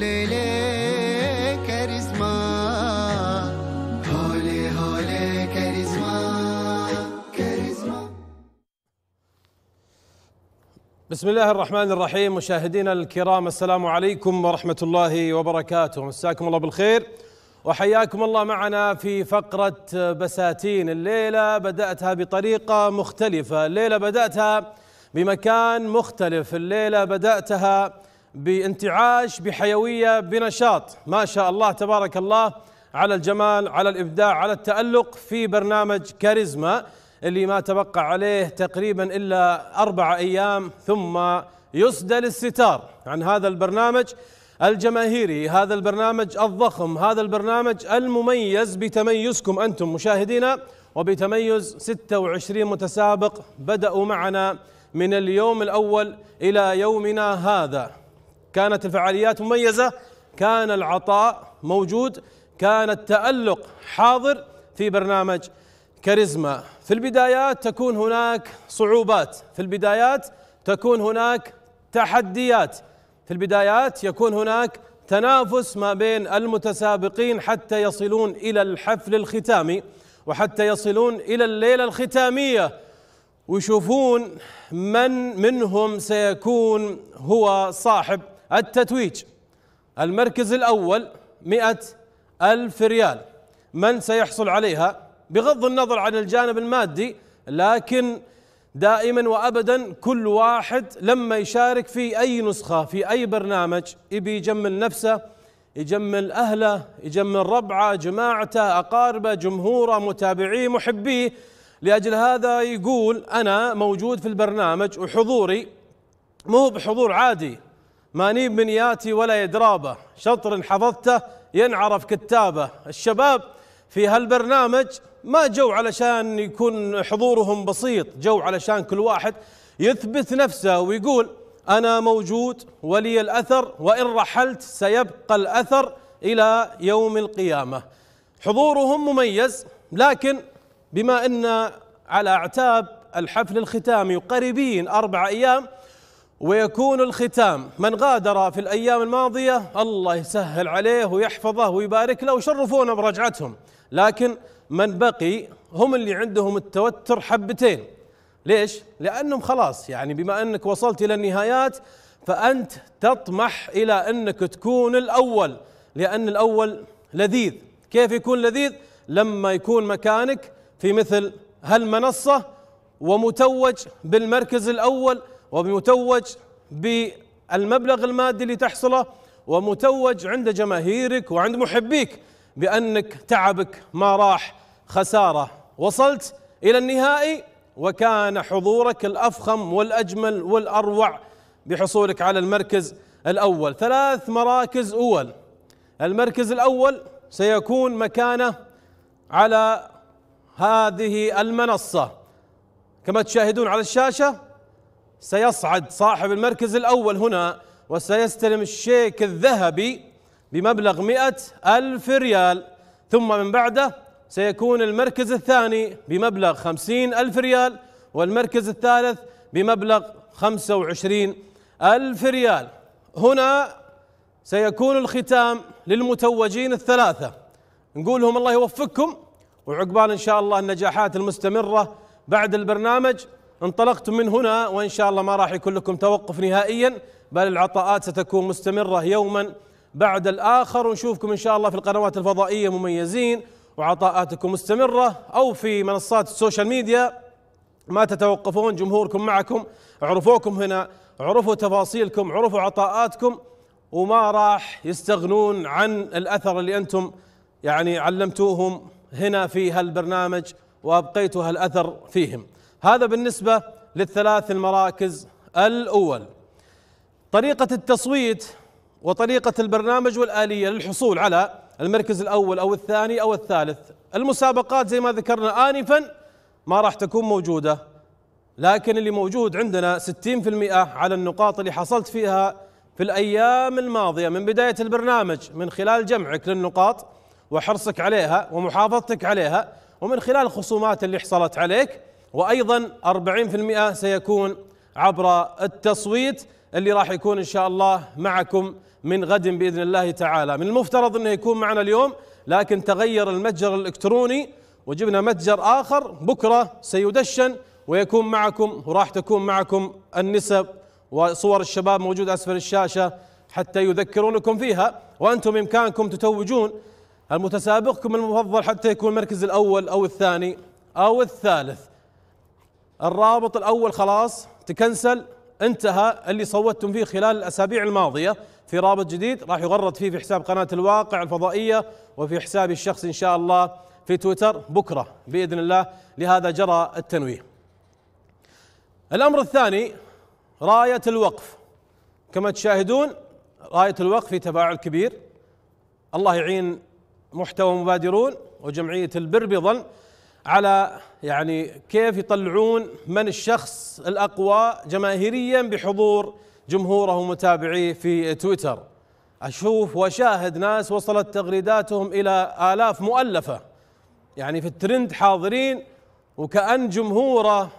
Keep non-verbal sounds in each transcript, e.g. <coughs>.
كاريزما كاريزما كاريزما بسم الله الرحمن الرحيم مشاهدينا الكرام السلام عليكم ورحمة الله وبركاته مساكم الله بالخير وحياكم الله معنا في فقرة بساتين الليلة بدأتها بطريقة مختلفة الليلة بدأتها بمكان مختلف الليلة بدأتها بانتعاش بحيويه بنشاط ما شاء الله تبارك الله على الجمال على الابداع على التالق في برنامج كاريزما اللي ما تبقى عليه تقريبا الا اربع ايام ثم يسدى الستار عن هذا البرنامج الجماهيري هذا البرنامج الضخم هذا البرنامج المميز بتميزكم انتم مشاهدينا وبتميز 26 متسابق بداوا معنا من اليوم الاول الى يومنا هذا كانت الفعاليات مميزة كان العطاء موجود كان التألق حاضر في برنامج كاريزما في البدايات تكون هناك صعوبات في البدايات تكون هناك تحديات في البدايات يكون هناك تنافس ما بين المتسابقين حتى يصلون الى الحفل الختامي وحتى يصلون الى الليله الختاميه ويشوفون من منهم سيكون هو صاحب التتويج المركز الأول مئة ألف ريال من سيحصل عليها بغض النظر عن الجانب المادي لكن دائما وابدا كل واحد لما يشارك في اي نسخه في اي برنامج يبي يجمل نفسه يجمل اهله يجمل ربعه جماعته اقاربه جمهوره متابعيه محبيه لاجل هذا يقول انا موجود في البرنامج وحضوري مو بحضور عادي نيب من ياتي ولا يدرابه شطر حفظته ينعرف كتابه الشباب في هالبرنامج ما جو علشان يكون حضورهم بسيط جو علشان كل واحد يثبت نفسه ويقول أنا موجود ولي الأثر وإن رحلت سيبقى الأثر إلى يوم القيامة حضورهم مميز لكن بما أن على أعتاب الحفل الختامي وقريبين أربع أيام ويكون الختام من غادر في الأيام الماضية الله يسهل عليه ويحفظه ويبارك له ويشرفونا برجعتهم لكن من بقي هم اللي عندهم التوتر حبتين ليش؟ لأنهم خلاص يعني بما أنك وصلت إلى النهايات فأنت تطمح إلى أنك تكون الأول لأن الأول لذيذ كيف يكون لذيذ؟ لما يكون مكانك في مثل هالمنصة ومتوج بالمركز الأول ومتوج بالمبلغ المادي اللي تحصله ومتوج عند جماهيرك وعند محبيك بأنك تعبك ما راح خسارة وصلت إلى النهائي وكان حضورك الأفخم والأجمل والأروع بحصولك على المركز الأول ثلاث مراكز أول المركز الأول سيكون مكانه على هذه المنصة كما تشاهدون على الشاشة سيصعد صاحب المركز الأول هنا وسيستلم الشيك الذهبي بمبلغ مئة ألف ريال ثم من بعده سيكون المركز الثاني بمبلغ خمسين ألف ريال والمركز الثالث بمبلغ خمسة وعشرين ألف ريال هنا سيكون الختام للمتوجين الثلاثة نقول لهم الله يوفقكم وعقبال إن شاء الله النجاحات المستمرة بعد البرنامج انطلقتم من هنا وإن شاء الله ما راح يكون لكم توقف نهائيا بل العطاءات ستكون مستمرة يوما بعد الآخر ونشوفكم إن شاء الله في القنوات الفضائية مميزين وعطاءاتكم مستمرة أو في منصات السوشيال ميديا ما تتوقفون جمهوركم معكم عرفوكم هنا عرفوا تفاصيلكم عرفوا عطاءاتكم وما راح يستغنون عن الأثر اللي أنتم يعني علمتوهم هنا في هالبرنامج وأبقيتوا هالأثر فيهم هذا بالنسبة للثلاث المراكز الأول طريقة التصويت وطريقة البرنامج والآلية للحصول على المركز الأول أو الثاني أو الثالث المسابقات زي ما ذكرنا آنفا ما راح تكون موجودة لكن اللي موجود عندنا 60% على النقاط اللي حصلت فيها في الأيام الماضية من بداية البرنامج من خلال جمعك للنقاط وحرصك عليها ومحافظتك عليها ومن خلال الخصومات اللي حصلت عليك وأيضا 40% سيكون عبر التصويت اللي راح يكون إن شاء الله معكم من غد بإذن الله تعالى من المفترض أنه يكون معنا اليوم لكن تغير المتجر الإلكتروني وجبنا متجر آخر بكرة سيدشن ويكون معكم وراح تكون معكم النسب وصور الشباب موجودة أسفل الشاشة حتى يذكرونكم فيها وأنتم بإمكانكم تتوجون المتسابقكم المفضل حتى يكون المركز الأول أو الثاني أو الثالث الرابط الأول خلاص تكنسل انتهى اللي صوتتم فيه خلال الأسابيع الماضية في رابط جديد راح يغرد فيه في حساب قناة الواقع الفضائية وفي حسابي الشخصي إن شاء الله في تويتر بكرة بإذن الله لهذا جرى التنويه الأمر الثاني راية الوقف كما تشاهدون راية الوقف في تفاعل كبير الله يعين محتوى مبادرون وجمعية البر بظن على يعني كيف يطلعون من الشخص الاقوى جماهيريا بحضور جمهوره ومتابعيه في تويتر اشوف واشاهد ناس وصلت تغريداتهم الى الاف مؤلفه يعني في الترند حاضرين وكأن جمهوره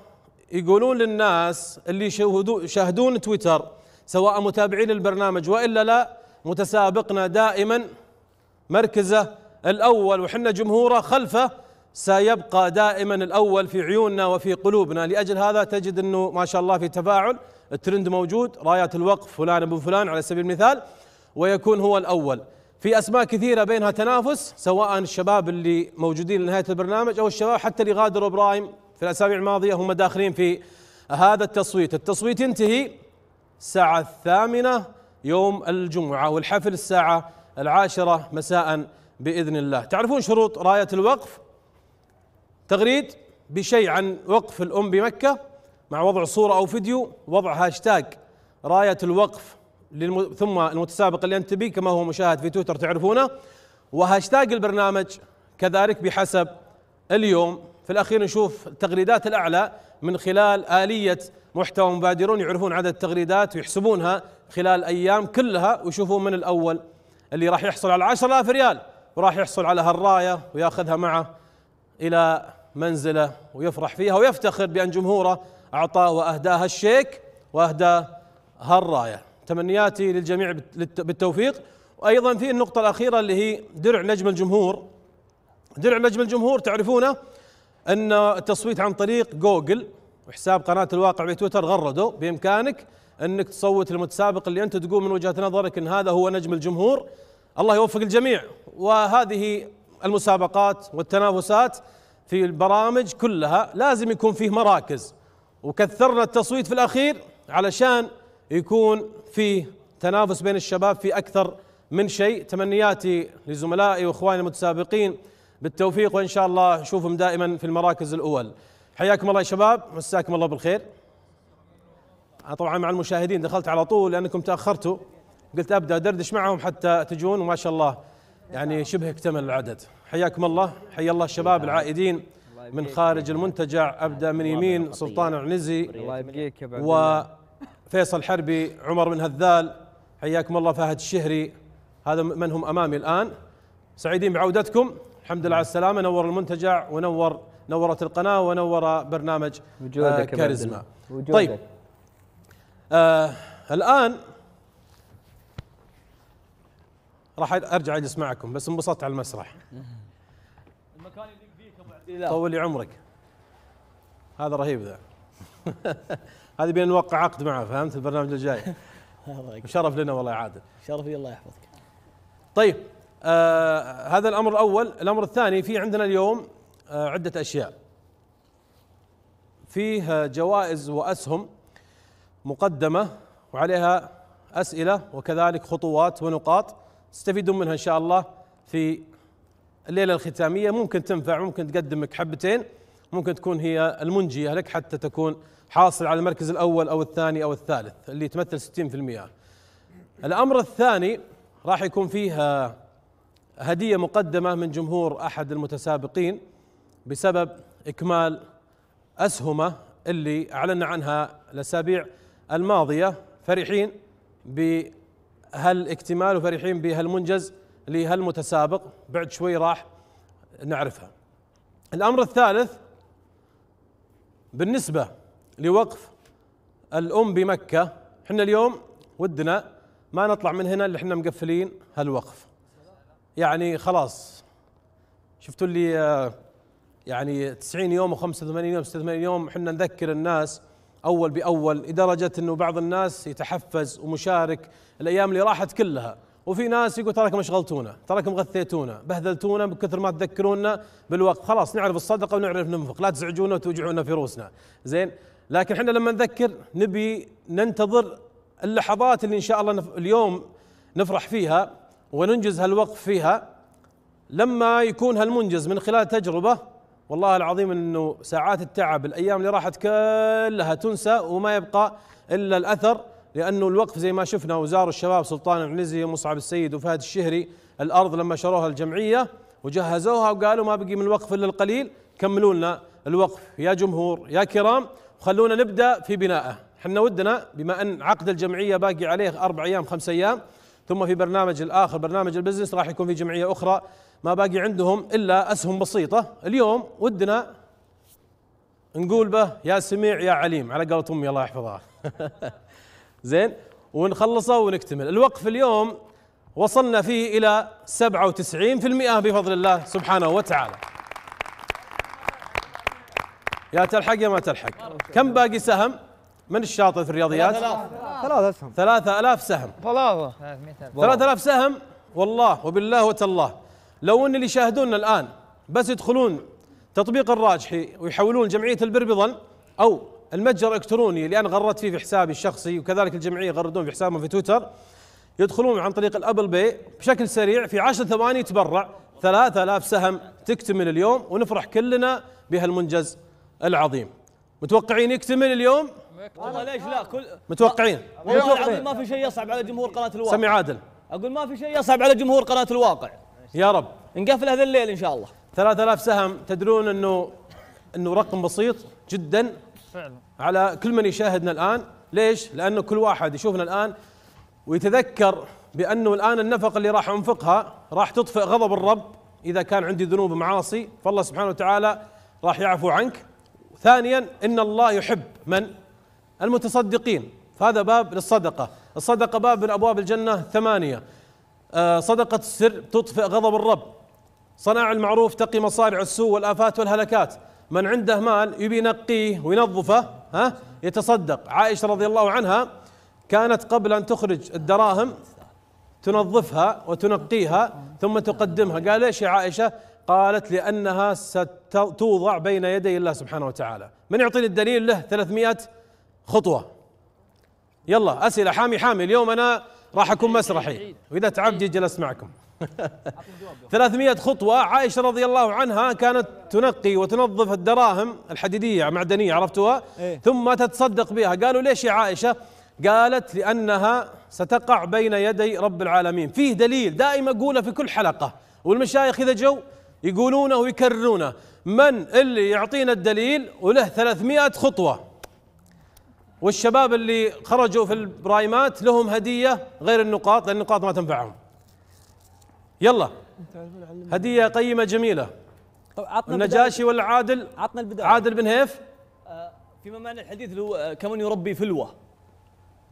يقولون للناس اللي يشاهدون تويتر سواء متابعين البرنامج والا لا متسابقنا دائما مركزه الاول وحنا جمهوره خلفه سيبقى دائما الأول في عيوننا وفي قلوبنا لأجل هذا تجد أنه ما شاء الله في تفاعل الترند موجود رايات الوقف فلان ابو فلان على سبيل المثال ويكون هو الأول في أسماء كثيرة بينها تنافس سواء الشباب اللي موجودين لنهاية البرنامج أو الشباب حتى اللي غادروا برايم في الأسابيع الماضية هم داخلين في هذا التصويت التصويت ينتهي الساعة الثامنة يوم الجمعة والحفل الساعة العاشرة مساء بإذن الله تعرفون شروط راية الوقف تغريد بشيء عن وقف الأم بمكة مع وضع صورة أو فيديو وضع هاشتاج راية الوقف للم... ثم المتسابق اللي أنت بي كما هو مشاهد في تويتر تعرفونه وهاشتاج البرنامج كذلك بحسب اليوم في الأخير نشوف التغريدات الأعلى من خلال آلية محتوى مبادرون يعرفون عدد التغريدات ويحسبونها خلال أيام كلها ويشوفون من الأول اللي راح يحصل على 10000 ريال وراح يحصل على هالراية وياخذها معه إلى منزله ويفرح فيها ويفتخر بأن جمهوره أعطاه وأهداه الشيك وأهداه الراية تمنياتي للجميع بالتوفيق وأيضا في النقطة الأخيرة اللي هي درع نجم الجمهور درع نجم الجمهور تعرفونه أن التصويت عن طريق جوجل وحساب قناة الواقع بتويتر غردوا بإمكانك أنك تصوت للمتسابق اللي أنت تقول من وجهة نظرك أن هذا هو نجم الجمهور الله يوفق الجميع وهذه المسابقات والتنافسات في البرامج كلها لازم يكون فيه مراكز وكثرنا التصويت في الأخير علشان يكون فيه تنافس بين الشباب في أكثر من شيء تمنياتي لزملائي وإخواني المتسابقين بالتوفيق وإن شاء الله نشوفهم دائما في المراكز الأول حياكم الله يا شباب مساكم الله بالخير أنا طبعا مع المشاهدين دخلت على طول لأنكم تأخرتوا قلت أبدأ دردش معهم حتى تجون وما شاء الله يعني نعم. شبه اكتمل العدد حياكم الله حيا الله الشباب نعم. العائدين من خارج المنتجع ابدا من يمين سلطان العنزي وفيصل حربي عمر بن هذال حياكم الله فهد الشهري هذا من هم امامي الان سعيدين بعودتكم الحمد لله على السلامه نور المنتجع ونور نورت القناه ونور برنامج آه، وجودك كاريزما وجودك. طيب آه الان راح ارجع اجلس معكم بس انبسطت على المسرح المكان يليق فيك ابو عبد الله طول لي عمرك هذا رهيب ذا <laughs> هذه بين نوقع عقد معه فهمت البرنامج الجاي <laughs> شرف لنا والله يا عادل شرف لي الله يحفظك طيب آه هذا الامر الاول الامر الثاني في عندنا اليوم آه عده اشياء فيه جوائز واسهم مقدمه وعليها اسئله وكذلك خطوات ونقاط تستفيدون منها ان شاء الله في الليله الختاميه ممكن تنفع ممكن تقدمك حبتين ممكن تكون هي المنجيه لك حتى تكون حاصل على المركز الاول او الثاني او الثالث اللي يتمثل 60% الامر الثاني راح يكون فيها هديه مقدمه من جمهور احد المتسابقين بسبب اكمال اسهمه اللي اعلنا عنها الاسابيع الماضيه فرحين ب هل اكتمال وفرحين بهالمنجز لهالمتسابق بعد شوي راح نعرفها الامر الثالث بالنسبه لوقف الام بمكه احنا اليوم ودنا ما نطلع من هنا اللي احنا مقفلين هالوقف يعني خلاص شفتوا اللي آه، يعني 90 يوم و85 يوم 86 يوم احنا نذكر الناس اول باول لدرجه انه بعض الناس يتحفز ومشارك الايام اللي راحت كلها وفي ناس يقول تراكم اشغلتونا تراكم غثيتونا بهذلتونا بكثر ما تذكرونا بالوقت خلاص نعرف الصدقه ونعرف ننفق لا تزعجونا وتوجعونا في روسنا زين لكن احنا لما نذكر نبي ننتظر اللحظات اللي ان شاء الله نف... اليوم نفرح فيها وننجز هالوقف فيها لما يكون هالمنجز من خلال تجربه والله العظيم انه ساعات التعب الايام اللي راحت كلها تنسى وما يبقى الا الاثر لانه الوقف زي ما شفنا وزاروا الشباب سلطان العنزي ومصعب السيد وفهد الشهري الارض لما شروها الجمعيه وجهزوها وقالوا ما بقي من الوقف الا القليل كملوا لنا الوقف يا جمهور يا كرام خلونا نبدا في بنائه احنا ودنا بما ان عقد الجمعيه باقي عليه اربع ايام خمس ايام ثم في برنامج الآخر برنامج البزنس راح يكون في جمعية أخرى ما باقي عندهم إلا أسهم بسيطة اليوم ودنا نقول به يا سميع يا عليم على قولة أمي الله يحفظها <laughs> زين ونخلصه ونكتمل الوقف اليوم وصلنا فيه إلى 97% بفضل الله سبحانه وتعالى يا تلحق يا ما تلحق كم باقي سهم؟ من الشاطر في الرياضيات؟ ثلاثة سهم ثلاثة آلاف سهم ثلاثة ثلاثة آلاف سهم والله وبالله وتالله لو أن اللي يشاهدوننا الآن بس يدخلون تطبيق الراجحي ويحولون جمعية بظن أو المتجر الإلكتروني اللي أنا غردت فيه في حسابي الشخصي وكذلك الجمعية يغردون في حسابهم في تويتر يدخلون عن طريق الأبل باي بشكل سريع في عشر ثواني يتبرع ثلاثة آلاف سهم تكتمل اليوم ونفرح كلنا بهالمنجز العظيم متوقعين يكتمل اليوم والله ليش لا كل متوقعين متوقعين ما في شيء يصعب على جمهور قناه الواقع سمي عادل اقول ما في شيء يصعب على جمهور قناه الواقع يا رب نقفل هذا الليل ان شاء الله 3000 سهم تدرون انه انه رقم بسيط جدا فعلا على كل من يشاهدنا الان ليش؟ لانه كل واحد يشوفنا الان ويتذكر بانه الان النفقه اللي راح انفقها راح تطفئ غضب الرب اذا كان عندي ذنوب معاصي فالله سبحانه وتعالى راح يعفو عنك ثانيا ان الله يحب من المتصدقين فهذا باب للصدقة الصدقة باب من أبواب الجنة ثمانية آه، صدقة السر تطفئ غضب الرب صناع المعروف تقي مصارع السوء والآفات والهلكات من عنده مال يبي ينقيه وينظفه ها يتصدق عائشة رضي الله عنها كانت قبل أن تخرج الدراهم تنظفها وتنقيها ثم تقدمها قال ليش يا عائشة قالت لأنها ستوضع بين يدي الله سبحانه وتعالى من يعطيني الدليل له 300 خطوه يلا اسئله حامي حامي اليوم انا راح اكون مسرحي واذا تعبت جلست معكم 300 خطوه عائشه رضي الله عنها كانت تنقي وتنظف الدراهم الحديديه معدنيه عرفتوها إيه. ثم تتصدق بها قالوا ليش يا عائشه قالت لانها ستقع بين يدي رب العالمين فيه دليل دائما اقوله في كل حلقه والمشايخ اذا جو يقولونه ويكررونه من اللي يعطينا الدليل وله 300 خطوه والشباب اللي خرجوا في البرايمات لهم هديه غير النقاط لان النقاط ما تنفعهم يلا هديه قيمه جميله النجاشي ولا عادل عطنا البدايه عادل بن هيف آه، فيما معنى الحديث اللي هو آه، كمن يربي فلوه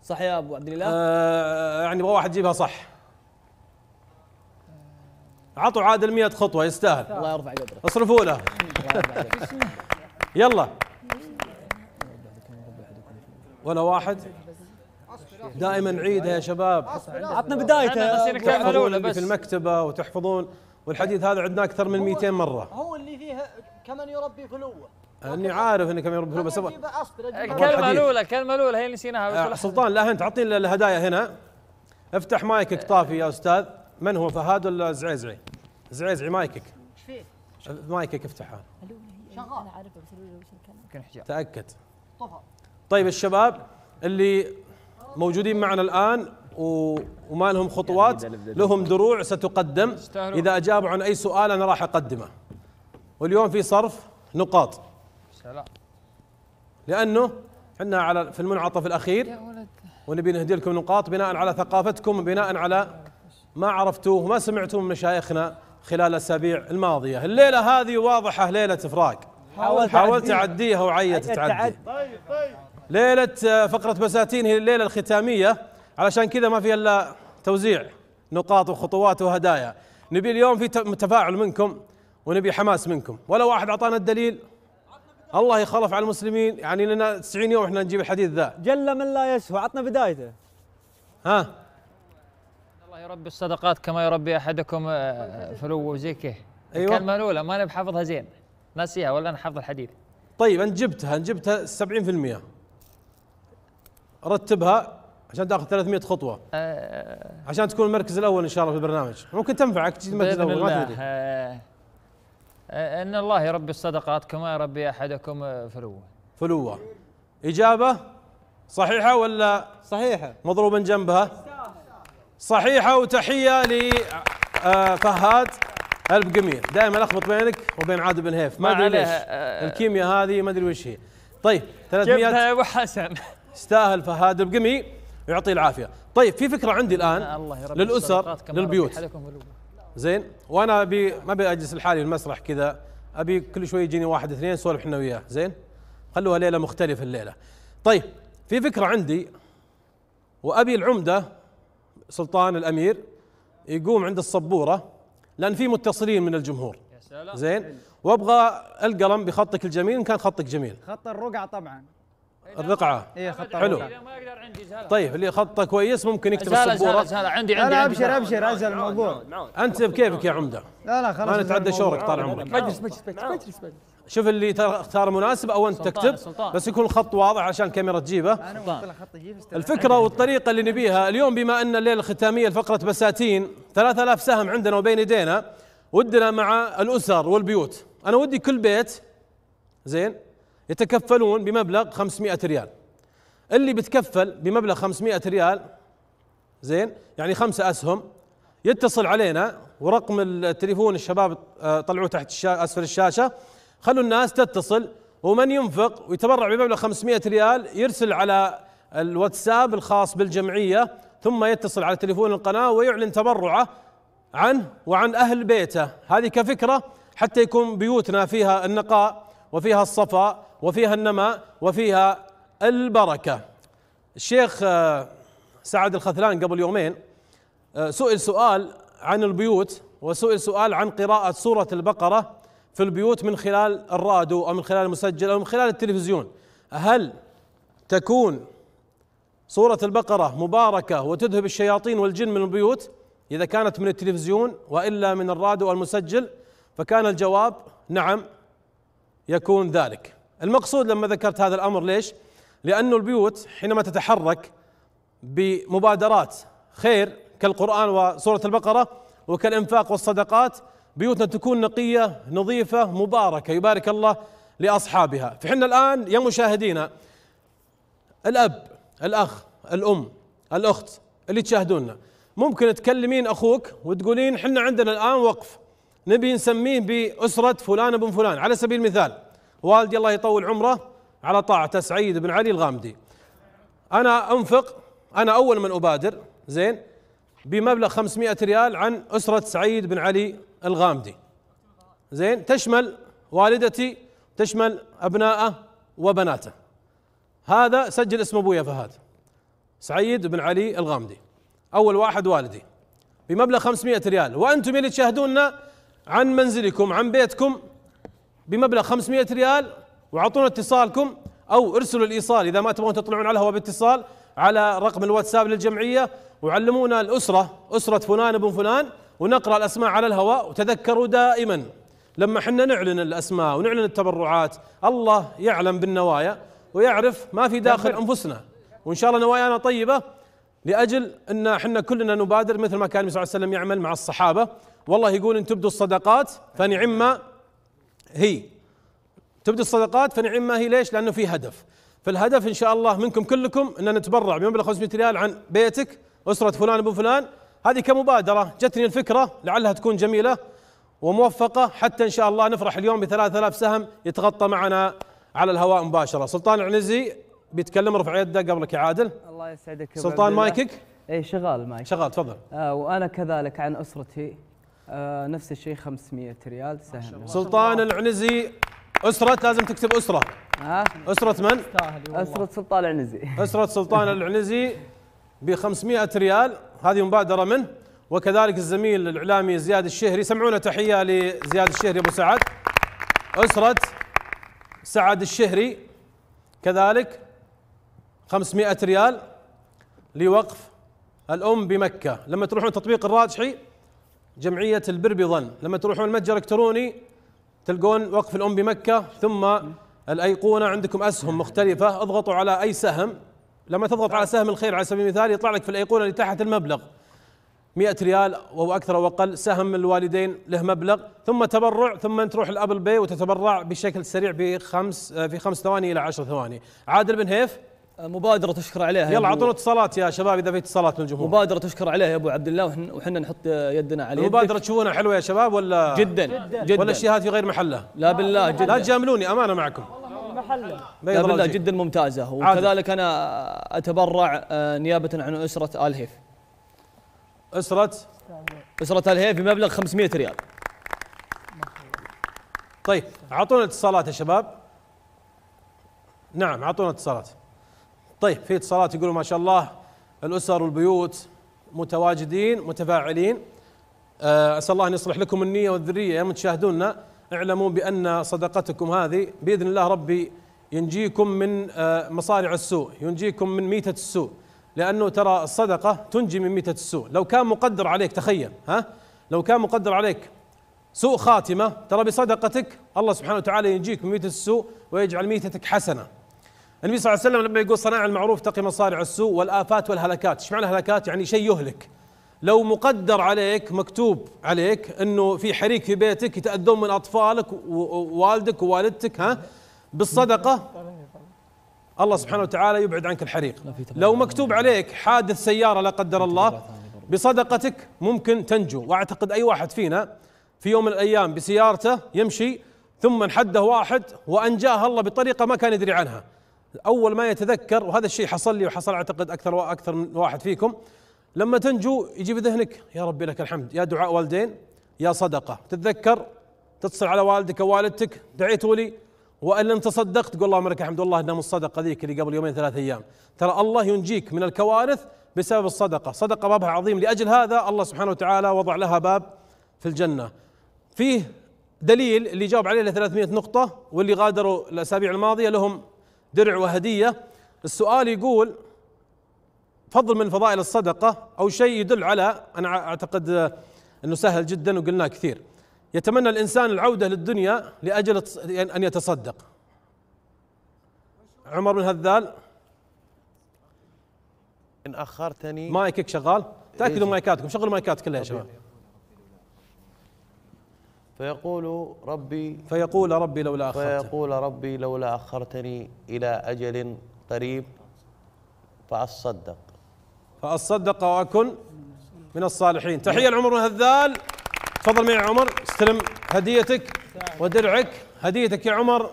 صح يا ابو عبد الاله آه يعني يبغى واحد يجيبها صح عطوا عادل 100 خطوه يستاهل الله يرفع قدره اصرفوا له <laughs> يلا ولا واحد دائما عيدها يا شباب عطنا بدايته في المكتبه وتحفظون والحديث هذا عندنا اكثر من 200 مره هو اللي فيها كمن يربي فلوه اني عارف انك كمن يربي فلوه بس الكلمه الاولى الكلمه الاولى هي اللي نسيناها آه، سلطان لا انت اعطيني الهدايا هنا افتح مايكك طافي يا استاذ من هو فهد ولا زعيزعي؟ زعيزعي مايكك مايكك افتحها شغال انا بس تاكد طفى طيب الشباب اللي موجودين معنا الآن وما لهم خطوات يعني لهم دروع ستقدم إذا أجابوا عن أي سؤال أنا راح أقدمه واليوم في صرف نقاط لأنه احنا على في المنعطف الأخير ونبي نهدي لكم نقاط بناء على ثقافتكم بناء على ما عرفتوه وما سمعتوه من مشايخنا خلال الأسابيع الماضية الليلة هذه واضحة ليلة إفراق حاولت, حاولت أعديها وعيت تعدي طيب طيب ليلة آه، فقرة بساتين هي الليلة الختامية علشان كذا ما في إلا توزيع نقاط وخطوات وهدايا نبي اليوم في تفاعل منكم ونبي حماس منكم ولا واحد أعطانا الدليل الله يخلف على المسلمين يعني لنا 90 يوم احنا نجيب الحديث ذا جل من لا يسوى عطنا بدايته ها الله يربي الصدقات كما يربي احدكم آه، فلو وزي ايوه الكلمه الاولى ما نبي بحافظها زين ناسيها ولا انا حافظ الحديث طيب انت جبتها انت جبتها 70% رتبها عشان تاخذ 300 خطوه آه عشان تكون المركز الاول ان شاء الله في البرنامج ممكن تنفعك تجي المركز الاول ما تدري آه، ان الله يربي الصدقات كما يربي احدكم فلوه فلوه اجابه صحيحه ولا صحيحه مضروبا جنبها صحيحه وتحيه ل آه، فهد الف قمير دائما الخبط بينك وبين عاد بن هيف ما ادري ليش آه. الكيمياء هذه ما ادري وش هي طيب 300 جبتها يا ابو حسن يستاهل فهاد البقمي يعطيه العافيه طيب في فكره عندي الان الله للاسر للبيوت زين وانا ابي ما ابي اجلس لحالي المسرح كذا ابي كل شوي يجيني واحد اثنين سولف احنا وياه زين خلوها ليله مختلفه الليله طيب في فكره عندي وابي العمده سلطان الامير يقوم عند السبوره لان في متصلين من الجمهور زين وابغى القلم بخطك الجميل ان كان خطك جميل خط الرقعه طبعا الرقعه اي خط حلو طيب اللي خطه كويس ممكن يكتب زالة السبوره عندي عندي لا ابشر ابشر ازل الموضوع انت بكيفك يا عمده لا لا خلاص ما نتعدى شورك طال عمرك مجلس مجلس مجلس شوف اللي تختار مناسب او انت تكتب بس يكون الخط واضح عشان الكاميرا تجيبه الفكره والطريقه اللي نبيها اليوم بما ان الليله الختاميه لفقره بساتين 3000 سهم عندنا وبين ايدينا ودنا مع الاسر والبيوت انا ودي كل بيت زين يتكفلون بمبلغ 500 ريال اللي بتكفل بمبلغ 500 ريال زين يعني خمسة أسهم يتصل علينا ورقم التليفون الشباب آه، طلعوه تحت الشا... أسفل الشاشة خلوا الناس تتصل ومن ينفق ويتبرع بمبلغ 500 ريال يرسل على الواتساب الخاص بالجمعية ثم يتصل على تليفون القناة ويعلن تبرعه عنه وعن أهل بيته هذه كفكرة حتى يكون بيوتنا فيها النقاء وفيها الصفاء وفيها النماء وفيها البركة الشيخ آه، سعد الخثلان قبل يومين آه، سئل سؤال عن البيوت وسئل سؤال عن قراءة سورة البقرة في البيوت من خلال الراديو أو من خلال المسجل أو من خلال التلفزيون هل تكون سورة البقرة مباركة وتذهب الشياطين والجن من البيوت إذا كانت من التلفزيون وإلا من الراديو المسجل فكان الجواب نعم يكون ذلك المقصود لما ذكرت هذا الامر ليش؟ لانه البيوت حينما تتحرك بمبادرات خير كالقران وسوره البقره وكالانفاق والصدقات بيوتنا تكون نقيه نظيفه مباركه يبارك الله لاصحابها، فحنا الان يا مشاهدينا الاب، الاخ، الام، الاخت اللي تشاهدونا ممكن تكلمين اخوك وتقولين حنا عندنا الان وقف نبي نسميه باسره فلان ابن فلان على سبيل المثال والدي الله يطول عمره على طاعته سعيد بن علي الغامدي انا انفق انا اول من ابادر زين بمبلغ 500 ريال عن اسره سعيد بن علي الغامدي زين تشمل والدتي تشمل ابناءه وبناته هذا سجل اسم ابويا فهد سعيد بن علي الغامدي اول واحد والدي بمبلغ 500 ريال وانتم اللي تشاهدوننا عن منزلكم عن بيتكم بمبلغ 500 ريال وعطونا اتصالكم او ارسلوا الايصال اذا ما تبغون تطلعون على الهواء باتصال على رقم الواتساب للجمعيه وعلمونا الاسره اسره فلان ابن فلان ونقرا الاسماء على الهواء وتذكروا دائما لما حنا نعلن الاسماء ونعلن التبرعات الله يعلم بالنوايا ويعرف ما في داخل انفسنا وان شاء الله نوايانا طيبه لاجل ان حنا كلنا نبادر مثل ما كان النبي صلى الله عليه وسلم يعمل مع الصحابه والله يقول ان تبدوا الصدقات فنعم هي تبدي الصدقات فنعم ما هي ليش؟ لانه في هدف فالهدف ان شاء الله منكم كلكم ان نتبرع بمبلغ 500 ريال عن بيتك اسره فلان ابو فلان هذه كمبادره جتني الفكره لعلها تكون جميله وموفقه حتى ان شاء الله نفرح اليوم ب 3000 سهم يتغطى معنا على الهواء مباشره سلطان العنزي بيتكلم رفع يده قبلك يا عادل الله يسعدك سلطان مايكك اي شغال مايك شغال تفضل آه وانا كذلك عن اسرتي آه، نفس الشيء 500 ريال سهم سلطان العنزي أسرة لازم تكتب أسرة ها؟ أسرة من؟ أسرة سلطان العنزي أسرة سلطان <laughs> العنزي ب 500 ريال هذه مبادرة منه وكذلك الزميل الإعلامي زياد الشهري سمعونا تحية لزياد الشهري أبو سعد أسرة سعد الشهري كذلك 500 ريال لوقف الأم بمكة لما تروحون تطبيق الراجحي جمعيه البر بظن لما تروحون المتجر الالكتروني تلقون وقف الام بمكه ثم الايقونه عندكم اسهم مختلفه اضغطوا على اي سهم لما تضغط على سهم الخير على سبيل المثال يطلع لك في الايقونه اللي تحت المبلغ 100 ريال او اكثر او اقل سهم الوالدين له مبلغ ثم تبرع ثم تروح الابل باي وتتبرع بشكل سريع بخمس آه، في خمس ثواني الى 10 ثواني عادل بن هيف مبادره تشكر عليها يلا اعطونا اتصالات يا شباب اذا في اتصالات من الجمهور مبادره تشكر عليها يا ابو عبد الله وحنا نحط يدنا عليها المبادره تشوفونها حلوه يا شباب ولا جدا جدا, جدا ولا الشيء هذا في غير محله لا بالله جدا لا تجاملوني امانه معكم محله لا بالله جدا ممتازه وكذلك انا اتبرع آه، نيابه عن اسره ال هيف اسره اسره ال هيف بمبلغ 500 ريال طيب اعطونا اتصالات يا شباب نعم اعطونا اتصالات طيب في اتصالات يقولوا ما شاء الله الاسر والبيوت متواجدين متفاعلين آه، اسال الله ان يصلح لكم النيه والذريه يا متشاهدونا اعلموا بان صدقتكم هذه باذن الله ربي ينجيكم من آه، مصارع السوء ينجيكم من ميتة السوء لأنه ترى الصدقة تنجي من ميتة السوء لو كان مقدر عليك تخيل ها لو كان مقدر عليك سوء خاتمة ترى بصدقتك الله سبحانه وتعالى ينجيك من ميتة السوء ويجعل ميتتك حسنة النبي صلى الله عليه وسلم لما يقول صناع المعروف تقي مصارع السوء والآفات والهلكات ايش معنى هلكات يعني شيء يهلك لو مقدر عليك مكتوب عليك انه في حريق في بيتك يتاذون من اطفالك ووالدك ووالدتك ها بالصدقه الله سبحانه وتعالى يبعد عنك الحريق لو مكتوب عليك حادث سياره لا قدر الله بصدقتك ممكن تنجو واعتقد اي واحد فينا في يوم من الايام بسيارته يمشي ثم انحده واحد وانجاه الله بطريقه ما كان يدري عنها اول ما يتذكر وهذا الشيء حصل لي وحصل اعتقد اكثر واكثر من واحد فيكم لما تنجو يجي بذهنك يا ربي لك الحمد يا دعاء والدين يا صدقه تتذكر تتصل على والدك او والدتك دعيتوا لي وان لم تصدقت تقول اللهم لك الحمد والله انها الصدقه ذيك اللي قبل يومين ثلاث ايام ترى الله ينجيك من الكوارث بسبب الصدقه، صدقه بابها عظيم لاجل هذا الله سبحانه وتعالى وضع لها باب في الجنه. فيه دليل اللي جاوب عليه 300 نقطه واللي غادروا الاسابيع الماضيه لهم درع وهديه السؤال يقول فضل من فضائل الصدقه او شيء يدل على انا اعتقد انه سهل جدا وقلناه كثير يتمنى الانسان العوده للدنيا لاجل ان يتصدق عمر بن هذال ان اخرتني مايكك شغال تاكدوا إيه، مايكاتكم شغلوا مايكات كلها يا شباب فيقول ربي فيقول ربي لولا أخرتني فيقول ربي لولا أخرتني إلى أجل قريب فأصدق فأصدق وأكن من الصالحين تحية لعمر الهذال تفضل معي يا عمر استلم هديتك ودرعك هديتك يا عمر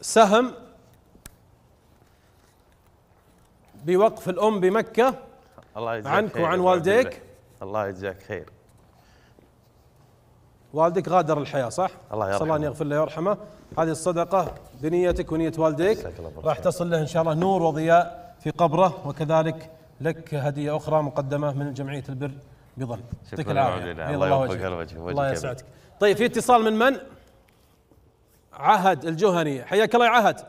سهم بوقف الأم بمكة الله يجزاك عنك وعن والديك الله يجزاك خير والدك غادر الحياه صح؟ الله يرحمه الله يغفر له ويرحمه هذه الصدقه بنيتك ونيه والديك راح تصل له ان شاء الله نور وضياء في قبره وكذلك لك هديه اخرى مقدمه من جمعيه البر بظل يعطيك العافيه الله يوفقك الوجه الله يسعدك طيب في اتصال من من؟ عهد الجهني حياك الله يا عهد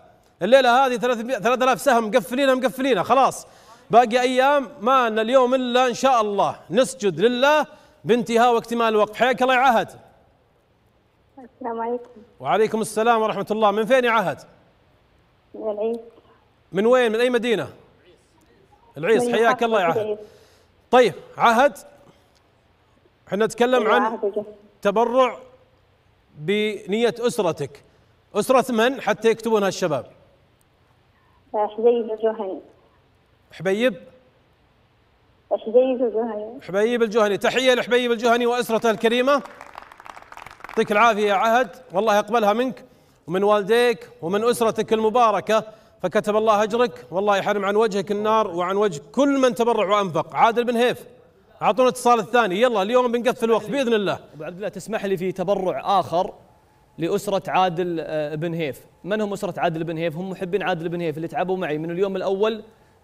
الليله هذه 3000 سهم مقفلينها مقفلينها خلاص باقي ايام ما لنا اليوم الا ان شاء الله نسجد لله بانتهاء واكتمال الوقت حياك الله يا عهد السلام عليكم وعليكم السلام ورحمة الله من فين يا عهد؟ من العيس من وين؟ من أي مدينة؟ العيس حياك الله يا عهد طيب عهد احنا نتكلم أيوة، عن تبرع بنية أسرتك أسرة من حتى يكتبونها الشباب؟ حبيب الجهني حبيب؟ حبيب الجهني حبيب الجهني تحية لحبيب الجهني وأسرته الكريمة يعطيك العافية يا عهد والله يقبلها منك ومن والديك ومن أسرتك المباركة فكتب الله أجرك والله يحرم عن وجهك النار وعن وجه كل من تبرع وأنفق عادل بن هيف أعطونا الاتصال الثاني يلا اليوم بنقفل الوقت بإذن الله أبو عبد الله تسمح لي في تبرع آخر لأسرة عادل آه، بن هيف من هم أسرة عادل بن هيف هم محبين عادل بن هيف اللي تعبوا معي من اليوم الأول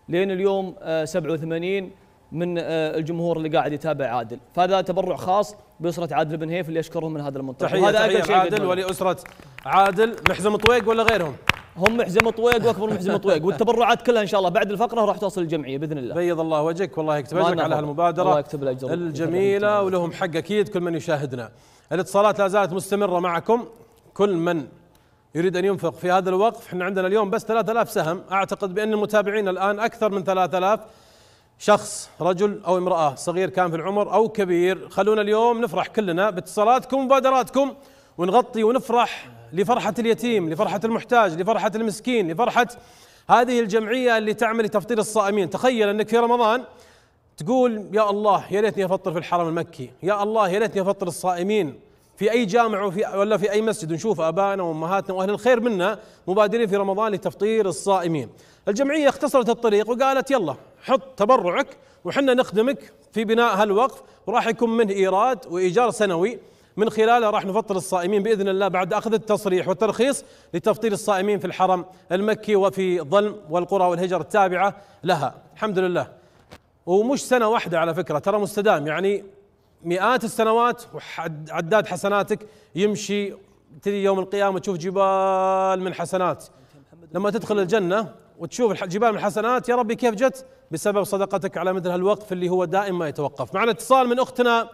لين اليوم 87 آه، من آه، الجمهور اللي قاعد يتابع عادل فهذا تبرع خاص باسره عادل بن هيف اللي اشكرهم من هذا المنطقه تحيه تحيه عادل ولاسره عادل محزم طويق ولا غيرهم هم محزم طويق واكبر محزم طويق <laughs> والتبرعات كلها ان شاء الله بعد الفقره راح توصل الجمعيه باذن الله بيض الله وجهك والله يكتب اجرك على هالمبادره الله يكتب الاجر الجميله ولهم حق اكيد كل من يشاهدنا الاتصالات لا زالت مستمره معكم كل من يريد ان ينفق في هذا الوقف احنا عندنا اليوم بس 3000 سهم اعتقد بان المتابعين الان اكثر من 3000 شخص رجل او امراه صغير كان في العمر او كبير خلونا اليوم نفرح كلنا باتصالاتكم ومبادراتكم ونغطي ونفرح لفرحه اليتيم لفرحه المحتاج لفرحه المسكين لفرحه هذه الجمعيه اللي تعمل لتفطير الصائمين تخيل انك في رمضان تقول يا الله يا ليتني افطر في الحرم المكي يا الله يا ليتني افطر الصائمين في اي جامع وفي ولا في اي مسجد نشوف ابائنا وامهاتنا واهل الخير منا مبادرين في رمضان لتفطير الصائمين الجمعيه اختصرت الطريق وقالت يلا حط تبرعك وحنا نخدمك في بناء هالوقف وراح يكون منه ايراد وايجار سنوي من خلاله راح نفطر الصائمين باذن الله بعد اخذ التصريح والترخيص لتفطير الصائمين في الحرم المكي وفي ظلم والقرى والهجر التابعه لها الحمد لله ومش سنه واحده على فكره ترى مستدام يعني مئات السنوات وعداد حسناتك يمشي تجي يوم القيامه تشوف جبال من حسنات لما تدخل الجنه وتشوف الجبال من الحسنات يا ربي كيف جت بسبب صدقتك على مثل هالوقف اللي هو دائم ما يتوقف معنا اتصال من اختنا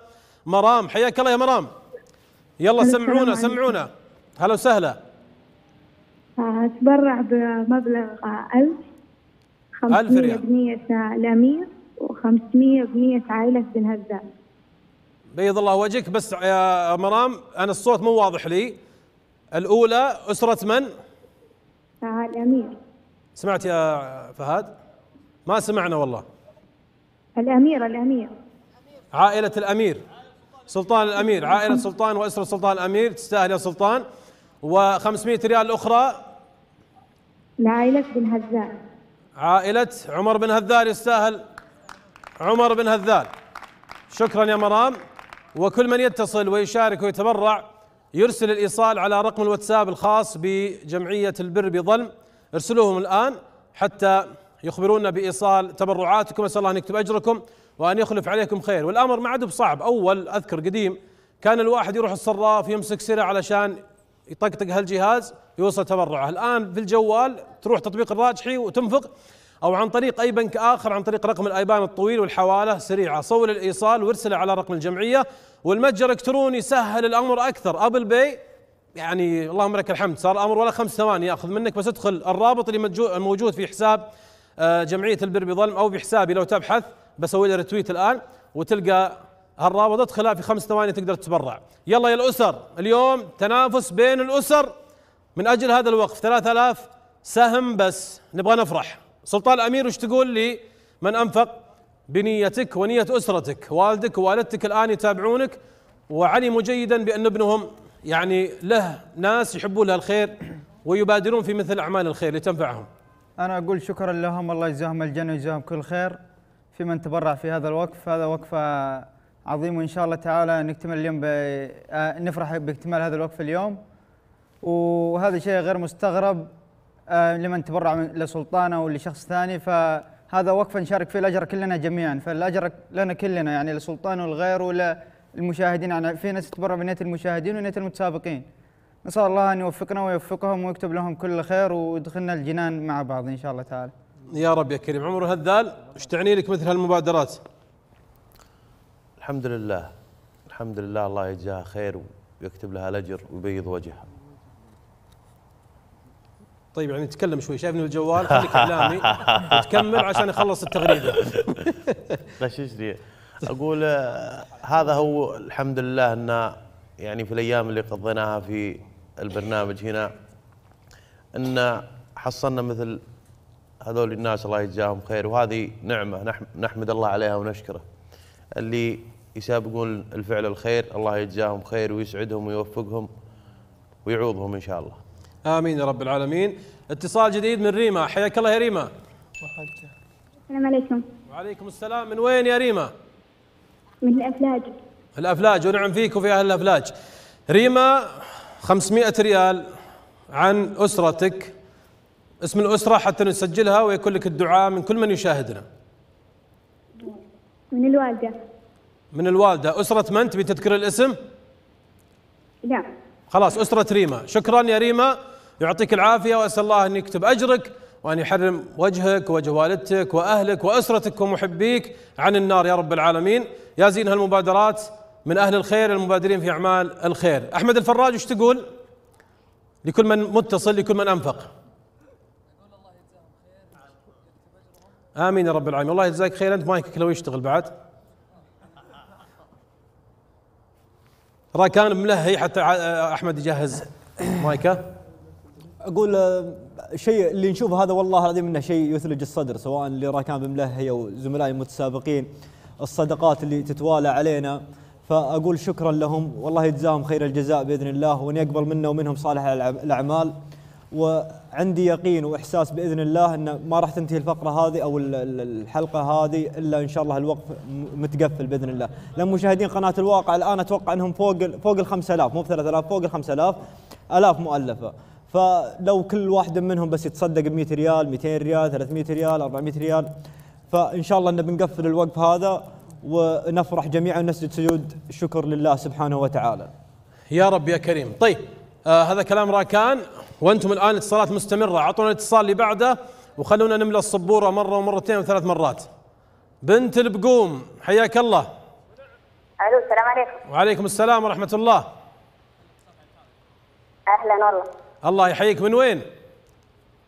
مرام حياك الله يا مرام يلا سمعونا سمعونا هلا وسهلا اتبرع آه، بمبلغ 1000 500 بنية الأمير و500 بنية عائلة بن هزام بيض الله وجهك بس يا مرام أنا الصوت مو واضح لي الأولى أسرة من؟ الأمير آه، سمعت يا فهد ما سمعنا والله الأمير الأمير عائلة الأمير سلطان الأمير عائلة سلطان وأسرة سلطان الأمير تستاهل يا سلطان و500 ريال الأخرى لعائلة بن هذال عائلة عمر بن هذال يستاهل عمر بن هذال شكرا يا مرام وكل من يتصل ويشارك ويتبرع يرسل الايصال على رقم الواتساب الخاص بجمعيه البر بظلم ارسلوهم الآن حتى يخبرونا بإيصال تبرعاتكم أسأل الله أن يكتب أجركم وأن يخلف عليكم خير والأمر ما عاد بصعب أول أذكر قديم كان الواحد يروح الصراف يمسك سرة علشان يطقطق هالجهاز يوصل تبرعه الآن في الجوال تروح تطبيق الراجحي وتنفق أو عن طريق أي بنك آخر عن طريق رقم الأيبان الطويل والحوالة سريعة صور الإيصال وارسله على رقم الجمعية والمتجر الإلكتروني سهل الأمر أكثر أبل باي يعني اللهم لك الحمد صار الامر ولا خمس ثواني ياخذ منك بس ادخل الرابط اللي موجود في حساب آه، جمعيه البر بظلم او بحسابي لو تبحث بسوي له ريتويت الان وتلقى هالرابط ادخلها في خمس ثواني تقدر تتبرع يلا يا الاسر اليوم تنافس بين الاسر من اجل هذا الوقف 3000 سهم بس نبغى نفرح سلطان الامير وش تقول لي من انفق بنيتك ونيه اسرتك والدك ووالدتك الان يتابعونك وعلموا جيدا بان ابنهم يعني له ناس يحبون له الخير ويبادرون في مثل اعمال الخير لتنفعهم. انا اقول شكرا لهم الله يجزاهم الجنه ويجزاهم كل خير في من تبرع في هذا الوقف هذا وقف عظيم وان شاء الله تعالى نكتمل اليوم آه، نفرح باكتمال هذا الوقف اليوم وهذا شيء غير مستغرب آه، لمن تبرع لسلطانه او لشخص ثاني فهذا وقف نشارك فيه الاجر كلنا جميعا فالاجر لنا كلنا يعني لسلطان والغير ولا المشاهدين عن في ناس تبرع بنيه المشاهدين ونيه المتسابقين نسال الله ان يوفقنا ويوفقهم ويكتب لهم كل خير ويدخلنا الجنان مع بعض ان شاء الله تعالى يا رب يا كريم عمر هذال ايش تعني لك مثل هالمبادرات الحمد لله الحمد لله الله يجزاها خير ويكتب لها الاجر ويبيض وجهها طيب يعني تكلم شوي شايفني الجوال خليك اعلامي وتكمل <laughs> عشان يخلص التغريده <laughs> لا شو اقول آه، هذا هو الحمد لله ان يعني في الايام اللي قضيناها في البرنامج هنا ان حصلنا مثل هذول الناس الله يجزاهم خير وهذه نعمه نحمد الله عليها ونشكره اللي يسابقون الفعل الخير الله يجزاهم خير ويسعدهم ويوفقهم ويعوضهم ان شاء الله. امين يا رب العالمين. اتصال جديد من ريما حياك الله يا ريما. السلام عليكم. وعليكم السلام من وين يا ريما؟ من الأفلاج الأفلاج ونعم فيك وفي أهل الأفلاج ريما 500 ريال عن أسرتك اسم الأسرة حتى نسجلها ويكون لك الدعاء من كل من يشاهدنا من الوالدة من الوالدة أسرة من تبي تذكر الاسم؟ لا خلاص أسرة ريما شكرا يا ريما يعطيك العافية وأسأل الله أن يكتب أجرك وأن يحرم وجهك وجه والدتك وأهلك وأسرتك ومحبيك عن النار يا رب العالمين يا زين هالمبادرات من أهل الخير المبادرين في أعمال الخير أحمد الفراج وش تقول لكل من متصل لكل من أنفق آمين يا رب العالمين الله يجزاك خير أنت مايكك لو يشتغل بعد راكان ملهي حتى أحمد يجهز مايكه أقول الشيء اللي نشوفه هذا والله العظيم انه شيء يثلج الصدر سواء لراكان بن ملهي او زملائي المتسابقين الصدقات اللي تتوالى علينا فاقول شكرا لهم والله يجزاهم خير الجزاء باذن الله وان يقبل منا ومنهم صالح الاعمال وعندي يقين واحساس باذن الله ان ما راح تنتهي الفقره هذه او الحلقه هذه الا ان شاء الله الوقف متقفل باذن الله، لان مشاهدين قناه الواقع الان اتوقع انهم فوق فوق ال 5000 مو ب 3000 فوق ال 5000 الاف مؤلفه. فلو كل واحد منهم بس يتصدق ب 100 ريال 200 ريال 300 ريال 400 ريال فان شاء الله ان بنقفل الوقف هذا ونفرح جميعا ونسجد سجود شكر لله سبحانه وتعالى يا رب يا كريم طيب آه هذا كلام راكان وانتم الان اتصالات مستمره اعطونا الاتصال اللي بعده وخلونا نملى الصبوره مره ومرتين وثلاث مرات بنت البقوم حياك الله الو السلام عليكم وعليكم السلام ورحمه الله اهلا والله الله يحييك من وين؟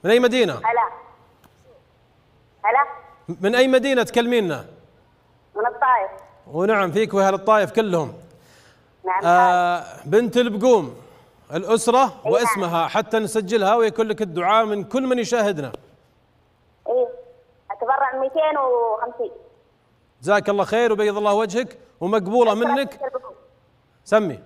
من أي مدينة؟ هلا هلا من أي مدينة تكلمينا؟ من الطائف ونعم فيك وأهل الطائف كلهم نعم آه بنت البقوم الأسرة إيه واسمها حتى نسجلها ويكون لك الدعاء من كل من يشاهدنا إيه أتبرع 250 جزاك الله خير وبيض الله وجهك ومقبولة منك سمي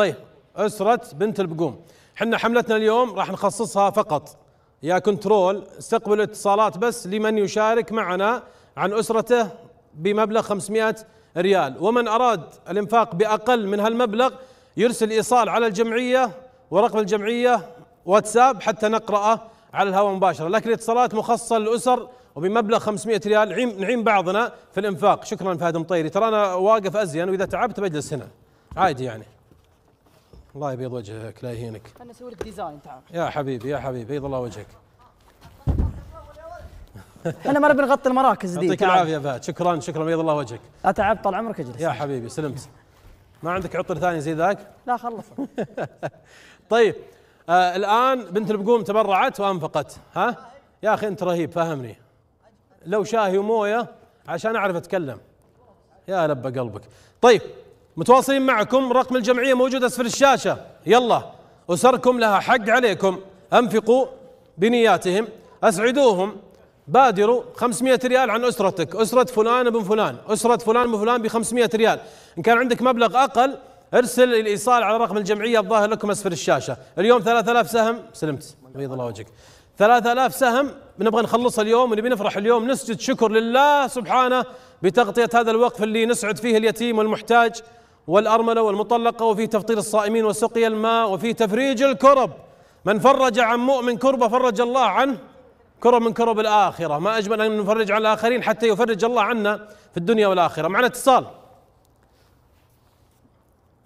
طيب اسره بنت البقوم احنا حملتنا اليوم راح نخصصها فقط يا كنترول استقبلوا اتصالات بس لمن يشارك معنا عن اسرته بمبلغ 500 ريال ومن اراد الانفاق باقل من هالمبلغ يرسل ايصال على الجمعيه ورقم الجمعيه واتساب حتى نقراه على الهواء مباشره لكن الاتصالات مخصصه للاسر وبمبلغ 500 ريال نعين بعضنا في الانفاق شكرا فهد مطيري ترى انا واقف ازين واذا تعبت بجلس هنا عادي يعني الله يبيض وجهك لا يهينك انا اسوي لك ديزاين تعال يا حبيبي يا حبيبي بيض الله وجهك <laughs> احنا ما نبي نغطي المراكز دي يعطيك العافيه فهد شكرا شكرا بيض الله وجهك اتعب طال عمرك اجلس يا حبيبي سلمت ما عندك عطر ثاني زي ذاك؟ <laughs> لا خلص <laughs> طيب آه الان بنت البقوم تبرعت وانفقت ها؟ يا اخي انت رهيب فهمني لو شاهي ومويه عشان اعرف اتكلم يا لب قلبك طيب متواصلين معكم رقم الجمعية موجود أسفل الشاشة يلا أسركم لها حق عليكم أنفقوا بنياتهم أسعدوهم بادروا 500 ريال عن أسرتك أسرة فلان بن فلان أسرة فلان بن فلان ب 500 ريال إن كان عندك مبلغ أقل ارسل الإيصال على رقم الجمعية الظاهر لكم أسفل الشاشة اليوم 3000 سهم سلمت بيض الله وجهك 3000 سهم نبغى نخلصها اليوم ونبي نفرح اليوم نسجد شكر لله سبحانه بتغطية هذا الوقف اللي نسعد فيه اليتيم والمحتاج والأرملة والمطلقة وفي تفطير الصائمين وسقي الماء وفي تفريج الكرب من فرج عن مؤمن كربة فرج الله عنه كرب من كرب الآخرة ما أجمل أن نفرج عن الآخرين حتى يفرج الله عنا في الدنيا والآخرة معنا اتصال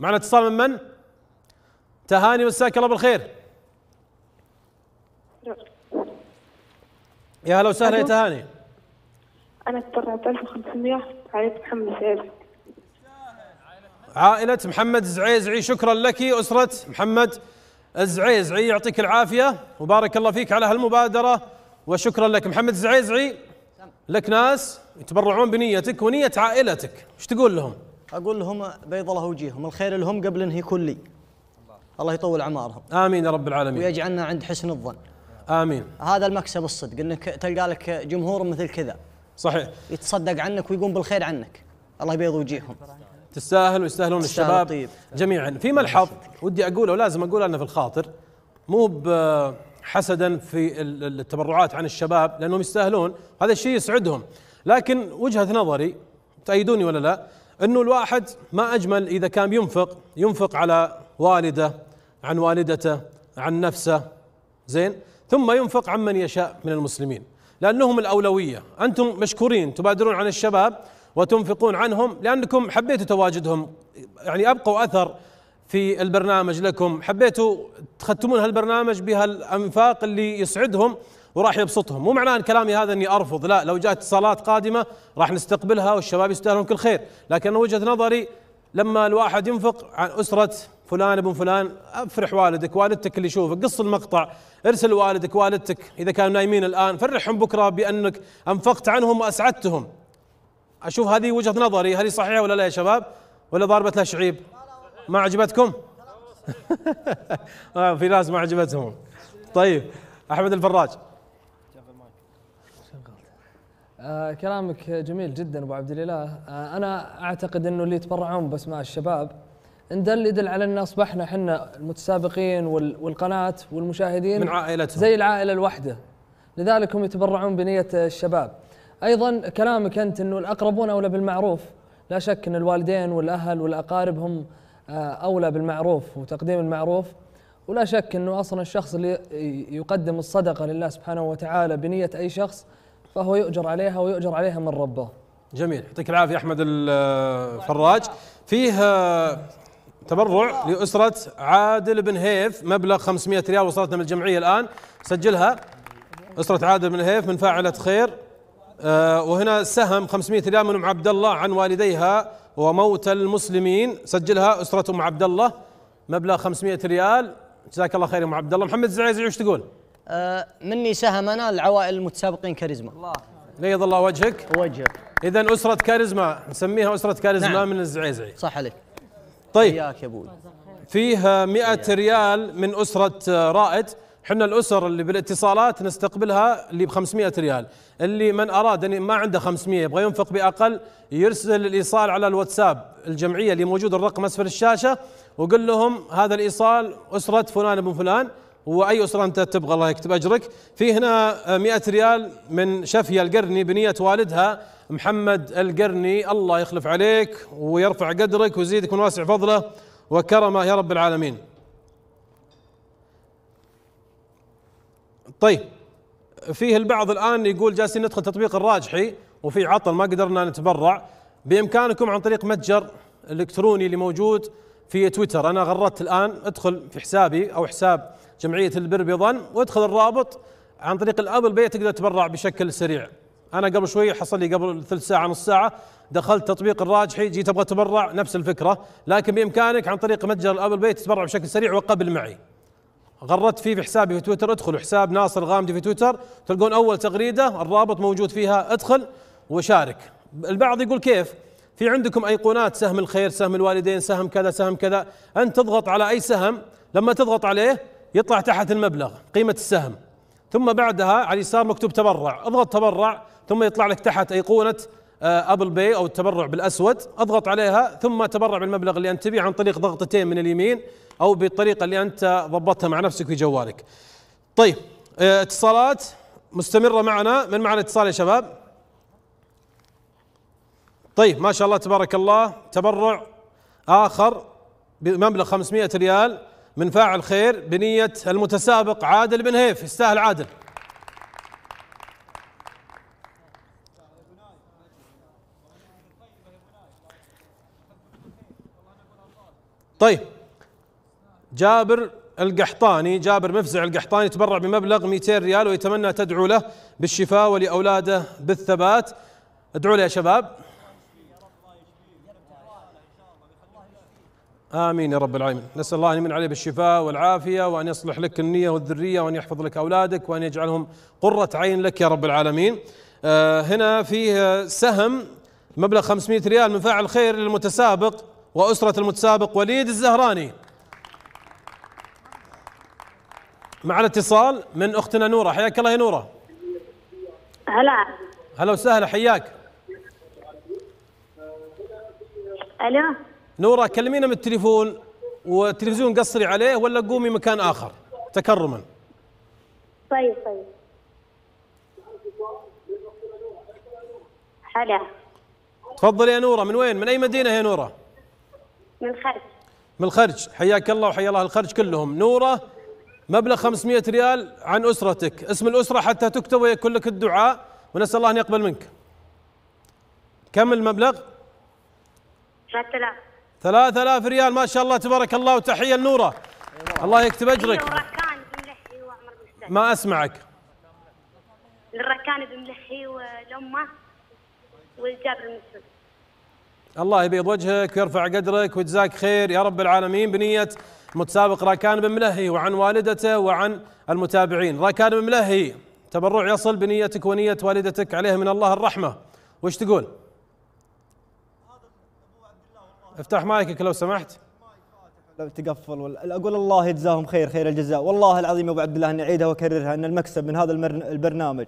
معنا اتصال من من؟ تهاني مساك الله بالخير يا هلا وسهلا يا تهاني أنا تبرعت 1500 عليك محمد سعيد عائلة محمد الزعيزعي شكرا لك أسرة محمد الزعيزعي يعطيك العافية وبارك الله فيك على هالمبادرة وشكرا لك محمد الزعيزعي لك ناس يتبرعون بنيتك ونية عائلتك ايش تقول لهم؟ أقول لهم بيض الله وجيههم الخير لهم قبل أن يكون لي الله يطول أعمارهم آمين يا رب العالمين ويجعلنا عند حسن الظن آمين هذا المكسب الصدق أنك تلقى لك جمهور مثل كذا صحيح يتصدق عنك ويقوم بالخير عنك الله يبيض وجيههم تستاهل ويستاهلون تستاهل الشباب طيب. جميعا في ملحظ ودي اقوله لازم اقوله انا في الخاطر مو حسدا في التبرعات عن الشباب لانهم يستاهلون هذا الشيء يسعدهم لكن وجهه نظري تأيدوني ولا لا انه الواحد ما اجمل اذا كان ينفق ينفق على والده عن والدته عن نفسه زين ثم ينفق عمن يشاء من المسلمين لانهم الاولويه انتم مشكورين تبادرون عن الشباب وتنفقون عنهم لانكم حبيتوا تواجدهم يعني ابقوا اثر في البرنامج لكم حبيتوا تختمون هالبرنامج بهالانفاق اللي يسعدهم وراح يبسطهم مو معناه ان كلامي هذا اني ارفض لا لو جاءت اتصالات قادمه راح نستقبلها والشباب يستاهلون كل خير لكن وجهه نظري لما الواحد ينفق عن اسره فلان ابن فلان افرح والدك والدتك اللي يشوفك قص المقطع ارسل والدك والدتك اذا كانوا نايمين الان فرحهم بكره بانك انفقت عنهم واسعدتهم اشوف هذه وجهه نظري هي صحيحه ولا لا يا شباب ولا ضاربت لها شعيب ما عجبتكم <laughs> آه، في ناس ما عجبتهم طيب احمد الفراج آه، كلامك جميل جدا ابو عبد الاله آه، انا اعتقد انه اللي يتبرعون بس مع الشباب ان دل يدل على ان اصبحنا احنا المتسابقين والقناه والمشاهدين من عائلتهم زي العائله الواحده لذلك هم يتبرعون بنيه الشباب ايضا كلامك انت انه الاقربون اولى بالمعروف لا شك ان الوالدين والاهل والاقارب هم آه، اولى بالمعروف وتقديم المعروف ولا شك انه اصلا الشخص اللي يقدم الصدقه لله سبحانه وتعالى بنيه اي شخص فهو يؤجر عليها ويؤجر عليها من ربه. جميل يعطيك العافيه احمد الفراج آه، فيه آه، تبرع لاسره عادل بن هيف مبلغ 500 ريال وصلتنا من الجمعيه الان سجلها اسره عادل بن هيف من فاعله خير آه، وهنا سهم 500 ريال من ام عبد الله عن والديها وموت المسلمين سجلها اسره ام عبد الله مبلغ 500 ريال جزاك الله خير يا ام عبد الله محمد الزعيزي وش تقول؟ آه، مني سهم انا العوائل المتسابقين كاريزما الله ليض الله وجهك وجهك اذا اسره كاريزما نسميها اسره كاريزما نعم. من الزعيزعي صح عليك طيب اياك يا ابوي فيه 100 ريال من اسره رائد احنا الاسر اللي بالاتصالات نستقبلها اللي ب 500 ريال اللي من اراد ان ما عنده 500 يبغى ينفق باقل يرسل الايصال على الواتساب الجمعيه اللي موجود الرقم اسفل الشاشه وقل لهم هذا الايصال اسره فلان ابن فلان واي اسره انت تبغى الله يكتب اجرك في هنا 100 ريال من شفيه القرني بنيه والدها محمد القرني الله يخلف عليك ويرفع قدرك ويزيدك من واسع فضله وكرمه يا رب العالمين طيب فيه البعض الان يقول جالسين ندخل تطبيق الراجحي وفي عطل ما قدرنا نتبرع بامكانكم عن طريق متجر الالكتروني اللي موجود في تويتر انا غردت الان ادخل في حسابي او حساب جمعيه البر بيضا وادخل الرابط عن طريق الابل بي تقدر تتبرع بشكل سريع انا قبل شوي حصل لي قبل ثلث ساعه نص ساعه دخلت تطبيق الراجحي جيت ابغى اتبرع نفس الفكره لكن بامكانك عن طريق متجر الابل بي تتبرع بشكل سريع وقبل معي غردت فيه في حسابي في تويتر ادخلوا حساب ناصر الغامدي في تويتر تلقون اول تغريده الرابط موجود فيها ادخل وشارك البعض يقول كيف في عندكم ايقونات سهم الخير سهم الوالدين سهم كذا سهم كذا انت تضغط على اي سهم لما تضغط عليه يطلع تحت المبلغ قيمه السهم ثم بعدها على اليسار مكتوب تبرع اضغط تبرع ثم يطلع لك تحت ايقونه آه، ابل باي او التبرع بالاسود اضغط عليها ثم تبرع بالمبلغ اللي انت تبيه عن طريق ضغطتين من اليمين او بالطريقه اللي انت ضبطتها مع نفسك في جوالك. طيب آه، اتصالات مستمره معنا من معنا اتصال يا شباب؟ طيب ما شاء الله تبارك الله تبرع اخر بمبلغ 500 ريال من فاعل خير بنيه المتسابق عادل بن هيف يستاهل عادل. طيب جابر القحطاني جابر مفزع القحطاني تبرع بمبلغ 200 ريال ويتمنى تدعو له بالشفاء ولاولاده بالثبات ادعوا له يا شباب امين يا رب العالمين نسال الله ان يمن عليه بالشفاء والعافيه وان يصلح لك النيه والذريه وان يحفظ لك اولادك وان يجعلهم قره عين لك يا رب العالمين آه، هنا فيه سهم مبلغ 500 ريال من فاعل خير للمتسابق واسره المتسابق وليد الزهراني معنا اتصال من اختنا نوره حياك الله يا نوره هلا هلا وسهلا حياك الو نوره كلمينا من التليفون والتلفزيون قصري عليه ولا قومي مكان اخر تكرما طيب طيب هلا تفضلي يا نوره من وين من اي مدينه يا نوره من الخرج من الخرج حياك الله وحيا الله الخرج كلهم نوره مبلغ 500 ريال عن أسرتك اسم الأسرة حتى تكتب ويكون لك الدعاء ونسأل الله أن يقبل منك كم المبلغ 3000 3000 ريال ما شاء الله تبارك الله وتحية لنورة الله يكتب أجرك ما أسمعك للركان لحي ولأمه والجابر المسلم الله يبيض وجهك ويرفع قدرك ويجزاك خير يا رب العالمين بنية متسابق راكان بن ملهي وعن والدته وعن المتابعين راكان بن ملهي تبرع يصل بنيتك ونية والدتك عليه من الله الرحمة وش تقول افتح مايكك لو سمحت لو تقفل ولا اقول الله يجزاهم خير خير الجزاء والله العظيم يا ابو عبد الله نعيدها واكررها ان المكسب من هذا البرنامج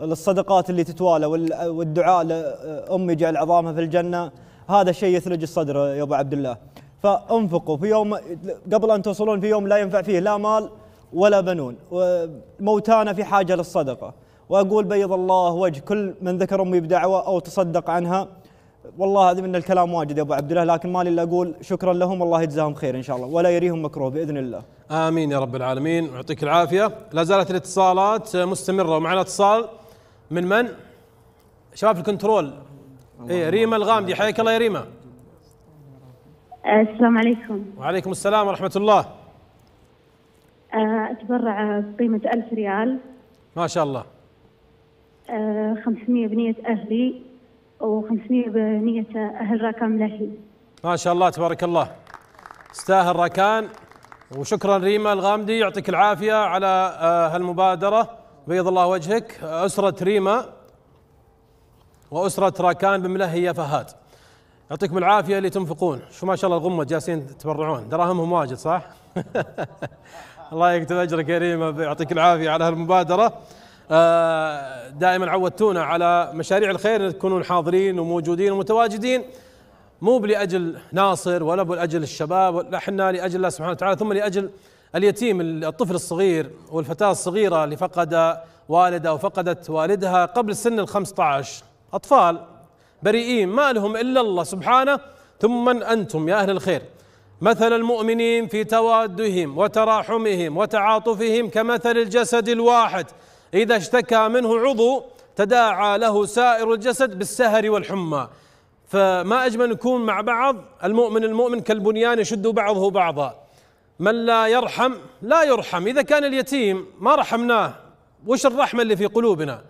للصدقات اللي تتوالى والدعاء لامي جعل عظامها في الجنة هذا شيء يثلج الصدر يا أبو عبد الله فانفقوا في يوم قبل أن توصلون في يوم لا ينفع فيه لا مال ولا بنون موتانا في حاجة للصدقة وأقول بيض الله وجه كل من ذكر أمي بدعوة أو تصدق عنها والله هذا من الكلام واجد يا ابو عبد الله لكن مالي الا اقول شكرا لهم الله يجزاهم خير ان شاء الله ولا يريهم مكروه باذن الله. امين يا رب العالمين ويعطيك العافيه، لا زالت الاتصالات مستمره ومعنا اتصال من من؟ شباب الكنترول اي ريما الغامدي حياك الله يا ريما السلام عليكم وعليكم السلام ورحمة الله أه، أتبرع بقيمة ألف ريال ما شاء الله 500 أه، بنية أهلي أهلي و500 بنية أهل راكان لهي ما شاء الله تبارك الله استاهل راكان وشكرا ريما الغامدي يعطيك العافية على آه، هالمبادرة بيض الله وجهك أسرة ريما وأسرة راكان بملهي يا فهاد يعطيكم العافية اللي تنفقون شو ما شاء الله الغمة جالسين تبرعون دراهمهم واجد صح؟ <laughs> الله يكتب أجرك يا ريما يعطيك العافية على هالمبادرة آه، دائما عودتونا على مشاريع الخير ان تكونون حاضرين وموجودين ومتواجدين مو لاجل ناصر ولا لاجل الشباب ولا احنا لاجل الله سبحانه وتعالى ثم لاجل اليتيم الطفل الصغير والفتاة الصغيرة اللي فقد والدها أو فقدت والدها قبل سن الخمسة عشر أطفال بريئين ما لهم إلا الله سبحانه ثم من أنتم يا أهل الخير مثل المؤمنين في توادهم وتراحمهم وتعاطفهم كمثل الجسد الواحد إذا اشتكى منه عضو تداعى له سائر الجسد بالسهر والحمى فما أجمل نكون مع بعض المؤمن المؤمن كالبنيان يشد بعضه بعضا من لا يرحم لا يرحم إذا كان اليتيم ما رحمناه وش الرحمة اللي في قلوبنا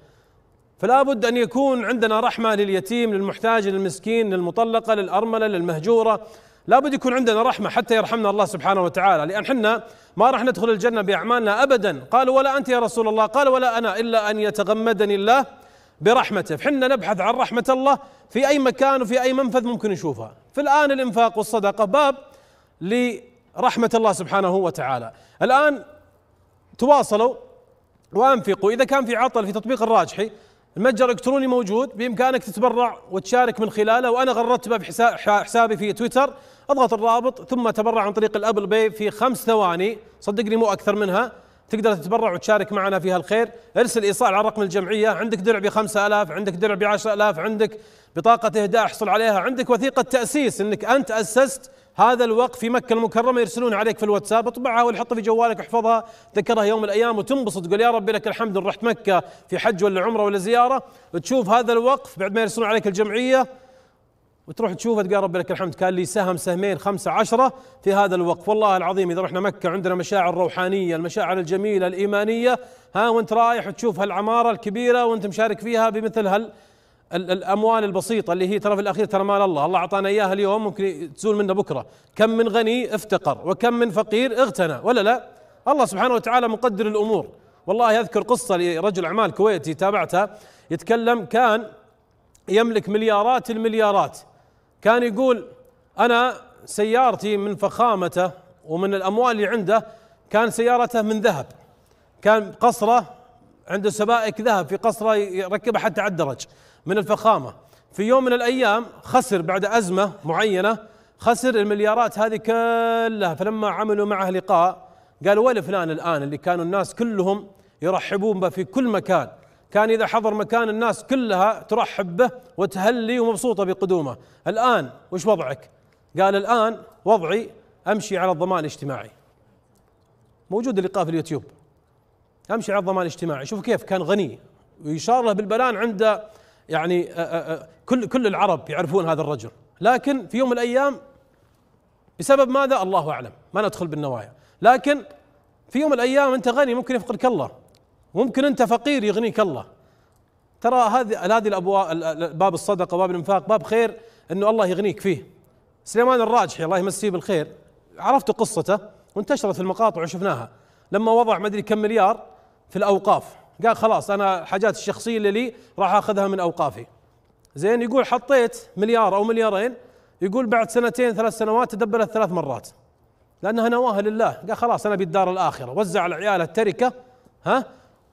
فلا بد أن يكون عندنا رحمة لليتيم للمحتاج للمسكين للمطلقة للأرملة للمهجورة لا بد يكون عندنا رحمة حتى يرحمنا الله سبحانه وتعالى لأن حنا ما راح ندخل الجنة بأعمالنا أبدا قالوا ولا أنت يا رسول الله قال ولا أنا إلا أن يتغمدني الله برحمته فحنا نبحث عن رحمة الله في أي مكان وفي أي منفذ ممكن نشوفها فالآن الإنفاق والصدقة باب رحمة الله سبحانه وتعالى الآن تواصلوا وأنفقوا إذا كان في عطل في تطبيق الراجحي المتجر الالكتروني موجود بامكانك تتبرع وتشارك من خلاله وانا في حسابي في تويتر اضغط الرابط ثم تبرع عن طريق الابل باي في خمس ثواني صدقني مو اكثر منها تقدر تتبرع وتشارك معنا فيها الخير ارسل ايصال على رقم الجمعيه عندك درع ب 5000 عندك درع ب 10000 عندك بطاقه اهداء احصل عليها عندك وثيقه تاسيس انك انت اسست هذا الوقف في مكه المكرمه يرسلون عليك في الواتساب اطبعها والحطها في جوالك احفظها تذكرها يوم من الايام وتنبسط تقول يا ربي لك الحمد ان رحت مكه في حج ولا عمره ولا زياره تشوف هذا الوقف بعد ما يرسلون عليك الجمعيه وتروح تشوفه تقول يا ربي لك الحمد كان لي سهم سهمين خمسة عشرة في هذا الوقف والله العظيم إذا رحنا مكة عندنا مشاعر روحانية المشاعر الجميلة الإيمانية ها وانت رايح تشوف هالعمارة الكبيرة وانت مشارك فيها بمثل هال الاموال البسيطه اللي هي ترى في الاخير ترى مال الله، الله اعطانا اياها اليوم ممكن تزول منا بكره، كم من غني افتقر وكم من فقير اغتنى ولا لا؟ الله سبحانه وتعالى مقدر الامور، والله اذكر قصه لرجل اعمال كويتي تابعتها يتكلم كان يملك مليارات المليارات كان يقول انا سيارتي من فخامته ومن الاموال اللي عنده كان سيارته من ذهب كان قصره عنده سبائك ذهب في قصره يركبها حتى على الدرج من الفخامه في يوم من الايام خسر بعد ازمه معينه خسر المليارات هذه كلها فلما عملوا معه لقاء قالوا وين فلان الان اللي كانوا الناس كلهم يرحبون به في كل مكان كان اذا حضر مكان الناس كلها ترحب به وتهلي ومبسوطه بقدومه الان وش وضعك قال الان وضعي امشي على الضمان الاجتماعي موجود اللقاء في اليوتيوب امشي على الضمان الاجتماعي شوف كيف كان غني ويشار له بالبلان عند يعني كل كل العرب يعرفون هذا الرجل لكن في يوم من الايام بسبب ماذا الله اعلم ما ندخل بالنوايا لكن في يوم من الايام انت غني ممكن يفقرك الله ممكن انت فقير يغنيك الله ترى هذه هذه الابواب باب الصدقه باب الانفاق باب خير انه الله يغنيك فيه سليمان الراجحي الله يمسيه بالخير عرفت قصته وانتشرت في المقاطع وشفناها لما وضع مدري كم مليار في الاوقاف قال خلاص انا حاجات الشخصيه اللي لي راح اخذها من اوقافي زين يقول حطيت مليار او مليارين يقول بعد سنتين ثلاث سنوات تدبرت ثلاث مرات لانها نواها لله قال خلاص انا بالدار الاخره وزع على عياله التركه ها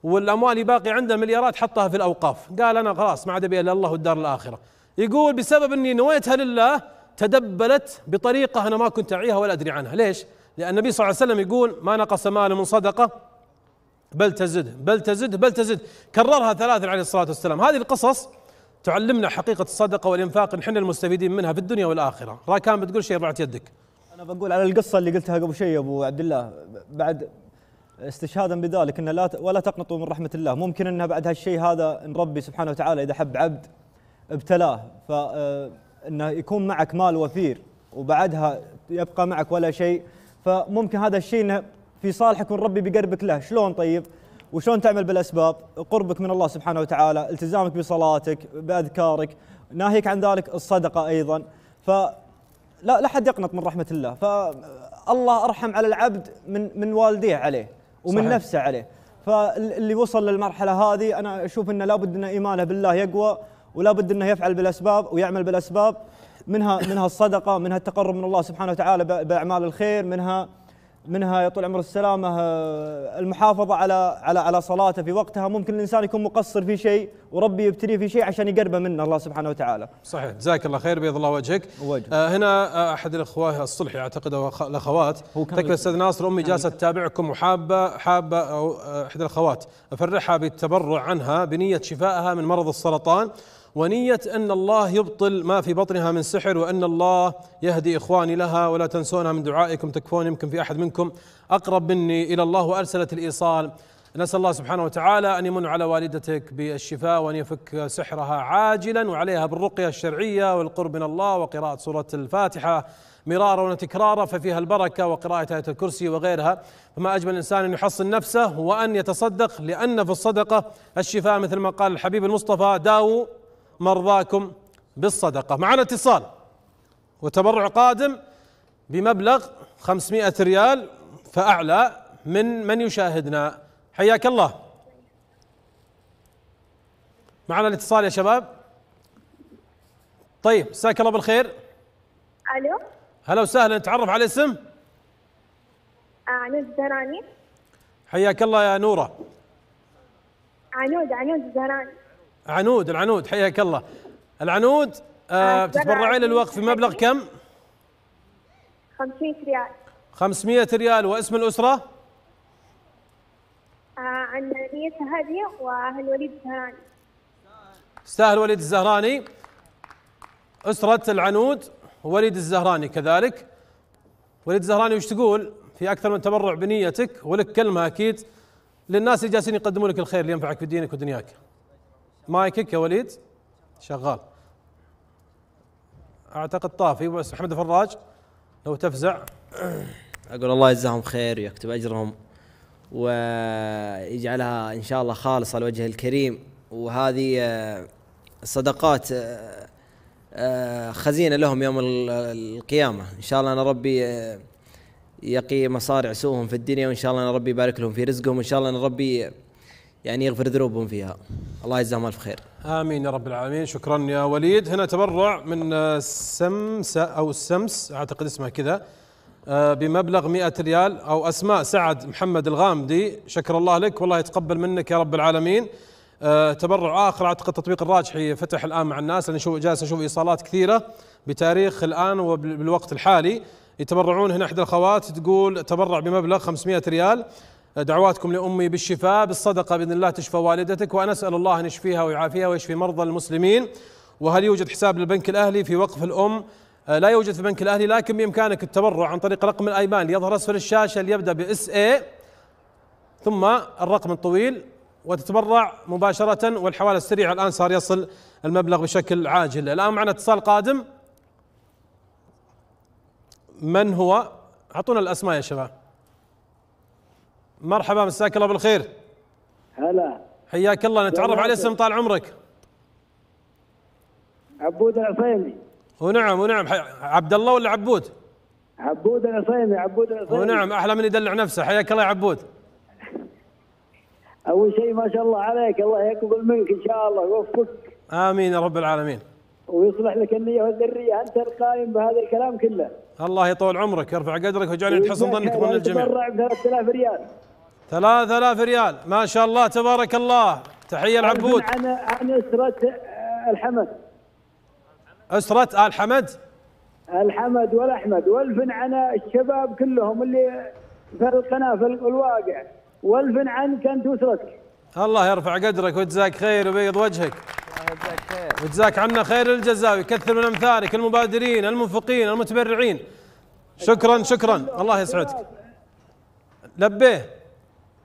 والاموال باقي عنده مليارات حطها في الاوقاف قال انا خلاص ما عاد ابي الا الله والدار الاخره يقول بسبب اني نويتها لله تدبلت بطريقه انا ما كنت اعيها ولا ادري عنها ليش؟ لان النبي صلى الله عليه وسلم يقول ما نقص مال من صدقه بل تزد بل تزد بل تزد كررها ثلاثا عليه الصلاة والسلام هذه القصص تعلمنا حقيقة الصدقة والإنفاق نحن المستفيدين منها في الدنيا والآخرة راكان بتقول شيء رفعت يدك أنا بقول على القصة اللي قلتها قبل شيء أبو عبد الله بعد استشهادا بذلك ان لا ولا تقنطوا من رحمه الله، ممكن انها بعد هالشيء هذا ان ربي سبحانه وتعالى اذا حب عبد ابتلاه فانه آه، يكون معك مال وفير وبعدها يبقى معك ولا شيء فممكن هذا الشيء انه في صالحك والرب بيقربك له شلون طيب وشلون تعمل بالاسباب قربك من الله سبحانه وتعالى التزامك بصلاتك باذكارك ناهيك عن ذلك الصدقه ايضا ف لا لا حد يقنط من رحمه الله فالله ارحم على العبد من من والديه عليه ومن صحيح. نفسه عليه فاللي وصل للمرحله هذه انا اشوف انه لابد ان ايمانه بالله يقوى ولا بد انه يفعل بالاسباب ويعمل بالاسباب منها منها الصدقه منها التقرب من الله سبحانه وتعالى باعمال الخير منها منها يا طول عمر السلامه آه، المحافظه على على على صلاته في وقتها ممكن الانسان يكون مقصر في شيء وربي يبتليه في شيء عشان يقربه منه الله سبحانه وتعالى. صحيح جزاك الله خير بيض الله وجهك. وجه. آه هنا آه، احد الاخوه الصلحي اعتقد او الاخوات تكفى استاذ ناصر امي جالسه نعم. تتابعكم وحابه حابه او آه، احدى الاخوات افرحها بالتبرع عنها بنيه شفائها من مرض السرطان ونية أن الله يبطل ما في بطنها من سحر وأن الله يهدي إخواني لها ولا تنسونا من دعائكم تكفون يمكن في أحد منكم أقرب مني إلى الله وأرسلت الإيصال نسأل الله سبحانه وتعالى أن يمن على والدتك بالشفاء وأن يفك سحرها عاجلا وعليها بالرقية الشرعية والقرب من الله وقراءة سورة الفاتحة مرارا وتكرارا ففيها البركة وقراءة آية الكرسي وغيرها فما أجمل الإنسان أن يحصن نفسه وأن يتصدق لأن في الصدقة الشفاء مثل ما قال الحبيب المصطفى داو مرضاكم بالصدقة معنا اتصال وتبرع قادم بمبلغ 500 ريال فأعلى من من يشاهدنا حياك الله معنا الاتصال يا شباب طيب مساك الله بالخير الو هلا وسهلا نتعرف على اسم عنود الزهراني حياك الله يا نوره عنود عنود الزهراني عنود العنود حياك الله العنود آه، تتبرعين بتتبرعين للوقف بمبلغ كم؟ 500 ريال 500 ريال واسم الأسرة؟ آه، عن نية هادية وأهل وليد الزهراني استاهل وليد الزهراني أسرة العنود ووليد الزهراني كذلك وليد الزهراني وش تقول في أكثر من تبرع بنيتك ولك كلمة أكيد للناس اللي جالسين يقدموا لك الخير اللي ينفعك في دينك ودنياك مايكك يا وليد شغال اعتقد طافي بس محمد الفراج لو تفزع اقول الله يجزاهم خير ويكتب اجرهم ويجعلها ان شاء الله خالصه لوجه الكريم وهذه الصدقات آه، آه، آه، خزينه لهم يوم القيامه ان شاء الله انا ربي يقي مصارع سوهم في الدنيا وان شاء الله ان ربي يبارك لهم في رزقهم وان شاء الله ان ربي يعني يغفر ذنوبهم فيها الله يجزاهم الف خير امين يا رب العالمين شكرا يا وليد هنا تبرع من سمس او السمس اعتقد اسمها كذا آه، بمبلغ 100 ريال او اسماء سعد محمد الغامدي شكر الله لك والله يتقبل منك يا رب العالمين آه، تبرع اخر اعتقد تطبيق الراجحي فتح الان مع الناس انا اشوف جالس اشوف ايصالات كثيره بتاريخ الان وبالوقت الحالي يتبرعون هنا احدى الاخوات تقول تبرع بمبلغ 500 ريال دعواتكم لأمي بالشفاء بالصدقة بإذن الله تشفى والدتك وأنا أسأل الله أن يشفيها ويعافيها ويشفي مرضى المسلمين وهل يوجد حساب للبنك الأهلي في وقف الأم آه، لا يوجد في البنك الأهلي لكن بإمكانك التبرع عن طريق رقم الأيمان يظهر أسفل الشاشة اللي يبدأ بإس اي ثم الرقم الطويل وتتبرع مباشرة والحوالة السريعة الآن صار يصل المبلغ بشكل عاجل الآن معنا اتصال قادم من هو؟ أعطونا الأسماء يا شباب مرحبا مساك الله بالخير هلا حياك الله نتعرف على اسم طال عمرك عبود العصيمي ونعم ونعم عبد الله ولا عبود؟ عبود العصيمي عبود العصيمي ونعم احلى من يدلع نفسه حياك الله يا عبود اول شيء ما شاء الله عليك الله يقبل منك ان شاء الله ويوفقك امين يا رب العالمين ويصلح لك النيه والذريه انت القائم بهذا الكلام كله الله يطول عمرك يرفع قدرك ويجعلني حسن ظنك من الجميع تبرع ب 3000 ريال ثلاثة آلاف ريال ما شاء الله تبارك الله تحية العبود عن عن أسرة الحمد أسرة آل حمد الحمد والأحمد والفن عن الشباب كلهم اللي في القناة في الواقع والفن عنك أنت وأسرتك الله يرفع قدرك ويجزاك خير ويبيض وجهك وجزاك عنا خير الجزاء ويكثر من امثالك المبادرين المنفقين المتبرعين شكرا شكرا الله يسعدك لبيه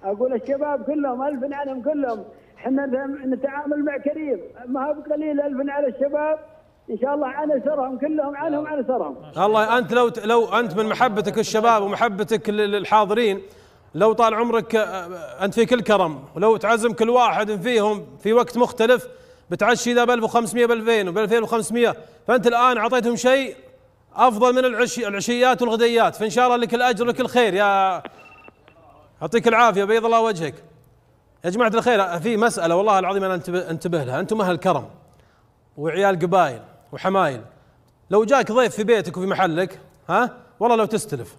اقول الشباب كلهم الف عنهم كلهم احنا نتعامل مع كريم ما هو بقليل الف على الشباب ان شاء الله عن اسرهم كلهم عنهم عن اسرهم الله انت لو لو انت من محبتك الشباب ومحبتك للحاضرين لو طال عمرك آه، آه، انت في كل كرم ولو تعزم كل واحد فيهم في وقت مختلف بتعشي ذا ب 1500 ب 2000 وب 2500 فانت الان اعطيتهم شيء افضل من العشيات والغديات فان شاء الله لك الاجر لك الخير يا يعطيك العافيه بيض الله وجهك يا جماعه الخير في مساله والله العظيم انا انتبه لها انتم اهل كرم وعيال قبايل وحمايل لو جاك ضيف في بيتك وفي محلك ها والله لو تستلف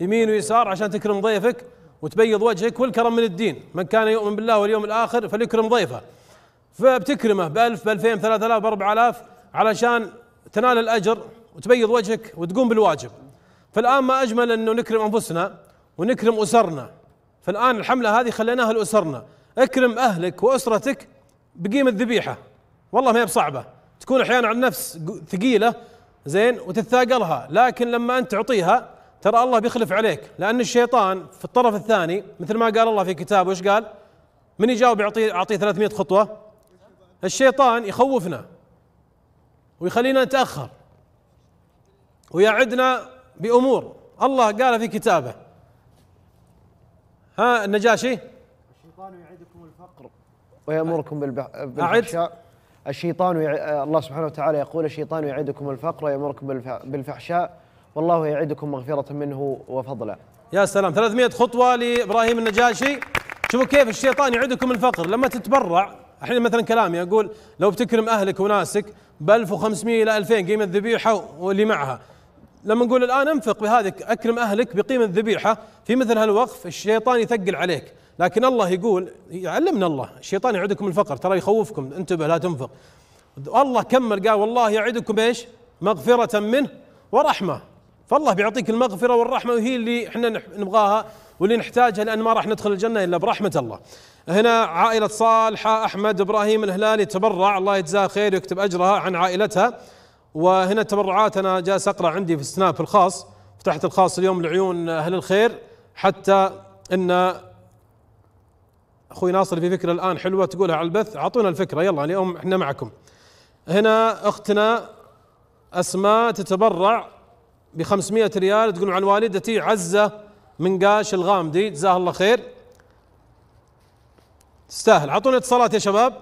يمين ويسار عشان تكرم ضيفك وتبيض وجهك والكرم من الدين من كان يؤمن بالله واليوم الآخر فليكرم ضيفه فبتكرمه بألف بألفين ثلاثة آلاف بأربع آلاف علشان تنال الأجر وتبيض وجهك وتقوم بالواجب فالآن ما أجمل أنه نكرم أنفسنا ونكرم أسرنا فالآن الحملة هذه خليناها لأسرنا اكرم أهلك وأسرتك بقيمة ذبيحة والله ما هي بصعبة تكون أحيانا على النفس ثقيلة زين وتتثاقلها لكن لما أنت تعطيها ترى الله بيخلف عليك لأن الشيطان في الطرف الثاني مثل ما قال الله في كتابه إيش قال من يجاوب يعطيه أعطيه 300 خطوة الشيطان يخوفنا ويخلينا نتأخر ويعدنا بأمور الله قال في كتابه ها النجاشي الشيطان يعدكم الفقر ويأمركم بالفحشاء الشيطان يع... الله سبحانه وتعالى يقول الشيطان يعدكم الفقر ويأمركم بالفحشاء والله يعدكم مغفرة منه وفضلا يا سلام 300 خطوة لإبراهيم النجاشي شوفوا كيف الشيطان يعدكم الفقر لما تتبرع الحين مثلا كلامي اقول لو بتكرم اهلك وناسك ب 1500 الى 2000 قيمه ذبيحه واللي معها لما نقول الان انفق بهذه اكرم اهلك بقيمه ذبيحه في مثل هالوقف الشيطان يثقل عليك لكن الله يقول يعلمنا الله الشيطان يعدكم الفقر ترى يخوفكم انتبه لا تنفق الله كمل قال والله يعدكم ايش مغفره منه ورحمه فالله بيعطيك المغفره والرحمه وهي اللي احنا نبغاها واللي نحتاجها لان ما راح ندخل الجنه الا برحمه الله. هنا عائله صالحه احمد ابراهيم الهلالي تبرع الله يجزاه خير ويكتب اجرها عن عائلتها وهنا التبرعات انا جالس اقرا عندي في السناب الخاص فتحت الخاص اليوم لعيون اهل الخير حتى ان اخوي ناصر في فكره الان حلوه تقولها على البث اعطونا الفكره يلا اليوم احنا معكم هنا اختنا اسماء تتبرع ب 500 ريال تقول عن والدتي عزه من قاش الغامدي جزاها الله خير تستاهل اعطونا اتصالات يا شباب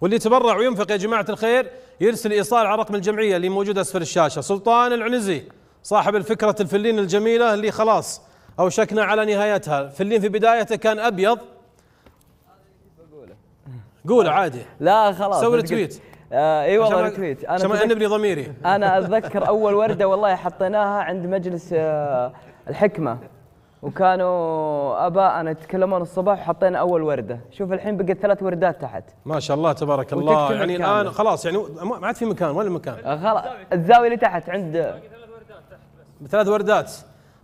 واللي تبرع وينفق يا جماعه الخير يرسل ايصال على رقم الجمعيه اللي موجود اسفل الشاشه سلطان العنزي صاحب الفكره الفلين الجميله اللي خلاص اوشكنا على نهايتها فلين في بدايته كان ابيض قول عادي لا خلاص سوي تويت آه، اي والله التويت انا عشان انبني ضميري انا اتذكر اول ورده والله حطيناها عند مجلس آه، الحكمه وكانوا اباءنا يتكلمون الصباح وحطينا اول ورده شوف الحين بقت ثلاث وردات تحت ما شاء الله تبارك الله يعني الان خلاص يعني ما عاد في مكان ولا مكان خلاص الزاويه اللي تحت عند ثلاث وردات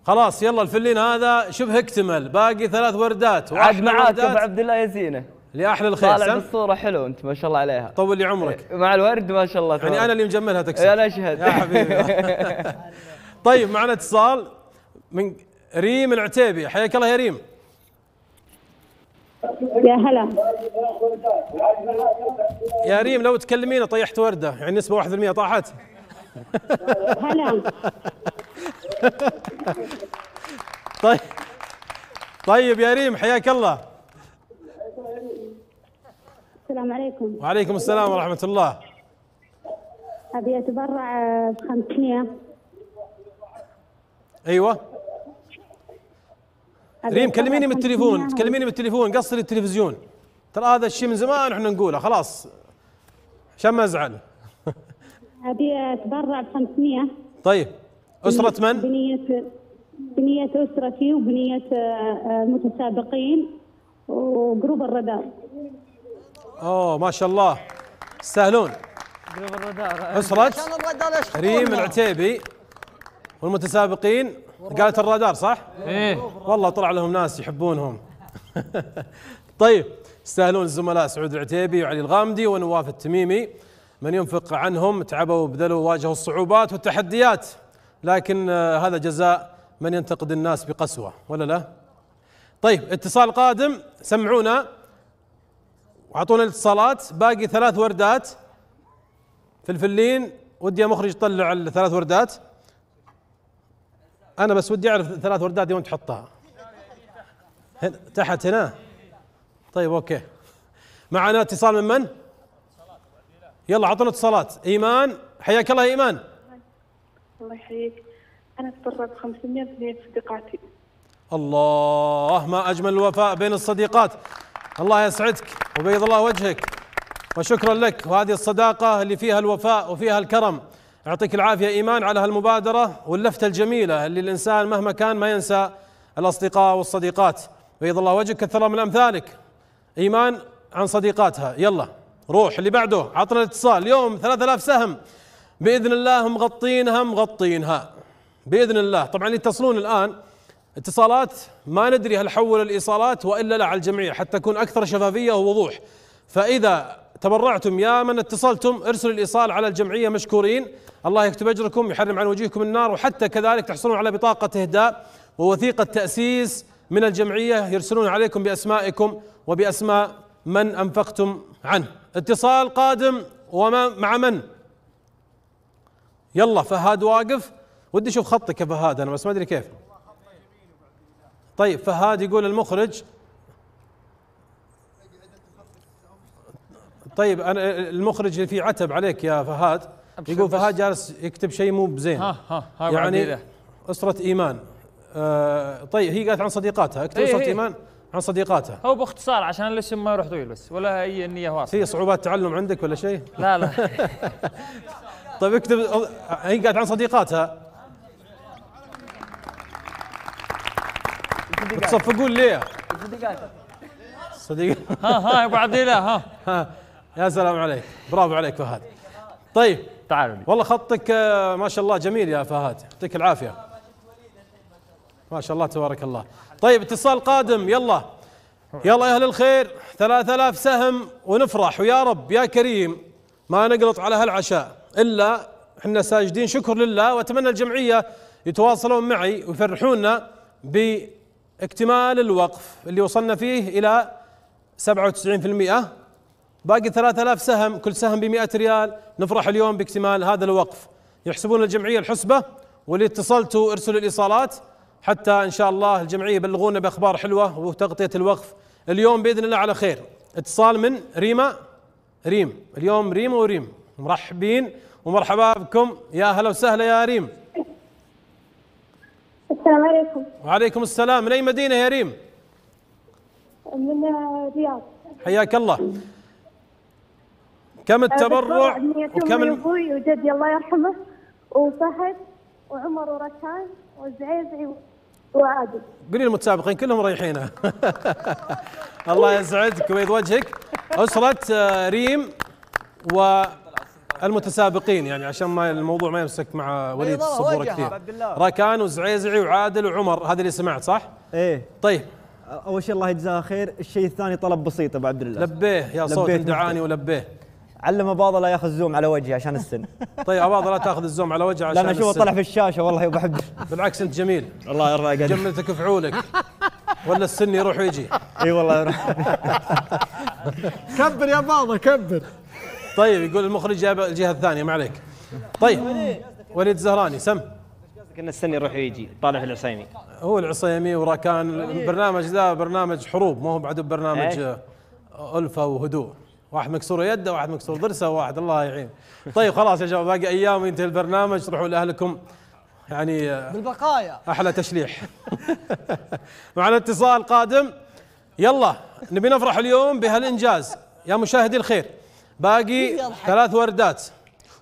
خلاص يلا الفلين هذا شبه اكتمل باقي ثلاث وردات عاد معاك ابو عبد الله يزينه لاحلى الخير طالع بالصوره حلو انت ما شاء الله عليها طول لي عمرك إيه، مع الورد ما شاء الله يعني تبارك. يعني انا اللي مجملها تكسر انا اشهد يا حبيبي <laughs> طيب معنا اتصال من ريم العتيبي حياك الله يا ريم يا هلا يا ريم لو تكلمينا طيحت ورده يعني نسبه 1% طاحت هلا <laughs> طيب طيب يا ريم حياك الله السلام عليكم وعليكم السلام ورحمه الله ابي اتبرع ب 500 ايوه ريم كلميني من التليفون تكلميني من التليفون قصري التلفزيون ترى هذا الشيء من زمان احنا نقوله خلاص عشان ما ازعل ابي اتبرع ب 500 طيب اسره من؟ بنيه بنيه اسرتي وبنيه المتسابقين آه، آه، وجروب الرداء اوه ما شاء الله تستاهلون جروب الرداء اسره ريم العتيبي والمتسابقين قالت الرادار صح؟ ايه والله طلع لهم ناس يحبونهم <laughs> طيب يستاهلون الزملاء سعود العتيبي وعلي الغامدي ونواف التميمي من ينفق عنهم تعبوا وبذلوا وواجهوا الصعوبات والتحديات لكن آه، هذا جزاء من ينتقد الناس بقسوة ولا لا طيب اتصال قادم سمعونا وعطونا الاتصالات باقي ثلاث وردات فلفلين ودي يا مخرج طلع الثلاث وردات انا بس ودي اعرف ثلاث وردات دي وين تحطها هنا تحت هنا طيب اوكي معنا اتصال من من يلا عطنا اتصالات ايمان حياك الله يا ايمان الله يحييك انا اتبرع ب 500 جنيه صديقاتي الله ما اجمل الوفاء بين الصديقات الله يسعدك وبيض الله وجهك وشكرا لك وهذه الصداقه اللي فيها الوفاء وفيها الكرم يعطيك العافية إيمان على هالمبادرة واللفتة الجميلة اللي الإنسان مهما كان ما ينسى الأصدقاء والصديقات بيض الله وجهك كثر من أمثالك إيمان عن صديقاتها يلا روح اللي بعده عطنا الاتصال اليوم 3000 سهم بإذن الله مغطينها مغطينها بإذن الله طبعا يتصلون الآن اتصالات ما ندري هل حول الإيصالات وإلا لا على الجميع حتى تكون أكثر شفافية ووضوح فإذا تبرعتم يا من اتصلتم ارسلوا الإيصال على الجمعية مشكورين الله يكتب اجركم يحرم عن وجوهكم النار وحتى كذلك تحصلون على بطاقه اهداء ووثيقه تاسيس من الجمعيه يرسلون عليكم باسمائكم وباسماء من انفقتم عنه اتصال قادم وما مع من يلا فهاد واقف ودي اشوف خطك يا فهاد انا بس ما ادري كيف طيب فهاد يقول المخرج طيب انا المخرج في عتب عليك يا فهاد يقول فهد جالس يكتب شيء مو بزين ها ها, ها يعني اسره ايمان آه طيب هي قالت عن صديقاتها اكتب إيه، اسره إيه. ايمان عن صديقاتها هو باختصار عشان الاسم ما يروح طويل بس ولا اي نيه واضحه في صعوبات تعلم عندك ولا شيء؟ لا لا <laughs> طيب اكتب هي قالت عن صديقاتها تصفقون ليه؟ صديقاتها صديق ها ها يا ابو الله ها ها يا سلام عليك برافو عليك فهد طيب تعال والله خطك آه، ما شاء الله جميل يا فهد يعطيك العافيه ما شاء الله تبارك الله طيب اتصال قادم يلا يلا يا اهل الخير 3000 سهم ونفرح ويا رب يا كريم ما نقلط على هالعشاء الا احنا ساجدين شكر لله واتمنى الجمعيه يتواصلون معي ويفرحونا باكتمال الوقف اللي وصلنا فيه الى 97% باقي 3000 سهم كل سهم ب 100 ريال نفرح اليوم باكتمال هذا الوقف يحسبون الجمعيه الحسبه واللي اتصلتوا ارسلوا الايصالات حتى ان شاء الله الجمعيه يبلغونا باخبار حلوه وتغطيه الوقف اليوم باذن الله على خير اتصال من ريما ريم اليوم ريم وريم مرحبين ومرحبا بكم يا هلا وسهلا يا ريم السلام عليكم وعليكم السلام من اي مدينه يا ريم من الرياض حياك الله كم التبرع وكم الم... ابوي وجدي الله يرحمه وفهد وعمر وركان والزعيزعي وعادل قولي المتسابقين كلهم رايحين <laughs> الله يسعدك ويد وجهك اسره آه، ريم و المتسابقين يعني عشان ما الموضوع ما يمسك مع وليد أيوة، الصبور كثير راكان وزعيزعي وعادل وعمر هذا اللي سمعت صح؟ ايه طيب اول شيء الله يجزاه خير الشيء الثاني طلب بسيط ابو عبد الله لبيه يا صوت دعاني ولبيه علم ابو لا ياخذ زوم على وجهي عشان السن <laughs> طيب ابو لا تاخذ الزوم على وجهه عشان لا انا اشوفه طلع في الشاشه والله وبحب بالعكس انت جميل الله يرضى عليك جملتك في عونك ولا السن يروح ويجي اي والله يروح كبر يا ابو كبر طيب يقول المخرج جاب الجهه الثانيه ما عليك طيب وليد زهراني سم ان السن يروح ويجي طالع في العصيمي هو العصيمي وراكان إيه. البرنامج ذا برنامج حروب ما هو بعد برنامج إيه. الفه وهدوء واحد مكسور يده واحد مكسور ضرسه واحد الله يعين طيب خلاص يا شباب باقي ايام ينتهي البرنامج تروحوا لاهلكم يعني آه، بالبقايا احلى تشليح <laughs> معنا اتصال قادم يلا نبي نفرح اليوم بهالانجاز يا مشاهدي الخير باقي ثلاث وردات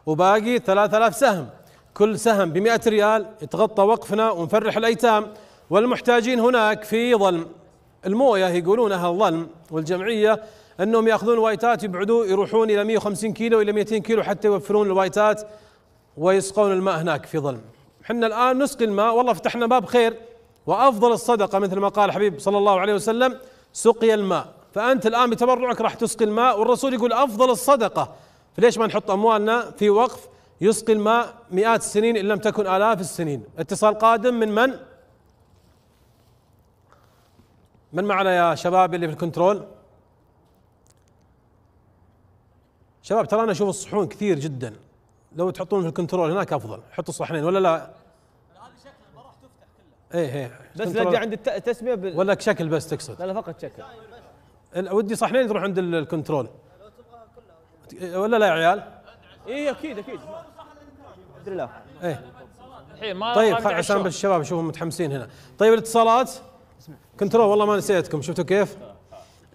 وباقي 3000 سهم كل سهم ب 100 ريال يتغطى وقفنا ونفرح الايتام والمحتاجين هناك في ظلم المويه يقولونها ظلم والجمعيه انهم ياخذون وايتات يبعدوا يروحون الى 150 كيلو الى 200 كيلو حتى يوفرون الوايتات ويسقون الماء هناك في ظلم. احنا الان نسقي الماء والله فتحنا باب خير وافضل الصدقه مثل ما قال الحبيب صلى الله عليه وسلم سقي الماء فانت الان بتبرعك راح تسقي الماء والرسول يقول افضل الصدقه فليش ما نحط اموالنا في وقف يسقي الماء مئات السنين ان لم تكن الاف السنين. اتصال قادم من من؟ من معنا يا شباب اللي في الكنترول؟ شباب ترى انا اشوف الصحون كثير جدا لو تحطون في الكنترول هناك افضل حطوا صحنين ولا لا ايه ايه بس نرجع عند التسميه بال... ولا شكل بس تقصد لا فقط شكل ودي صحنين تروح عند الكنترول ولا لا يا عيال؟ اي اكيد اكيد الحمد لله ايه الحين ما طيب عشان بس الشباب اشوفهم متحمسين هنا طيب الاتصالات كنترول والله ما نسيتكم شفتوا كيف؟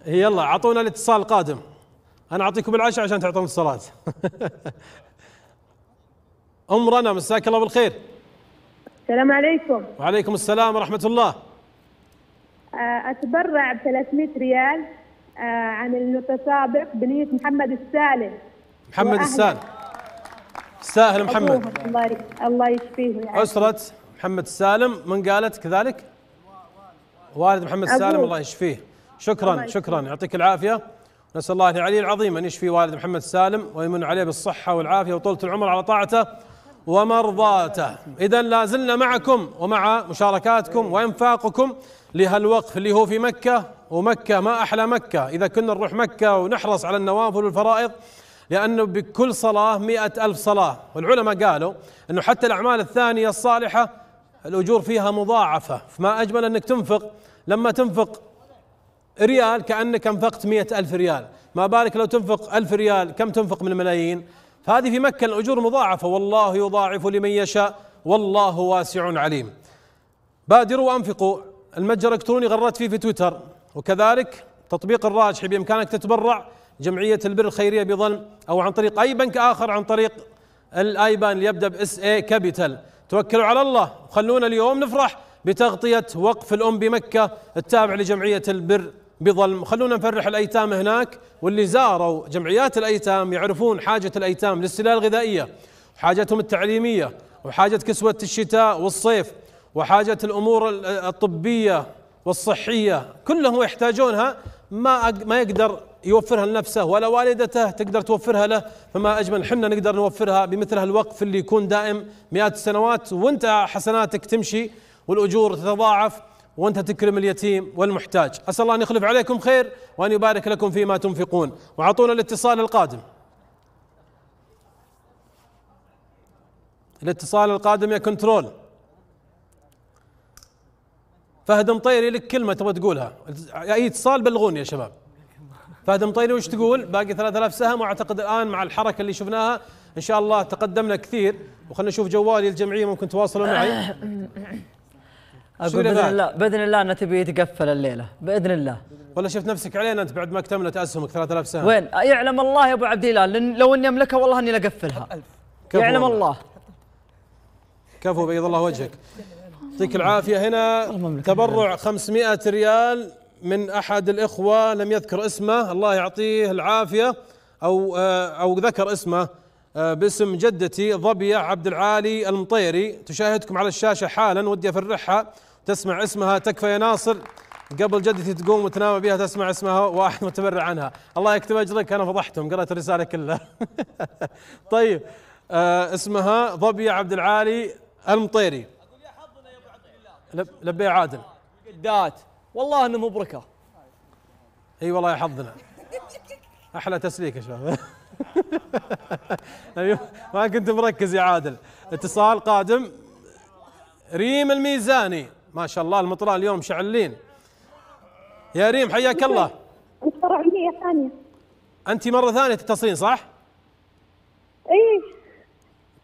يلا اعطونا الاتصال القادم انا اعطيكم العشاء عشان تعطون الصلاه <laughs> ام رنا مساك الله بالخير السلام عليكم وعليكم السلام ورحمه الله آه، اتبرع ب 300 ريال آه، عن المتسابق بنيه محمد السالم محمد السالم ساهل محمد الله يشفيه يعني. اسره محمد السالم من قالت كذلك والد محمد السالم الله يشفيه شكرا شكرا يعطيك العافيه نسأل الله العلي العظيم أن يشفي والد محمد سالم ويمن عليه بالصحة والعافية وطولة العمر على طاعته ومرضاته إذا لا زلنا معكم ومع مشاركاتكم وإنفاقكم لهالوقف اللي هو في مكة ومكة ما أحلى مكة إذا كنا نروح مكة ونحرص على النوافل والفرائض لأنه بكل صلاة مئة ألف صلاة والعلماء قالوا أنه حتى الأعمال الثانية الصالحة الأجور فيها مضاعفة فما أجمل أنك تنفق لما تنفق ريال كأنك أنفقت مئة ألف ريال ما بالك لو تنفق ألف ريال كم تنفق من الملايين فهذه في مكة الأجور مضاعفة والله يضاعف لمن يشاء والله واسع عليم بادروا وأنفقوا المتجر الإلكتروني غردت فيه في تويتر وكذلك تطبيق الراجحي بإمكانك تتبرع جمعية البر الخيرية بظلم أو عن طريق أي بنك آخر عن طريق الايبان اللي يبدا باس اي كابيتال توكلوا على الله وخلونا اليوم نفرح بتغطية وقف الأم بمكة التابع لجمعية البر بظلم خلونا نفرح الأيتام هناك واللي زاروا جمعيات الأيتام يعرفون حاجة الأيتام للسلال الغذائية وحاجتهم التعليمية وحاجة كسوة الشتاء والصيف وحاجة الأمور الطبية والصحية كلهم يحتاجونها ما ما يقدر يوفرها لنفسه ولا والدته تقدر توفرها له فما اجمل حنا نقدر نوفرها بمثل هالوقف اللي يكون دائم مئات السنوات وانت حسناتك تمشي والأجور تتضاعف وأنت تكرم اليتيم والمحتاج أسأل الله أن يخلف عليكم خير وأن يبارك لكم فيما تنفقون وعطونا الاتصال القادم الاتصال القادم يا كنترول فهد مطيري لك كلمة تبغى تقولها أي اتصال بلغوني يا شباب فهد مطيري وش تقول باقي 3000 سهم واعتقد الآن مع الحركة اللي شفناها إن شاء الله تقدمنا كثير وخلنا نشوف جوالي الجمعية ممكن تواصلوا معي <coughs> اقول باذن الله باذن الله انه تبي يتقفل الليله باذن الله ولا شفت نفسك علينا انت بعد ما اكتملت اسهمك 3000 سهم وين يعلم الله يا ابو عبد الله لو اني املكها والله اني لاقفلها يعلم الله كفو بيض الله وجهك يعطيك العافيه هنا تبرع 500 ريال من احد الاخوه لم يذكر اسمه الله يعطيه العافيه او آه، او ذكر اسمه آه، باسم جدتي ظبيه عبد العالي المطيري تشاهدكم على الشاشه حالا ودي افرحها تسمع اسمها تكفى يا ناصر قبل جدتي تقوم وتنام بها تسمع اسمها واحد متبرع عنها الله يكتب اجرك انا فضحتهم قرأت الرساله كلها <laughs> طيب آه اسمها ضبية عبد العالي المطيري لب لبي عادل قدات والله انه مبركه اي والله يا حظنا احلى تسليك يا شباب <laughs> أيوه، ما كنت مركز يا عادل اتصال قادم ريم الميزاني ما شاء الله المطران اليوم شعلين يا ريم حياك الله الفرع عندي ثانية أنت مرة ثانية تتصلين صح؟ اي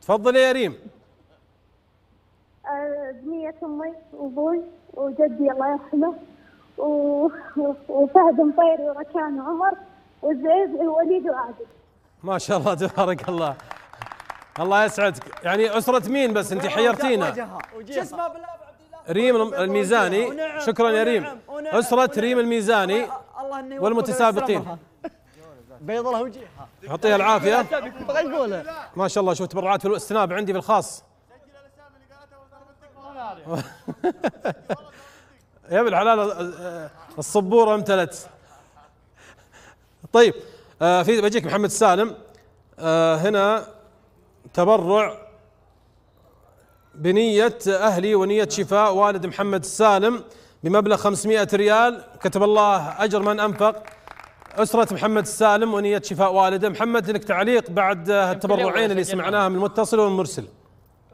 تفضلي يا ريم آه، بنية أمي وأبوي وجدي الله يرحمه وفهد مطيري وركان وعمر وزعيب ووليد وعادل ما شاء الله تبارك الله الله يسعدك يعني أسرة مين بس أنت حيرتينا وجهها وجهها ريم الميزاني شكرا يا ريم أسرة ريم الميزاني والمتسابقين بيض الله وجهها يعطيها العافية ما شاء الله شوف تبرعات في السناب عندي بالخاص <laughs> يا ابن الحلال الصبورة امتلت طيب آه، في بجيك محمد سالم آه، هنا تبرع بنية أهلي ونية شفاء والد محمد السالم بمبلغ 500 ريال كتب الله أجر من أنفق أسرة محمد السالم ونية شفاء والده محمد لك تعليق بعد التبرعين اللي سمعناها من المتصل والمرسل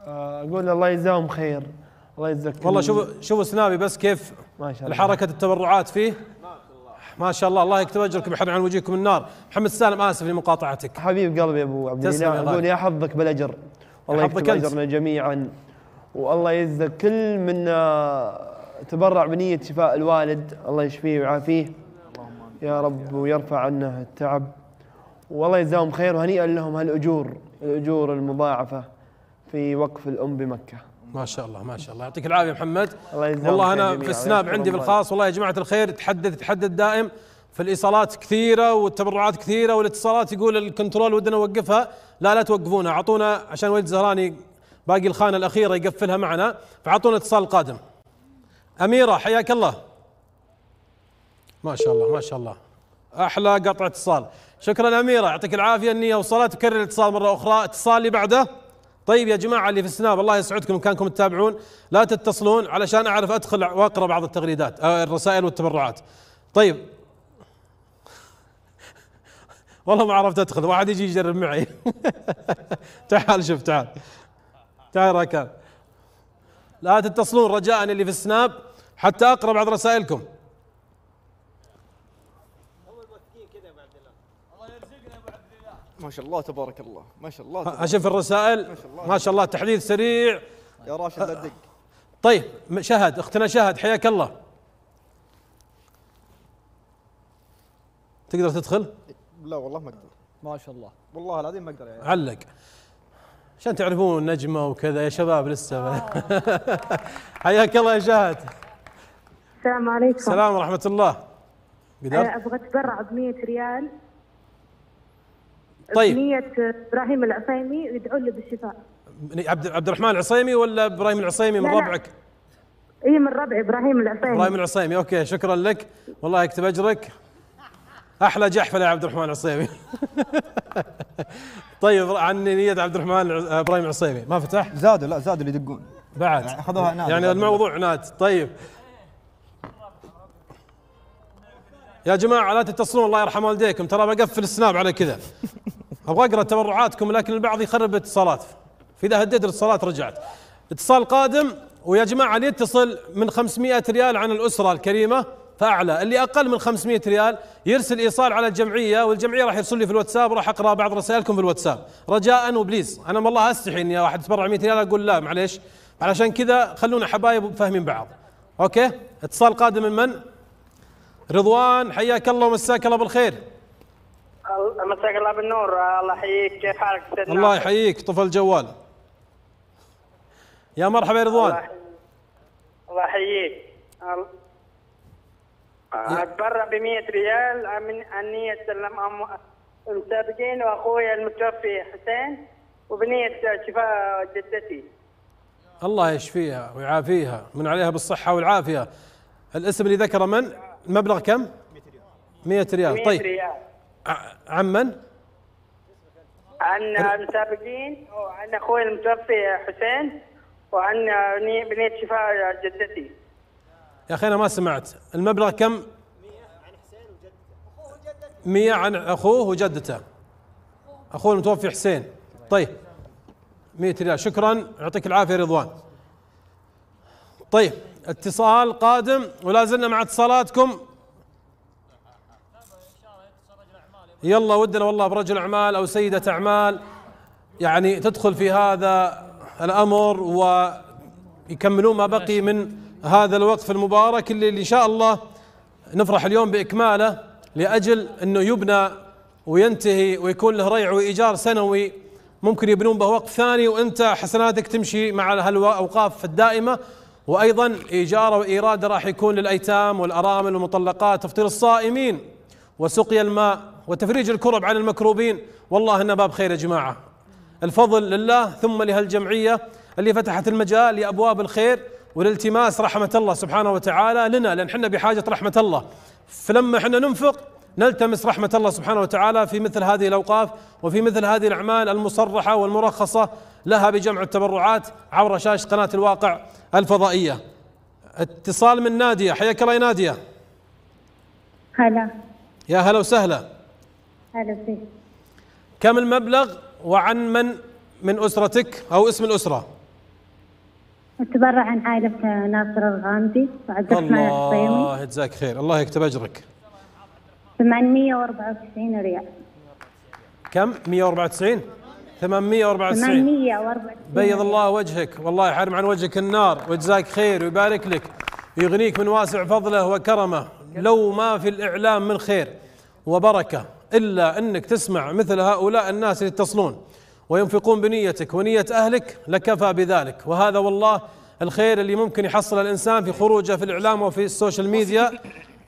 آه، أقول الله يجزاهم خير الله يجزاك والله شوف شوف سنابي بس كيف ما شاء الله حركة التبرعات فيه ما شاء الله الله يكتب اجركم يحرم عن وجوهكم النار محمد السالم اسف لمقاطعتك حبيب قلبي ابو عبد الله اقول يا حظك بالاجر والله يكتب اجرنا جميعا والله يجزى كل من آه، تبرع بنية شفاء الوالد الله يشفيه ويعافيه يا رب ويرفع عنه التعب والله يجزاهم خير وهنيئا لهم هالأجور الأجور المضاعفة في وقف الأم بمكة ما شاء الله ما شاء الله يعطيك العافية محمد الله يجزاهم والله أنا في السناب عندي في الخاص والله يا جماعة الخير تحدث تحدث دائم في الايصالات كثيره والتبرعات كثيره والاتصالات يقول الكنترول ودنا نوقفها لا لا توقفونها اعطونا عشان ولد زهراني باقي الخانه الاخيره يقفلها معنا فاعطونا اتصال القادم اميره حياك الله ما شاء الله ما شاء الله احلى قطع اتصال شكرا اميره يعطيك العافيه اني وصلت وكرر الاتصال مره اخرى اتصال اللي بعده طيب يا جماعه اللي في السناب الله يسعدكم كانكم تتابعون لا تتصلون علشان اعرف ادخل واقرا بعض التغريدات آه، الرسائل والتبرعات طيب والله ما عرفت ادخل واحد يجي يجرب معي <laughs> تعال شوف تعال ترك لا تتصلون رجاء اللي في السناب حتى اقرا بعض رسائلكم ما شاء الله تبارك الله ما شاء الله تبارك اشوف الرسائل ما شاء الله, ما شاء الله تحديث سريع يا راشد لا تدق طيب شهد اختنا شهد حياك الله تقدر تدخل؟ لا والله ما اقدر ما شاء الله والله العظيم ما اقدر يعني علق عشان تعرفون نجمه وكذا يا شباب لسه <laughs> حياك الله يا شاهد السلام عليكم السلام ورحمه الله قدر أه، ابغى اتبرع ب 100 ريال طيب بنية ابراهيم العصيمي يدعو لي بالشفاء عبد عبد الرحمن العصيمي ولا ابراهيم العصيمي من ربعك؟ اي من ربعي ابراهيم العصيمي ابراهيم العصيمي اوكي شكرا لك والله يكتب اجرك احلى جحفله يا عبد الرحمن العصيمي <laughs> طيب عن نيه عبد الرحمن آه، ابراهيم العصيبي ما فتح؟ زادوا لا زادوا اللي يدقون بعد يعني اخذوها عناد يعني الموضوع عناد طيب يا جماعه لا تتصلون الله يرحم والديكم ترى بقفل السناب على كذا ابغى اقرا تبرعاتكم لكن البعض يخرب الاتصالات فاذا هديت الاتصالات رجعت اتصال قادم ويا جماعه يتصل من 500 ريال عن الاسره الكريمه فاعلى اللي اقل من 500 ريال يرسل ايصال على الجمعيه والجمعيه راح يرسل لي في الواتساب وراح اقرا بعض رسائلكم في الواتساب رجاء وبليز انا والله استحي اني واحد يتبرع 100 ريال اقول لا معليش علشان كذا خلونا حبايب فاهمين بعض اوكي اتصال قادم من من رضوان حياك الله ومساك الله بالخير مساك الله بالنور الله يحييك كيف حالك سيدنا الله يحييك طفى الجوال يا مرحبا يا رضوان الله يحييك اتبرع ب 100 ريال من اني اسلم أم... المسابقين واخوي المتوفي حسين وبنيه شفاء جدتي. الله يشفيها ويعافيها من عليها بالصحه والعافيه. الاسم اللي ذكره من؟ المبلغ كم؟ 100 ريال 100 ريال طيب ريال عن من؟ عن المسابقين وعن اخوي المتوفي حسين وعن بنيه شفاء جدتي. يا اخي انا ما سمعت المبلغ كم 100 عن اخوه وجدته اخوه المتوفي حسين طيب 100 ريال شكرا يعطيك العافيه رضوان طيب اتصال قادم ولا زلنا مع اتصالاتكم يلا ودنا والله برجل اعمال او سيده اعمال يعني تدخل في هذا الامر ويكملون ما بقي من هذا الوقف المبارك اللي, ان شاء الله نفرح اليوم باكماله لاجل انه يبنى وينتهي ويكون له ريع وايجار سنوي ممكن يبنون به وقف ثاني وانت حسناتك تمشي مع هالاوقاف الدائمه وايضا ايجاره وايراده راح يكون للايتام والارامل والمطلقات تفطير الصائمين وسقيا الماء وتفريج الكرب عن المكروبين والله انه باب خير يا جماعه الفضل لله ثم لهالجمعيه اللي فتحت المجال لابواب الخير والالتماس رحمة الله سبحانه وتعالى لنا لأن حنا بحاجة رحمة الله فلما حنا ننفق نلتمس رحمة الله سبحانه وتعالى في مثل هذه الأوقاف وفي مثل هذه الأعمال المصرحة والمرخصة لها بجمع التبرعات عبر شاشة قناة الواقع الفضائية اتصال من نادية حياك الله يا نادية هلا يا هلا وسهلا هلا فيك كم المبلغ وعن من من أسرتك أو اسم الأسرة؟ أتبرع عن عائلة ناصر الغامدي وعبد الرحمن الله يجزاك خير الله يكتب أجرك 894 ريال كم 194 894 894 بيض الله وجهك والله يحرم عن وجهك النار ويجزاك خير ويبارك لك ويغنيك من واسع فضله وكرمه لو ما في الإعلام من خير وبركة إلا أنك تسمع مثل هؤلاء الناس اللي يتصلون وينفقون بنيتك ونية أهلك لكفى بذلك وهذا والله الخير اللي ممكن يحصل الإنسان في خروجه في الإعلام وفي السوشيال ميديا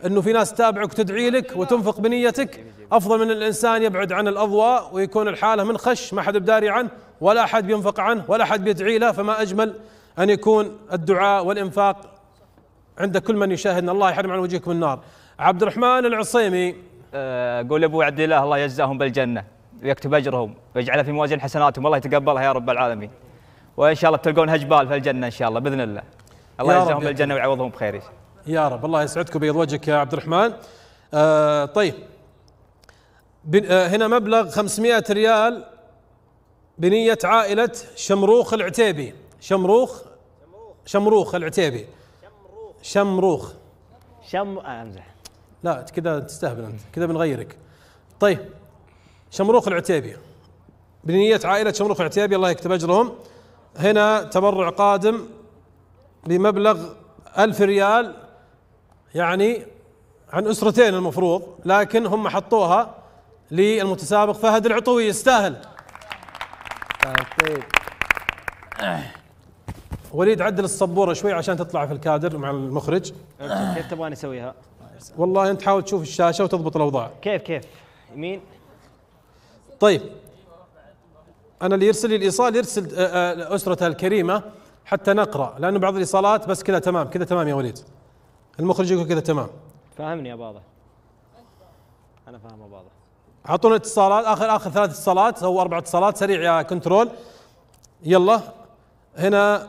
أنه في ناس تتابعك تدعي لك وتنفق بنيتك أفضل من الإنسان يبعد عن الأضواء ويكون الحالة من خش ما حد بداري عنه ولا أحد بينفق عنه ولا أحد بيدعي له فما أجمل أن يكون الدعاء والإنفاق عند كل من يشاهدنا الله يحرم عن وجهكم النار عبد الرحمن العصيمي أه، قول أبو عبد الله الله يجزاهم بالجنة ويكتب اجرهم ويجعلها في موازين حسناتهم والله يتقبلها يا رب العالمين وان شاء الله تلقون هجبال في الجنه ان شاء الله باذن الله الله يجزاهم الجنه ويعوضهم بخير يا رب الله يسعدك ويبيض وجهك يا عبد الرحمن آه طيب آه، هنا مبلغ 500 ريال بنية عائلة شمروخ العتيبي شمروخ شمروخ العتيبي شمروخ شم آه، امزح لا كذا تستهبل انت كذا بنغيرك طيب شمروخ العتيبي بنية عائلة شمروخ العتيبي الله يكتب أجرهم هنا تبرع قادم بمبلغ ألف ريال يعني عن أسرتين المفروض لكن هم حطوها للمتسابق فهد العطوي يستاهل طيب. وليد عدل السبوره شوي عشان تطلع في الكادر مع المخرج كيف تبغاني اسويها؟ والله انت حاول تشوف الشاشه وتضبط الاوضاع كيف كيف؟ يمين طيب أنا اللي يرسل لي الإيصال يرسل آه، آه، أسرته الكريمة حتى نقرأ لأنه بعض الإيصالات بس كذا تمام كذا تمام يا وليد المخرج يقول كذا تمام فاهمني يا باضة أنا فاهم يا باضة أعطونا اتصالات آخر آخر ثلاث اتصالات أو أربع اتصالات سريع يا كنترول يلا هنا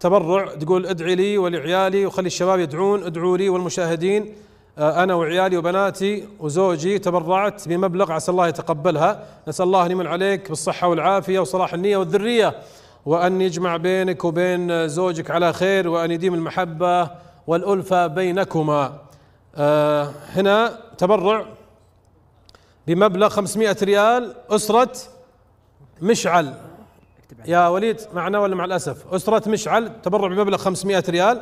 تبرع تقول ادعي لي ولعيالي وخلي الشباب يدعون ادعوا لي والمشاهدين آه، انا وعيالي وبناتي وزوجي تبرعت بمبلغ عسى الله يتقبلها نسال الله ان يمن عليك بالصحه والعافيه وصلاح النيه والذريه وان يجمع بينك وبين زوجك على خير وان يديم المحبه والالفه بينكما آه، هنا تبرع بمبلغ 500 ريال اسره مشعل يا وليد معنا ولا مع الاسف اسره مشعل تبرع بمبلغ 500 ريال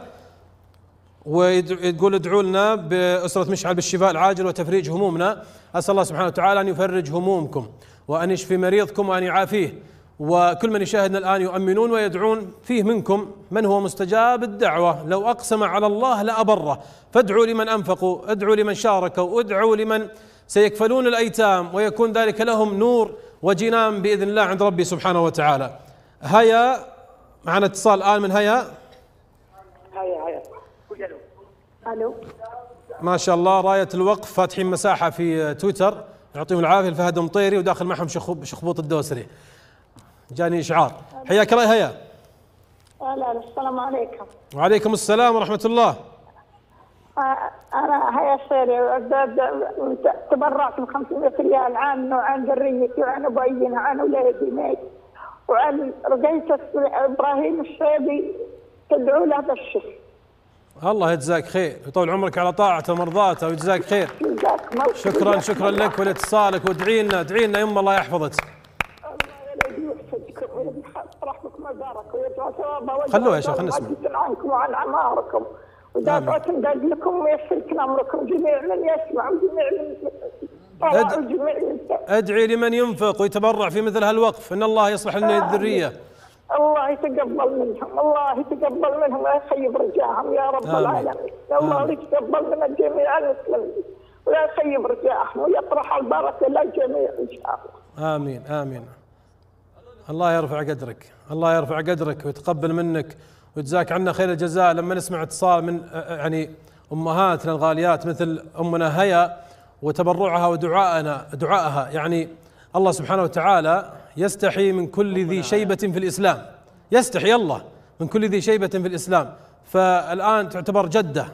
ويقول ادعوا لنا بأسرة مشعل بالشفاء العاجل وتفريج همومنا أسأل الله سبحانه وتعالى أن يفرج همومكم وأن يشفي مريضكم وأن يعافيه وكل من يشاهدنا الآن يؤمنون ويدعون فيه منكم من هو مستجاب الدعوة لو أقسم على الله لأبره فادعوا لمن أنفقوا ادعوا لمن شاركوا ادعوا لمن سيكفلون الأيتام ويكون ذلك لهم نور وجنان بإذن الله عند ربي سبحانه وتعالى هيا معنا اتصال الآن من هيا الو ما شاء الله رايه الوقف فاتحين مساحه في تويتر يعطيهم العافيه الفهد مطيري وداخل معهم شخبوط الدوسري جاني اشعار حياك الله هيا اهلا السلام عليكم وعليكم السلام ورحمه الله انا هيا السيري تبرعت ب 500 ريال عن وعن ذريتي وعن ابي وعن اولادي ميت وعن رقية ابراهيم الشيبي تدعو له بالشفاء الله يجزاك خير ويطول عمرك على طاعته ومرضاته ويجزاك خير شكرا شكرا لك ولاتصالك وادعي لنا ادعي لنا يما الله يحفظك خلوها يا شيخ خلنا نسمع عنكم وعن اعماركم ودافعكم باقي لكم امركم جميع من يسمع وجميع من أد... ادعي لمن ينفق ويتبرع في مثل هالوقف ان الله يصلح لنا الذريه الله يتقبل منهم الله يتقبل منهم ويخيب رجاهم يا رب العالمين الله يتقبل من الجميع المسلمين ولا يخيب رجاهم ويطرح البركة للجميع إن شاء الله آمين آمين الله يرفع قدرك الله يرفع قدرك ويتقبل منك ويجزاك عنا خير الجزاء لما نسمع اتصال من آه، آه، يعني امهاتنا الغاليات مثل امنا هيا وتبرعها ودعائنا دعائها يعني الله سبحانه وتعالى يستحي من كل ذي شيبة في الإسلام يستحي الله من كل ذي شيبة في الإسلام فالآن تعتبر جدة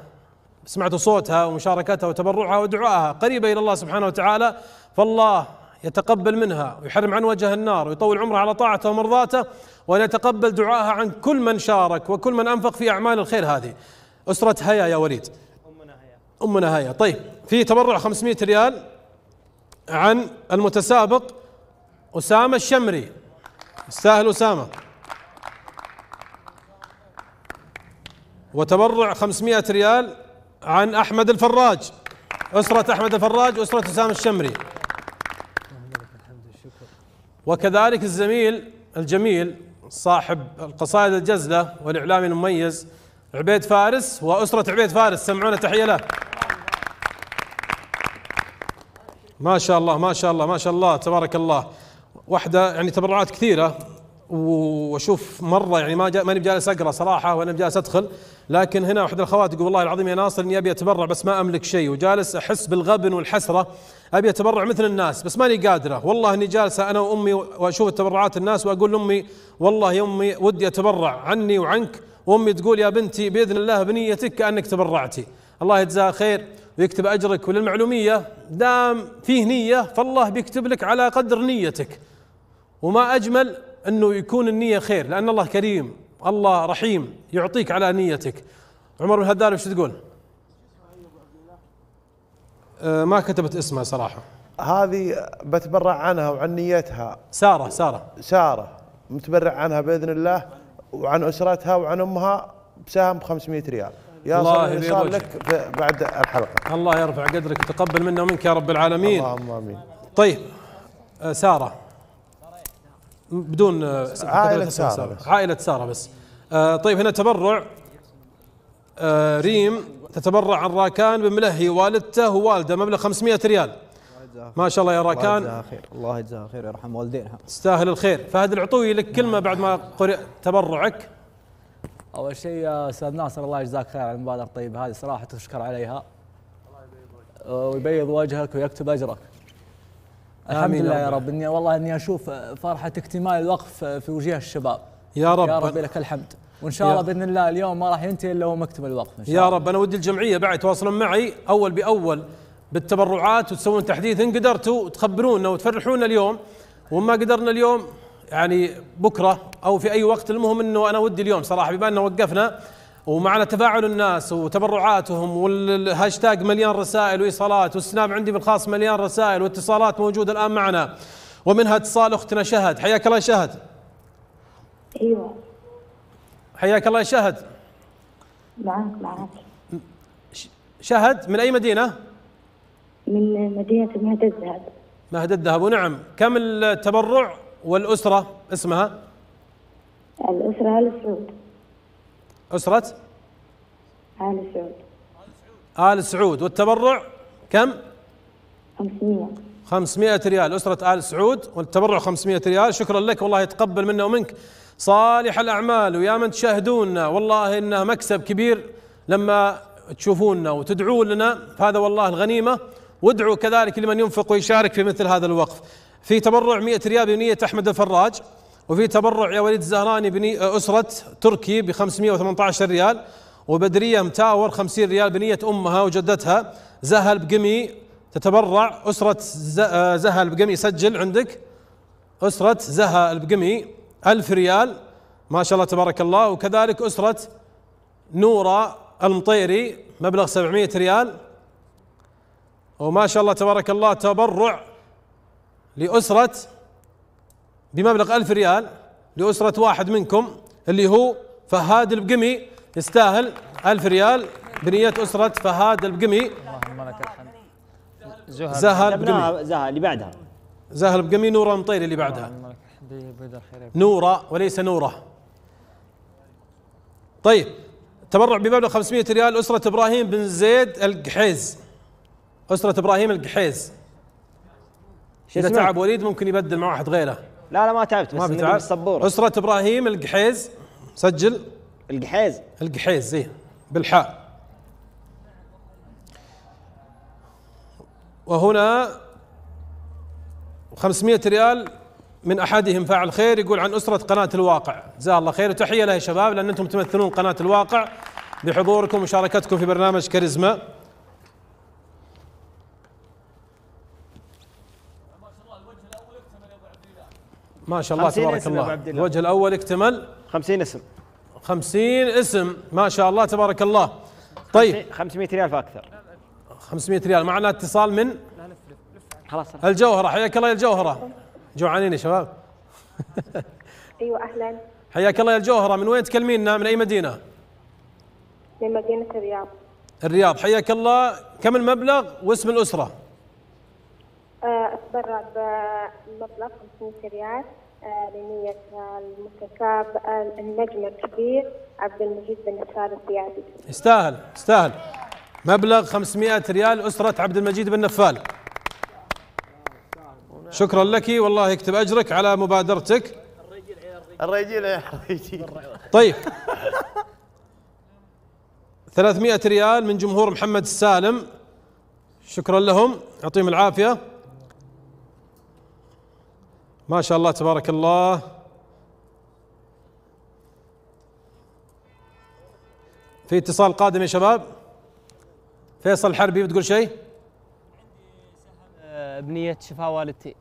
سمعت صوتها ومشاركتها وتبرعها ودعائها قريبة إلى الله سبحانه وتعالى فالله يتقبل منها ويحرم عن وجه النار ويطول عمره على طاعته ومرضاته وأن يتقبل دعائها عن كل من شارك وكل من أنفق في أعمال الخير هذه أسرة هيا يا وليد أمنا هيا أمنا هيا طيب في تبرع 500 ريال عن المتسابق أسامة الشمري يستاهل أسامة وتبرع 500 ريال عن أحمد الفراج أسرة أحمد الفراج أسرة أسامة الشمري وكذلك الزميل الجميل صاحب القصائد الجزلة والإعلامي المميز عبيد فارس وأسرة عبيد فارس سمعونا تحية له ما شاء الله ما شاء الله ما شاء الله تبارك الله واحده يعني تبرعات كثيره واشوف مره يعني ما ماني بجالس اقرا صراحه وانا بجالس ادخل لكن هنا احد الاخوات يقول والله العظيم يا ناصر اني ابي اتبرع بس ما املك شيء وجالس احس بالغبن والحسره ابي اتبرع مثل الناس بس ماني قادره والله اني جالسه انا وامي واشوف تبرعات الناس واقول لامي والله يا امي ودي اتبرع عني وعنك وامي تقول يا بنتي باذن الله بنيتك كانك تبرعتي الله يجزاها خير ويكتب اجرك وللمعلوميه دام فيه نيه فالله بيكتب لك على قدر نيتك وما اجمل انه يكون النيه خير لان الله كريم الله رحيم يعطيك على نيتك عمر بن هدار ايش تقول؟ أه، ما كتبت اسمها صراحه هذه بتبرع عنها وعن نيتها ساره ساره ساره متبرع عنها باذن الله وعن اسرتها وعن امها بسهم ب 500 ريال يا الله لك بعد الحلقه الله يرفع قدرك تقبل منا ومنك يا رب العالمين اللهم امين طيب أه، ساره بدون آه، عائلة سارة بس. عائلة سارة بس آه طيب هنا تبرع آه ريم تتبرع عن راكان بن ملهي والدته ووالده مبلغ 500 ريال ما شاء الله يا راكان الله يجزاها خير الله يجزاها خير يرحم والدينها تستاهل الخير فهد العطوي لك كلمه بعد ما قرئ تبرعك اول شيء يا استاذ ناصر الله يجزاك خير على المبادره الطيبه هذه صراحه تشكر عليها آه، ويبيض وجهك ويكتب اجرك الحمد لله يا رب اني والله اني اشوف فرحه اكتمال الوقف في وجوه الشباب يا رب يا رب لك الحمد وان شاء الله باذن الله اليوم ما راح ينتهي الا هو مكتمل الوقف إن شاء يا رب انا ودي الجمعيه بعد يتواصلون معي اول باول بالتبرعات وتسوون تحديث ان قدرتوا تخبرونا وتفرحونا اليوم وما قدرنا اليوم يعني بكره او في اي وقت المهم انه انا ودي اليوم صراحه بما انه وقفنا ومعنا تفاعل الناس وتبرعاتهم والهاشتاج مليان رسائل وايصالات والسناب عندي بالخاص مليان رسائل واتصالات موجوده الان معنا ومنها اتصال اختنا شهد حياك الله شهد ايوه حياك الله شهد معك معك شهد من اي مدينه؟ من مدينه مهد الذهب مهد الذهب ونعم كم التبرع والاسره اسمها؟ الاسره ال سعود أسرة آل سعود آل سعود والتبرع كم؟ 500 500 ريال أسرة آل سعود والتبرع 500 ريال شكرا لك والله يتقبل منا ومنك صالح الأعمال ويا من تشاهدونا والله إنه مكسب كبير لما تشوفونا وتدعون لنا فهذا والله الغنيمة وادعوا كذلك لمن ينفق ويشارك في مثل هذا الوقف في تبرع 100 ريال بنية أحمد الفراج وفي تبرع يا وليد الزهراني بني آه، أسرة تركي ب 518 ريال وبدرية متاور 50 ريال بنية أمها وجدتها زهل بقمي تتبرع أسرة آه، زهل بقمي سجل عندك أسرة زهل بقمي 1000 ريال ما شاء الله تبارك الله وكذلك أسرة نورة المطيري مبلغ 700 ريال وما شاء الله تبارك الله تبرع لأسرة بمبلغ ألف ريال لأسرة واحد منكم اللي هو فهاد البقمي يستاهل ألف ريال بنية أسرة فهاد البقمي اللهم لك الحمد زهر زهر البقمي زهر اللي بعدها زهر البقمي نورة المطيري اللي بعدها نورة وليس نورة طيب تبرع بمبلغ 500 ريال أسرة إبراهيم بن زيد القحيز أسرة إبراهيم القحيز إذا تعب وليد ممكن يبدل مع واحد غيره لا لا ما تعبت بس ما من الصبور اسره ابراهيم القحيز سجل القحيز القحيز زين إيه. بالحاء وهنا 500 ريال من احدهم فاعل خير يقول عن اسره قناه الواقع جزاه الله خير وتحيه لها يا شباب لان انتم تمثلون قناه الواقع بحضوركم ومشاركتكم في برنامج كاريزما ما شاء الله تبارك الله الوجه الأول اكتمل 50 اسم 50 اسم ما شاء الله تبارك الله طيب 500 ريال فأكثر 500 ريال معنا اتصال من خلاص الجوهرة حياك الله يا الجوهرة جوعانين يا شباب <laughs> ايوه اهلا حياك الله يا الجوهرة من وين تكلمينا من اي مدينة؟ من مدينة الرياض الرياض حياك الله كم المبلغ واسم الأسرة؟ آه، أتبرع بمبلغ 500 ريال آه، لنية المنتخب آه، النجم الكبير عبد المجيد بن نفار السيادي يستاهل يستاهل مبلغ 500 ريال أسرة عبد المجيد بن نفال شكرا لك والله يكتب أجرك على مبادرتك الرجل الرجل طيب 300 ريال من جمهور محمد السالم شكرا لهم يعطيهم العافيه ما شاء الله تبارك الله في اتصال قادم يا شباب فيصل الحربي بتقول شيء بنية آه، شفاء والدتي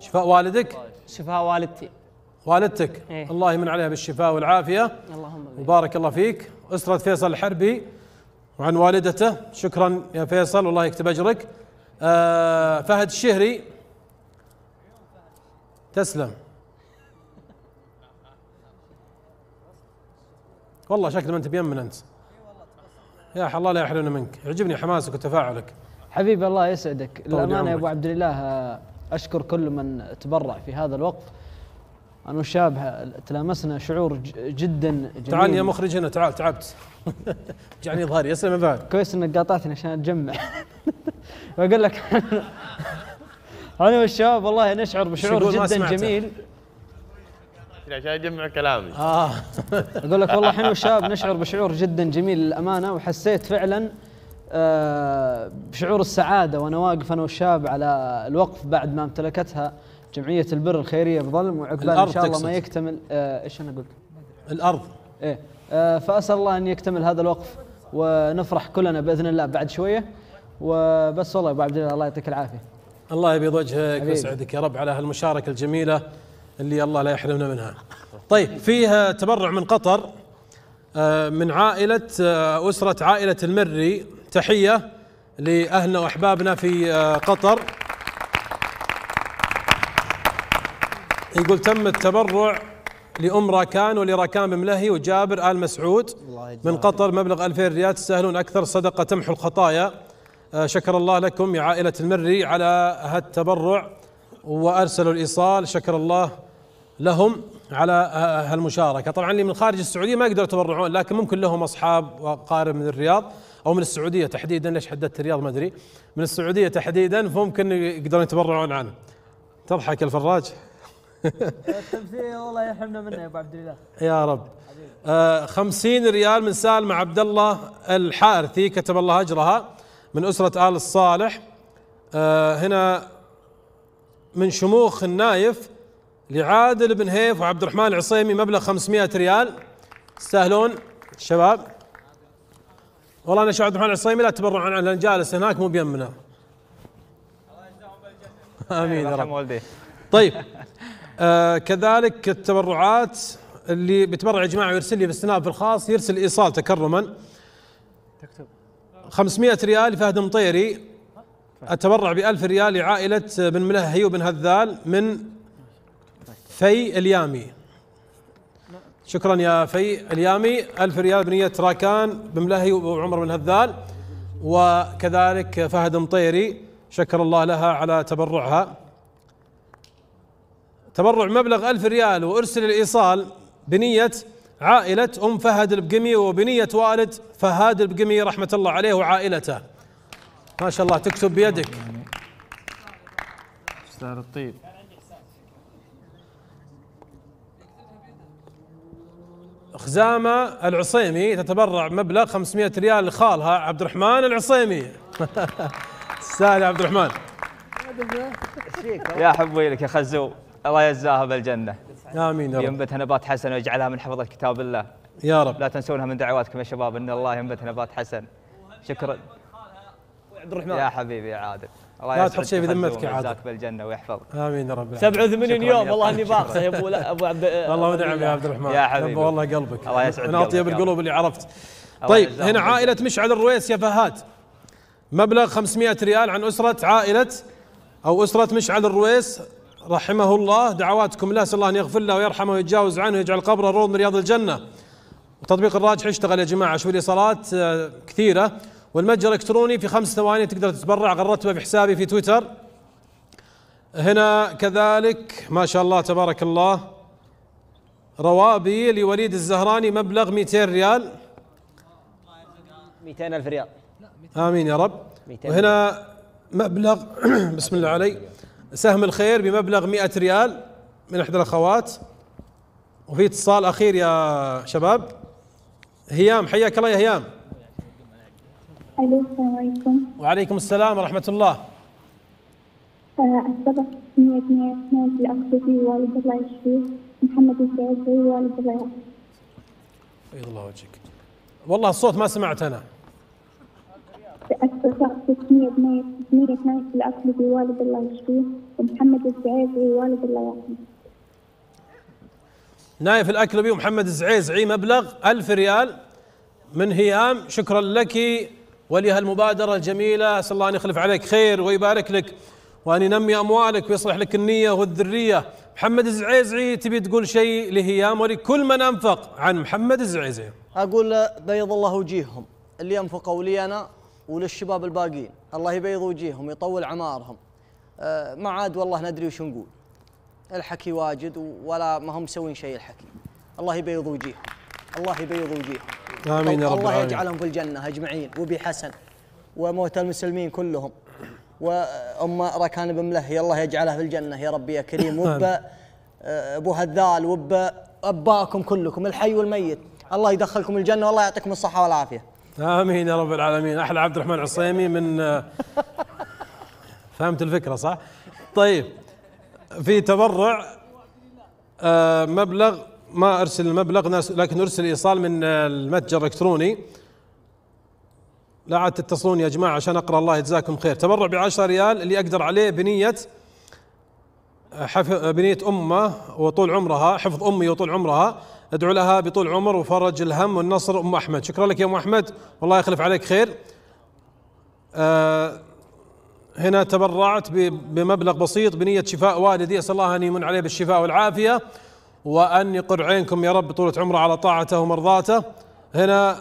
شفاء والدك شفاء والدتي والدتك إيه؟ الله يمن عليها بالشفاء والعافية اللهم بي. وبارك الله فيك أسرة فيصل الحربي وعن والدته شكرا يا فيصل والله يكتب أجرك آه فهد الشهري تسلم والله شكل ما انت بيمن انت يا الله لا يحلون منك يعجبني حماسك وتفاعلك حبيبي الله يسعدك للامانه يا ابو عبد الله اشكر كل من تبرع في هذا الوقت انا والشاب تلامسنا شعور جدا جميل تعال يا مخرج هنا تعال تعبت <laughs> جعني ظهري اسلم يا كويس انك قاطعتني عشان اتجمع بقول <laughs> لك <laughs> انا والشباب والله نشعر بشعور جدا جميل <laughs> عشان اجمع كلامي اه <laughs> اقول لك والله احنا والشباب نشعر بشعور جدا جميل للامانه وحسيت فعلا آه بشعور السعاده وانا واقف انا والشاب على الوقف بعد ما امتلكتها جمعيه البر الخيريه بظلم وعقبال ان شاء الله ما يكتمل آه ايش انا قلت؟ الارض ايه آه فاسال الله ان يكتمل هذا الوقف ونفرح كلنا باذن الله بعد شويه وبس والله يا ابو عبد الله الله يعطيك العافيه الله يبيض وجهك ويسعدك يا رب على هالمشاركه الجميله اللي الله لا يحرمنا منها. طيب فيه تبرع من قطر آه، من عائله آه، اسره عائله المري تحيه لاهلنا واحبابنا في آه، قطر. يقول تم التبرع لأم راكان ولراكان بن ملهي وجابر آل مسعود من قطر مبلغ 2000 ريال تستاهلون أكثر صدقة تمحو الخطايا آه، شكر الله لكم يا عائلة المري على هالتبرع وأرسلوا الإيصال شكر الله لهم على آه، آه، هالمشاركة طبعا اللي من خارج السعودية ما يقدروا يتبرعون لكن ممكن لهم أصحاب وأقارب من الرياض أو من السعودية تحديدا ليش حددت الرياض ما أدري من السعودية تحديدا فممكن يقدرون يتبرعون عنه تضحك الفراج التمثيل والله يحرمنا منه يا ابو عبد الله يا رب آه خمسين ريال من سالم عبد الله الحارثي كتب الله أجرها من أسرة آل الصالح آه، هنا من شموخ النايف لعادل بن هيف وعبد الرحمن العصيمي مبلغ 500 ريال يستاهلون شباب والله انا شو عبد الرحمن العصيمي لا تبرع عنه لان جالس هناك مو بيمنا <laughs> امين يرحم والديه طيب آه كذلك التبرعات اللي بيتبرع يا جماعه ويرسل لي بالسناب الخاص يرسل ايصال تكرما تكتب 500 ريال لفهد مطيري اتبرع ب 1000 ريال لعائلة بن ملهي وبن هذال من في اليامي شكرا يا في اليامي 1000 ريال بنية راكان بن ملهي وعمر بن هذال وكذلك فهد مطيري شكر الله لها على تبرعها تبرع مبلغ ألف ريال وأرسل الإيصال بنية عائلة أم فهد البقمي وبنية والد فهاد البقمي رحمة الله عليه وعائلته ما شاء الله تكتب بيدك استاذ الطيب خزامة العصيمي تتبرع مبلغ 500 ريال لخالها عبد الرحمن العصيمي <laughs> سهل عبد الرحمن <laughs> يا حبي لك يا خزو الله يجزاها بالجنه امين يا رب ينبت نبات حسن ويجعلها من حفظة كتاب الله يا رب لا تنسونها من دعواتكم يا شباب ان الله ينبت نبات حسن شكرا عبد الرحمن يا حبيبي يا عادل الله لا تحط شيء في ذمتك يا عادل بالجنه ويحفظك امين يا رب 87 يوم والله طيب. اني باقصه يا ابو ابو عبد <laughs> الله ودعم يا عبد الرحمن يا حبيبي والله قلبك الله يسعدك من اطيب القلوب اللي عرفت طيب هنا عائله مشعل الرويس يا فهد مبلغ 500 ريال عن اسره عائله او اسره مشعل الرويس رحمه الله دعواتكم له اسال الله ان يغفر له ويرحمه ويتجاوز عنه ويجعل قبره روض من رياض الجنه وتطبيق الراجح اشتغل يا جماعه شوي لي صلاه آه، كثيره والمتجر الالكتروني في خمس ثواني تقدر تتبرع غرتبه في حسابي في تويتر هنا كذلك ما شاء الله تبارك الله روابي لوليد الزهراني مبلغ 200 ريال 200 ألف ريال آمين يا رب وهنا مبلغ <coughs> بسم الله علي سهم الخير بمبلغ 100 ريال من احدى الاخوات وفي اتصال اخير يا شباب هيام حياك الله يا هيام السلام عليكم وعليكم السلام ورحمه الله السبب سميت ناس الاخ في والد الله يشفيه محمد السعيد والد الله يحفظه الله وجهك والله الصوت ما سمعت انا تأثر شخص بنية بنية نايف الأكلبي الله يشفيه ومحمد الزعيزعي والد الله يرحمه نايف الأكلبي ومحمد الزعيزعي مبلغ ألف ريال من هيام شكرا لك ولهالمبادرة الجميلة أسأل الله أن يخلف عليك خير ويبارك لك وأن ينمي أموالك ويصلح لك النية والذرية محمد الزعيزعي تبي تقول شيء لهيام ولكل من أنفق عن محمد الزعيزعي أقول بيض الله وجيههم اللي أنفقوا لي أنا وللشباب الباقين الله يبيض وجيههم يطول عمارهم آه، ما عاد والله ندري وش نقول الحكي واجد ولا ما هم مسوين شيء الحكي الله يبيض وجيههم الله يبيض وجيههم امين يا رب الله يجعلهم في الجنه اجمعين وابي حسن وموتى المسلمين كلهم وام ركان بن ملهي الله يجعلها في الجنه يا ربي يا كريم وب آه، ابو هذال وب اباكم كلكم الحي والميت الله يدخلكم الجنه والله يعطيكم الصحه والعافيه امين يا رب العالمين احلى عبد الرحمن عصيمي من آه، فهمت الفكره صح؟ طيب في تبرع آه، مبلغ ما ارسل المبلغ لكن ارسل ايصال من آه، المتجر الالكتروني لا عاد تتصلون يا جماعه عشان اقرا الله يجزاكم خير تبرع ب 10 ريال اللي اقدر عليه بنيه حف... بنيه امه وطول عمرها حفظ امي وطول عمرها ادعو لها بطول عمر وفرج الهم والنصر ام احمد شكرا لك يا ام احمد والله يخلف عليك خير آه هنا تبرعت بمبلغ بسيط بنية شفاء والدي أسأل الله أن يمن عليه بالشفاء والعافية وأن يقر عينكم يا رب بطولة عمره على طاعته ومرضاته هنا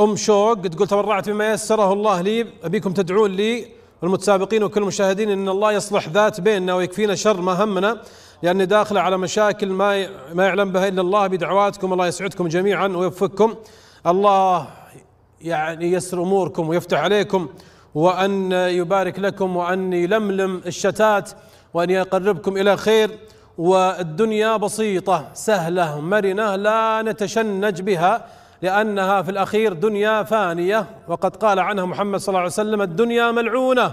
أم شوق تقول تبرعت بما يسره الله لي أبيكم تدعون لي والمتسابقين وكل المشاهدين أن الله يصلح ذات بيننا ويكفينا شر ما همنا لأني داخلة على مشاكل ما ما يعلم بها إلا الله بدعواتكم الله يسعدكم جميعا ويوفقكم الله يعني يسر أموركم ويفتح عليكم وأن يبارك لكم وأن يلملم الشتات وأن يقربكم إلى خير والدنيا بسيطة سهلة مرنة لا نتشنج بها لأنها في الأخير دنيا فانية وقد قال عنها محمد صلى الله عليه وسلم الدنيا ملعونة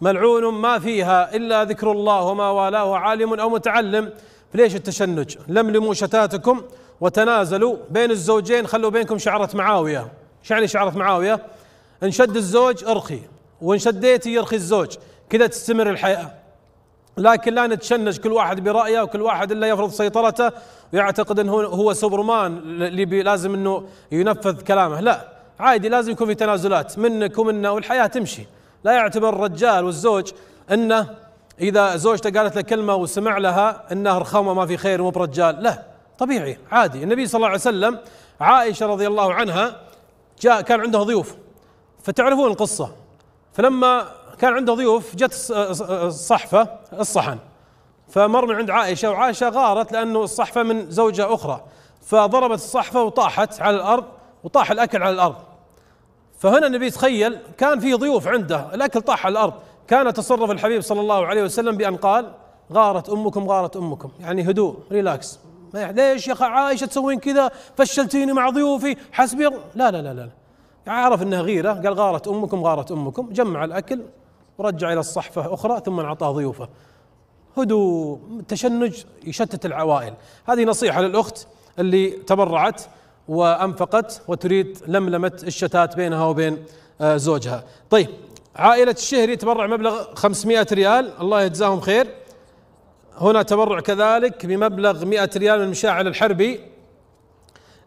ملعون ما فيها إلا ذكر الله وما والاه عالم أو متعلم فليش التشنج لملموا شتاتكم وتنازلوا بين الزوجين خلوا بينكم شعرة معاوية ايش يعني شعرة معاوية انشد الزوج ارخي وان شديتي يرخي الزوج كذا تستمر الحياة لكن لا نتشنج كل واحد برأيه وكل واحد إلا يفرض سيطرته ويعتقد أنه هو سوبرمان اللي لازم أنه ينفذ كلامه لا عادي لازم يكون في تنازلات منك ومنا والحياة تمشي لا يعتبر الرجال والزوج انه اذا زوجته قالت له كلمه وسمع لها انه رخامه ما في خير مو برجال لا طبيعي عادي النبي صلى الله عليه وسلم عائشه رضي الله عنها جاء كان عندها ضيوف فتعرفون القصه فلما كان عنده ضيوف جت الصحفه الصحن فمر من عند عائشه وعائشه غارت لانه الصحفه من زوجه اخرى فضربت الصحفه وطاحت على الارض وطاح الاكل على الارض فهنا النبي تخيل كان في ضيوف عنده الاكل طاح على الارض كان تصرف الحبيب صلى الله عليه وسلم بان قال غارت امكم غارت امكم يعني هدوء ريلاكس ليش يا اخي عائشه تسوين كذا فشلتيني مع ضيوفي حسبي لا لا لا لا يعني عرف انها غيره قال غارت امكم غارت امكم جمع الاكل ورجع الى الصحفه اخرى ثم اعطاه ضيوفه هدوء تشنج يشتت العوائل هذه نصيحه للاخت اللي تبرعت وأنفقت وتريد لملمة الشتات بينها وبين آه، زوجها طيب عائلة الشهري تبرع مبلغ 500 ريال الله يجزاهم خير هنا تبرع كذلك بمبلغ 100 ريال من مشاعل الحربي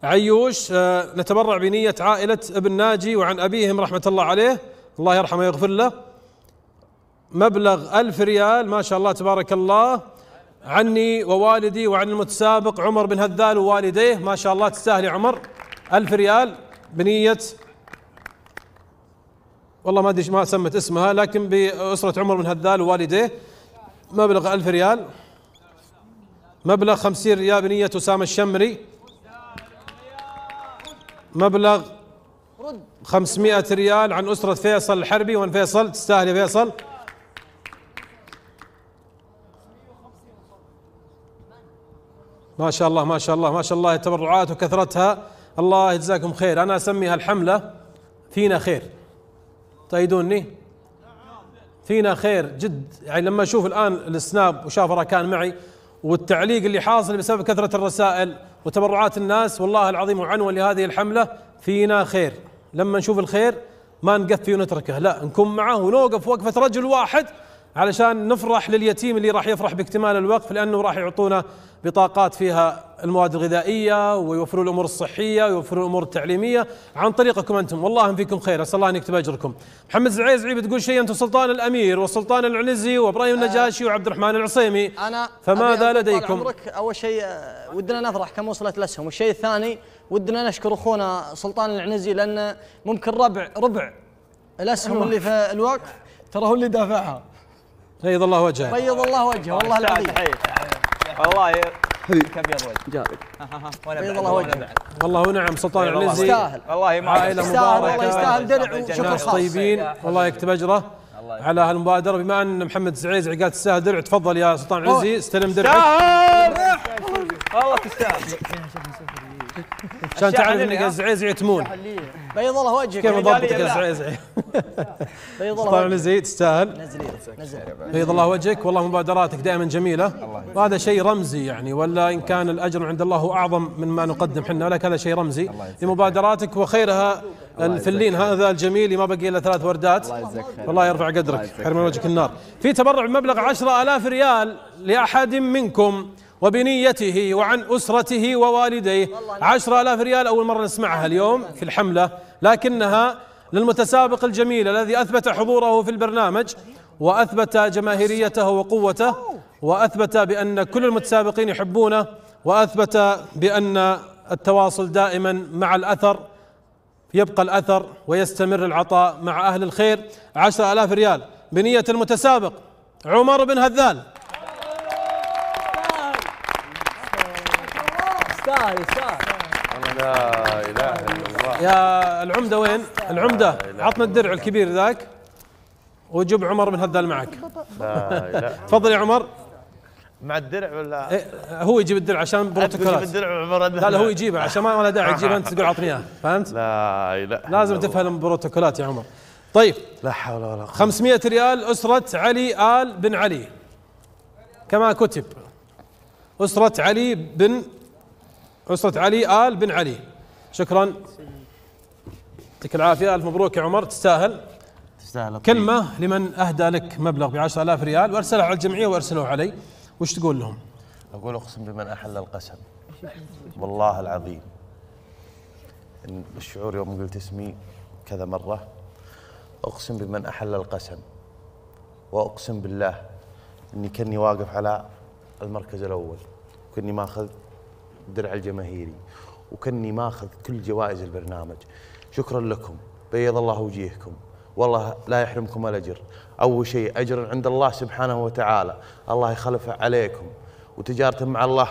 عيوش آه، نتبرع بنية عائلة ابن ناجي وعن أبيهم رحمة الله عليه الله يرحمه ويغفر له مبلغ ألف ريال ما شاء الله تبارك الله عني ووالدي وعن المتسابق عمر بن هذال ووالديه ما شاء الله تستاهل يا عمر ألف ريال بنية والله ما ادري ما سمت اسمها لكن بأسرة عمر بن هذال ووالديه مبلغ ألف ريال مبلغ خمسين ريال بنية أسامة الشمري مبلغ خمسمائة ريال عن أسرة فيصل الحربي وان فيصل تستاهل يا فيصل ما شاء الله ما شاء الله ما شاء الله التبرعات وكثرتها الله يجزاكم خير انا اسميها الحمله فينا خير تأيدوني فينا خير جد يعني لما اشوف الان السناب وشاف كان معي والتعليق اللي حاصل بسبب كثره الرسائل وتبرعات الناس والله العظيم وعنوان لهذه الحمله فينا خير لما نشوف الخير ما نقفي ونتركه لا نكون معه ونوقف وقفه رجل واحد علشان نفرح لليتيم اللي راح يفرح باكتمال الوقف لانه راح يعطونا بطاقات فيها المواد الغذائيه ويوفروا الامور الصحيه ويوفروا الامور التعليميه عن طريقكم انتم والله ان فيكم خير اسال الله ان يكتب اجركم. محمد زعيز عيب تقول شيء انت سلطان الامير والسلطان العنزي وابراهيم آه. النجاشي وعبد الرحمن العصيمي انا فماذا لديكم؟ عمرك اول شيء آه، ودنا نفرح كم وصلت الاسهم والشيء الثاني ودنا نشكر اخونا سلطان العنزي لان ممكن ربع ربع الاسهم أيوه. اللي في الوقف ترى هو اللي دافعها بيض طيب الله وجهه بيض طيب الله وجهه والله العظيم والله طيب. كم <laughs> وجهك بيض الله وجهك والله نعم سلطان العنزي يستاهل والله ما عائله مباركه والله يستاهل درع وشكر خاص طيبين والله يكتب اجره على هالمبادره بما ان محمد زعيز عقاد الساهل درع تفضل يا سلطان العنزي استلم درعك والله تستاهل <laughs> عشان تعرف انك الزعيزعي تمون بيض الله وجهك كيف اضبطك الزعيزعي بيض الله وجهك نزيه تستاهل بيض الله وجهك والله مبادراتك دائما جميله وهذا شيء رمزي يعني ولا ان كان الاجر عند الله اعظم مما نقدم احنا ولا هذا شيء رمزي لمبادراتك وخيرها في اللين هذا الجميل ما بقي الا ثلاث وردات والله يرفع قدرك حرم وجهك النار في تبرع بمبلغ 10000 ريال لاحد منكم وبنيته وعن أسرته ووالديه عشر آلاف ريال أول مرة نسمعها اليوم في الحملة لكنها للمتسابق الجميل الذي أثبت حضوره في البرنامج وأثبت جماهيريته وقوته وأثبت بأن كل المتسابقين يحبونه وأثبت بأن التواصل دائما مع الأثر يبقى الأثر ويستمر العطاء مع أهل الخير عشر ألاف ريال بنية المتسابق عمر بن هذال يستاهل يستاهل لا اله الا الله يا العمده وين؟ العمده عطنا الدرع الكبير ذاك وجيب عمر من هذا معك تفضل يا عمر مع الدرع ولا إيه هو يجيب الدرع عشان بروتوكولات يجيب الدرع عمر لا لا هو يجيبه عشان ما له داعي تجيبه انت تقول عطني اياه فهمت؟ لا لا لازم تفهم بروتوكولات يا عمر طيب لا حول ولا قوه 500 ريال اسره علي ال بن علي كما كتب اسره علي بن أسرة علي آل بن علي شكرا يعطيك العافية ألف مبروك يا عمر تستاهل تستاهل طيب. كلمة لمن أهدى لك مبلغ ب 10000 ريال وأرسلها على الجمعية وأرسلوه علي وش تقول لهم؟ أقول أقسم بمن أحل القسم والله العظيم الشعور يوم قلت اسمي كذا مرة أقسم بمن أحل القسم وأقسم بالله أني كني واقف على المركز الأول كني ما أخذت الدرع الجماهيري وكني ماخذ كل جوائز البرنامج شكرا لكم بيض الله وجيهكم والله لا يحرمكم الاجر اول شيء اجر عند الله سبحانه وتعالى الله يخلفه عليكم وتجارته مع الله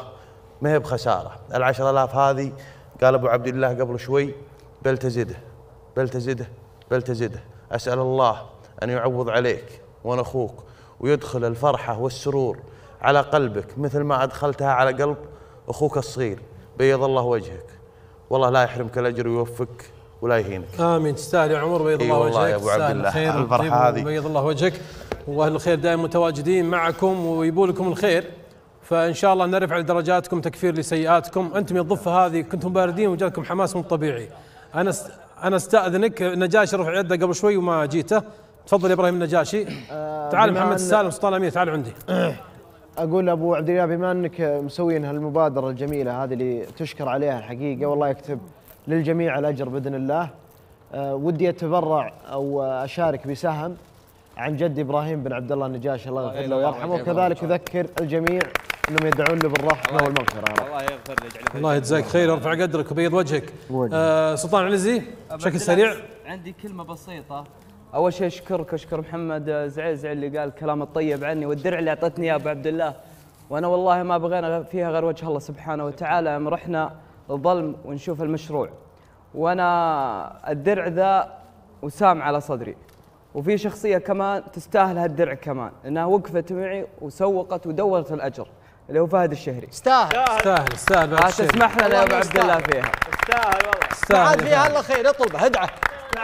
ما هي بخساره ال آلاف هذه قال ابو عبد الله قبل شوي بل تزده بل تزده بل تزده اسال الله ان يعوض عليك وانا اخوك ويدخل الفرحه والسرور على قلبك مثل ما ادخلتها على قلب اخوك الصغير بيض الله وجهك والله لا يحرمك الاجر ويوفقك ولا يهينك امين تستاهل يا عمر بيض الله وجهك يا ابو عبد الله الفرحه هذه بيض الله وجهك واهل الخير دائما متواجدين معكم ويبوا لكم الخير فان شاء الله نرفع لدرجاتكم تكفير لسيئاتكم انتم يا الضفه هذه كنتم باردين وجاكم حماس مو طبيعي انا انا استاذنك نجاشي رفع يده قبل شوي وما جيته تفضل يا ابراهيم النجاشي آه، تعال محمد السالم سلطان الامير تعال عندي <coughs> اقول ابو عبد الله بما انك مسوين هالمبادره الجميله هذه اللي تشكر عليها الحقيقه والله يكتب للجميع الاجر باذن الله آه، ودي اتبرع او اشارك بسهم عن جدي ابراهيم بن عبد الله النجاشي الله يغفر له ويرحمه وكذلك اذكر الجميع انهم يدعون له بالرحمه والمغفره الله يغفر لك الله يجزاك خير ويرفع قدرك ويبيض وجهك آه سلطان العزي بشكل سريع عندي كلمه بسيطه اول شيء اشكرك اشكر محمد آه، زعيزع اللي قال الكلام الطيب عني والدرع اللي اعطتني اياه ابو عبد الله وانا والله ما بغينا فيها غير وجه الله سبحانه وتعالى يوم رحنا الظلم ونشوف المشروع وانا الدرع ذا وسام على صدري وفي شخصيه كمان تستاهل هالدرع كمان انها وقفت معي وسوقت ودورت الاجر اللي هو فهد الشهري استاهل استاهل استاهل تسمح لنا يا ابو عبد الله فيها استاهل والله استاهل فيها الله خير اطلبه ادعه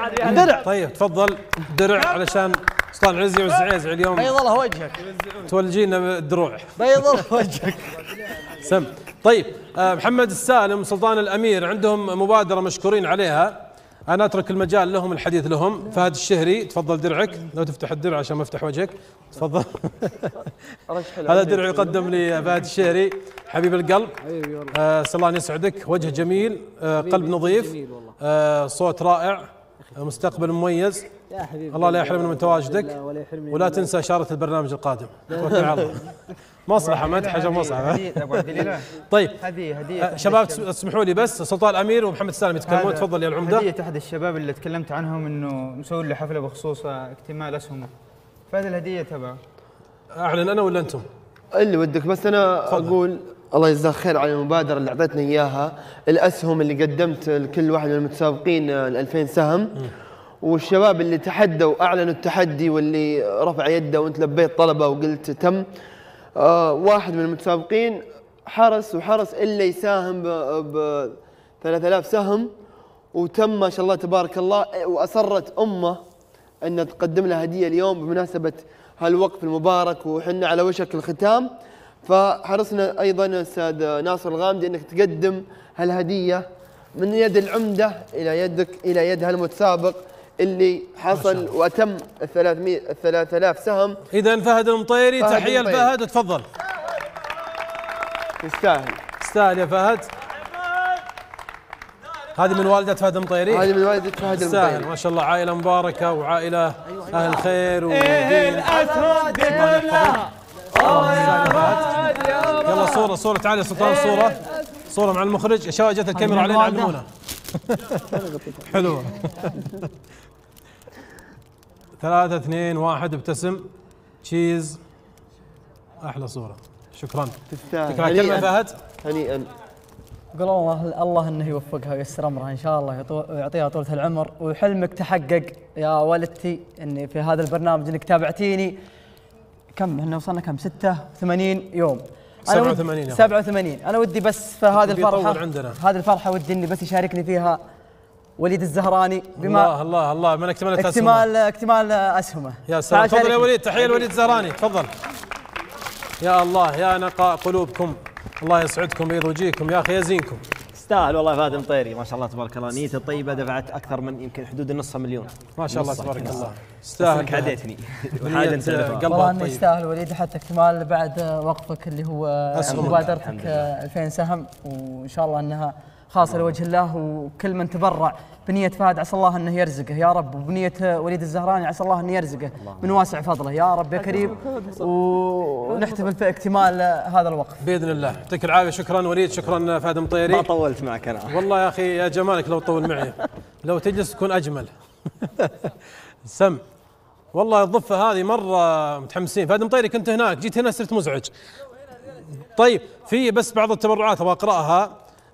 درع طيب تفضل درع علشان سلطان العزي والزعيزع اليوم بيض الله وجهك تولجينا الدروع بيض الله وجهك سم طيب آه، محمد السالم سلطان الامير عندهم مبادره مشكورين عليها انا اترك المجال لهم الحديث لهم فهد الشهري تفضل درعك لو تفتح الدرع عشان ما افتح وجهك تفضل هذا درع يقدم لفهد الشهري حبيب القلب حبيبي والله الله يسعدك وجه جميل آه، قلب نظيف آه، صوت رائع مستقبل مميز يا حبيبي الله لا يحرمنا من تواجدك ولا, ولا تنسى اشاره البرنامج القادم توكل على الله مصلحه ما حاجه مصلحه طيب هديه هديه شباب اسمحوا لي بس سلطان الامير ومحمد السالم يتكلمون تفضل يا العمده هديه احد الشباب اللي تكلمت عنهم انه مسوي له حفله بخصوص اكتمال اسهمه فهذه الهديه تبعه اعلن انا ولا انتم؟ اللي ودك بس انا اقول الله يجزاه خير على المبادرة اللي أعطيتنا إياها الأسهم اللي قدمت لكل واحد من المتسابقين 2000 آه، سهم والشباب اللي تحدوا أعلنوا التحدي واللي رفع يده وأنت لبيت طلبه وقلت تم آه، واحد من المتسابقين حرس وحرس إلا يساهم ب 3000 سهم وتم ما شاء الله تبارك الله وأصرت أمه أن تقدم لها هدية اليوم بمناسبة هالوقف المبارك وحنا على وشك الختام فحرصنا ايضا استاذ ناصر الغامدي انك تقدم هالهديه من يد العمده الى يدك الى يد هالمتسابق اللي حصل واتم ال 300 ال 3000 سهم اذا فهد المطيري فهد تحيه لفهد تفضل يستاهل يستاهل يا فهد هذه من والدة فهد المطيري هذه من والدة فهد المطيري ما شاء الله عائلة مباركة وعائلة أيوة. أهل خير كلها يلا صوره صوره تعال يا سلطان إيه. صوره صوره مع المخرج يا شباب جت الكاميرا علينا علمونا <laughs> حلوه ثلاثة اثنين واحد ابتسم تشيز احلى صورة شكرا تستاهل كلمة فهد هنيئا قول الله الله انه يوفقها وييسر امرها ان شاء الله يعطيها طولة العمر وحلمك تحقق يا والدتي اني في هذا البرنامج انك تابعتيني كم احنا وصلنا كم 86 يوم 87 87 انا ودي بس في هذه الفرحه عندنا هذه الفرحه ودي اني بس يشاركني فيها وليد الزهراني بما الله الله الله من اكتمال اكتمال اكتمال اسهمه يا سلام تفضل يا وليد تحيه لوليد الزهراني تفضل يا الله يا نقاء قلوبكم الله يسعدكم ويرجيكم يا اخي يزينكم تستاهل والله فادي المطيري ما شاء الله تبارك الله نيته طيبه دفعت اكثر من يمكن حدود النص مليون ما شاء الله تبارك الله استاهل عديتني وحاجه والله اني طيب. استاهل وليد حتى اكتمال بعد وقفك اللي هو مبادرتك 2000 سهم وان شاء الله انها خاصه لوجه الله وكل من تبرع بنية فهد عسى الله انه يرزقه يا رب وبنية وليد الزهراني عسى الله انه يرزقه من واسع فضله يا رب يا كريم ونحتفل في اكتمال هذا الوقف باذن الله يعطيك العافيه شكرا وليد شكرا فهد مطيري ما طولت معك انا والله يا اخي يا جمالك لو تطول معي لو تجلس تكون اجمل <laughs> سم والله الضفه هذه مره متحمسين فهد مطيري كنت هناك جيت هنا صرت مزعج طيب في بس بعض التبرعات ابغى اقراها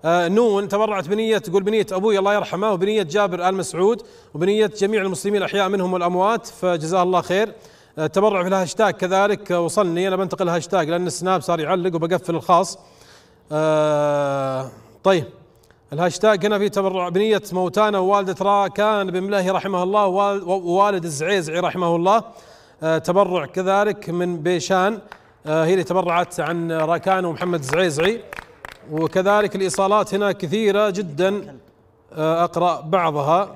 آه، نون تبرعت بنية تقول بنية أبوي الله يرحمه وبنية جابر آل مسعود وبنية جميع المسلمين الأحياء منهم والأموات فجزاه الله خير آه، تبرع في الهاشتاج كذلك آه، وصلني أنا بنتقل الهاشتاج لأن السناب صار يعلق وبقفل الخاص طيب الهاشتاج هنا في تبرع بنية موتانا ووالدة راكان بن ملهي رحمه الله ووالد الزعيزعي رحمه الله تبرع كذلك من بيشان هي اللي تبرعت عن راكان ومحمد الزعيزعي وكذلك الإصالات هنا كثيرة جدا آه، أقرأ بعضها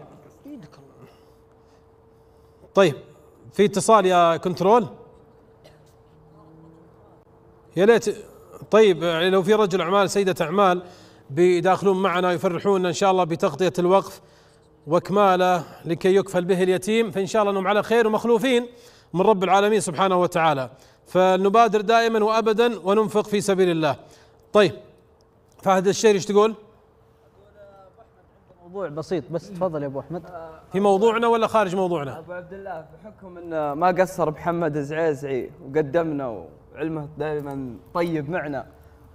طيب في اتصال يا كنترول يا ليت طيب يعني لو في رجل أعمال سيدة أعمال بيداخلون معنا يفرحون إن شاء الله بتغطية الوقف واكماله لكي يكفل به اليتيم فان شاء الله انهم على خير ومخلوفين من رب العالمين سبحانه وتعالى فنبادر دائما وابدا وننفق في سبيل الله طيب فهد الشير ايش تقول؟ موضوع بسيط بس تفضل يا ابو احمد في موضوعنا ولا خارج موضوعنا؟ ابو عبد الله بحكم ان ما قصر محمد الزعيزعي وقدمنا وعلمه دائما طيب معنا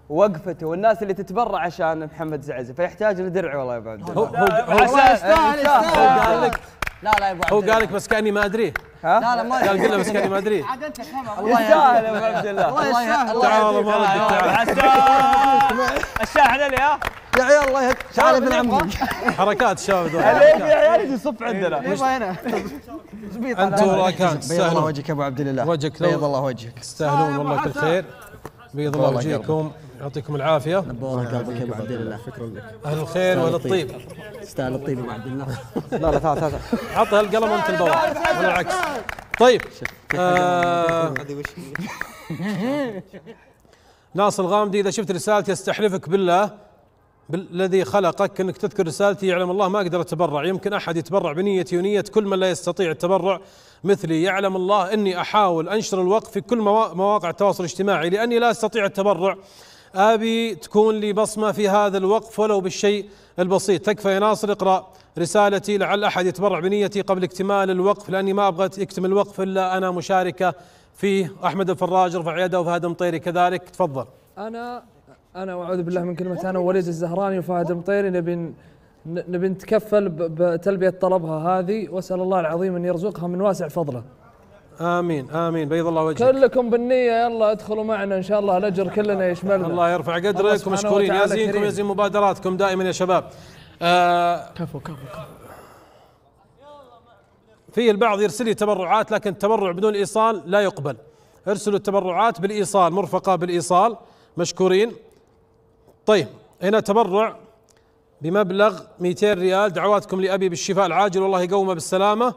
ووقفته والناس اللي تتبرع عشان محمد زعزي فيحتاج لدرع والله يا ابو عبد الله هو هو يستاهل يستاهل لا لا يا ابو هو قال لك بس كاني ما ادري ها؟ لا لا ما قال قل له بس كاني ما ادري عدلتك الله يسهل إيه، يا ابو عبد الله الله يسهل تعال والله الشاحن اللي ها يا عيال الله يهديك شاحن ابن عمي حركات الشباب دول يا عيال يصف عندنا انت وراكان تستاهلون وجهك ابو عبد الله وجهك بيض الله وجهك تستاهلون والله كل خير بيض الله وجهكم يعطيكم العافيه نبارك قلبك يا ابو عبد الله شكرا لك اهل الخير واهل الطيب استاهل الطيب يا ابو عبد الله لا لا تعال تعال عطى هالقلم انت البواء بالعكس طيب آه، ناصر الغامدي اذا شفت رسالتي استحلفك بالله الذي خلقك انك تذكر رسالتي يعلم الله ما اقدر اتبرع يمكن احد يتبرع بنيتي ونيه كل من لا يستطيع التبرع مثلي يعلم الله اني احاول انشر الوقف في كل مواقع التواصل الاجتماعي لاني لا استطيع التبرع أبي تكون لي بصمة في هذا الوقف ولو بالشيء البسيط تكفى يا ناصر اقرأ رسالتي لعل أحد يتبرع بنيتي قبل اكتمال الوقف لأني ما أبغى اكتمل الوقف إلا أنا مشاركة فيه أحمد الفراج رفع يده وفهد مطيري كذلك تفضل أنا أنا اعوذ بالله من كلمة أنا ووليد الزهراني وفهد المطيري نبي نبي نتكفل بتلبية طلبها هذه وأسأل الله العظيم أن يرزقها من واسع فضله امين امين بيض الله وجهك كلكم بالنيه يلا ادخلوا معنا ان شاء الله الاجر كلنا يشملنا الله يرفع قدرك ومشكورين يازينكم يزين مبادراتكم دائما يا شباب آه، كفو كفو كفو في البعض يرسل لي تبرعات لكن التبرع بدون ايصال لا يقبل ارسلوا التبرعات بالايصال مرفقه بالايصال مشكورين طيب هنا تبرع بمبلغ 200 ريال دعواتكم لابي بالشفاء العاجل والله يقومه بالسلامه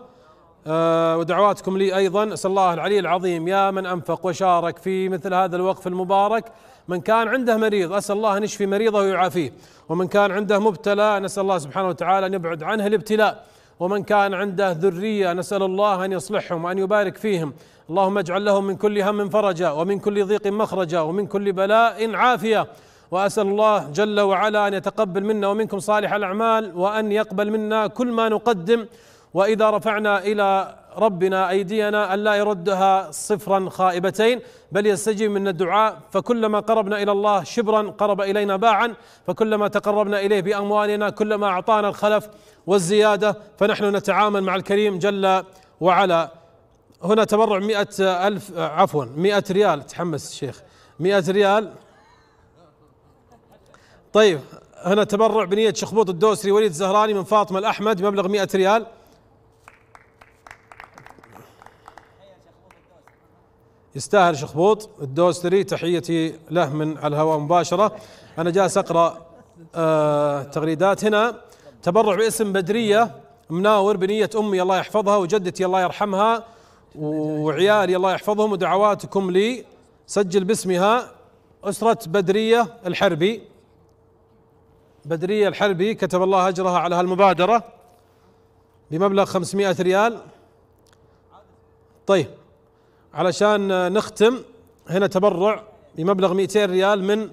آه، ودعواتكم لي أيضا أسأل الله العلي العظيم يا من أنفق وشارك في مثل هذا الوقف المبارك من كان عنده مريض أسأل الله أن يشفي مريضه ويعافيه ومن كان عنده مبتلى نسأل الله سبحانه وتعالى أن يبعد عنه الابتلاء ومن كان عنده ذرية نسأل الله أن يصلحهم وأن يبارك فيهم اللهم اجعل لهم من كل هم فرجا ومن كل ضيق مخرجا ومن كل بلاء عافية وأسأل الله جل وعلا أن يتقبل منا ومنكم صالح الأعمال وأن يقبل منا كل ما نقدم واذا رفعنا الى ربنا ايدينا الا يردها صفرا خائبتين بل يستجيب منا الدعاء فكلما قربنا الى الله شبرا قرب الينا باعا فكلما تقربنا اليه باموالنا كلما اعطانا الخلف والزياده فنحن نتعامل مع الكريم جل وعلا هنا تبرع مئة ألف عفوا مئة ريال تحمس الشيخ مئة ريال طيب هنا تبرع بنية شخبوط الدوسري وليد الزهراني من فاطمة الأحمد بمبلغ مئة ريال يستاهل شخبوط الدوستري تحيتي له من على الهواء مباشرة أنا جالس أقرأ آه تغريدات هنا تبرع باسم بدرية مناور بنية أمي الله يحفظها وجدتي الله يرحمها وعيالي الله يحفظهم ودعواتكم لي سجل باسمها أسرة بدرية الحربي بدرية الحربي كتب الله أجرها على هالمبادرة بمبلغ 500 ريال طيب علشان نختم هنا تبرع بمبلغ 200 ريال من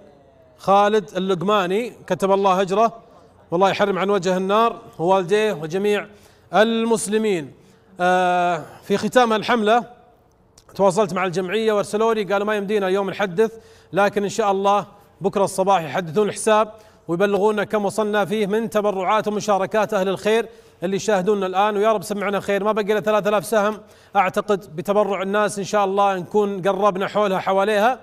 خالد اللقماني كتب الله هجره والله يحرم عن وجه النار ووالديه وجميع المسلمين آه، في ختام الحمله تواصلت مع الجمعيه وارسلوا لي قالوا ما يمدينا اليوم نحدث لكن ان شاء الله بكره الصباح يحدثون الحساب ويبلغونا كم وصلنا فيه من تبرعات ومشاركات اهل الخير اللي يشاهدونا الآن ويا رب سمعنا خير ما بقي الا 3000 سهم أعتقد بتبرع الناس إن شاء الله نكون قربنا حولها حواليها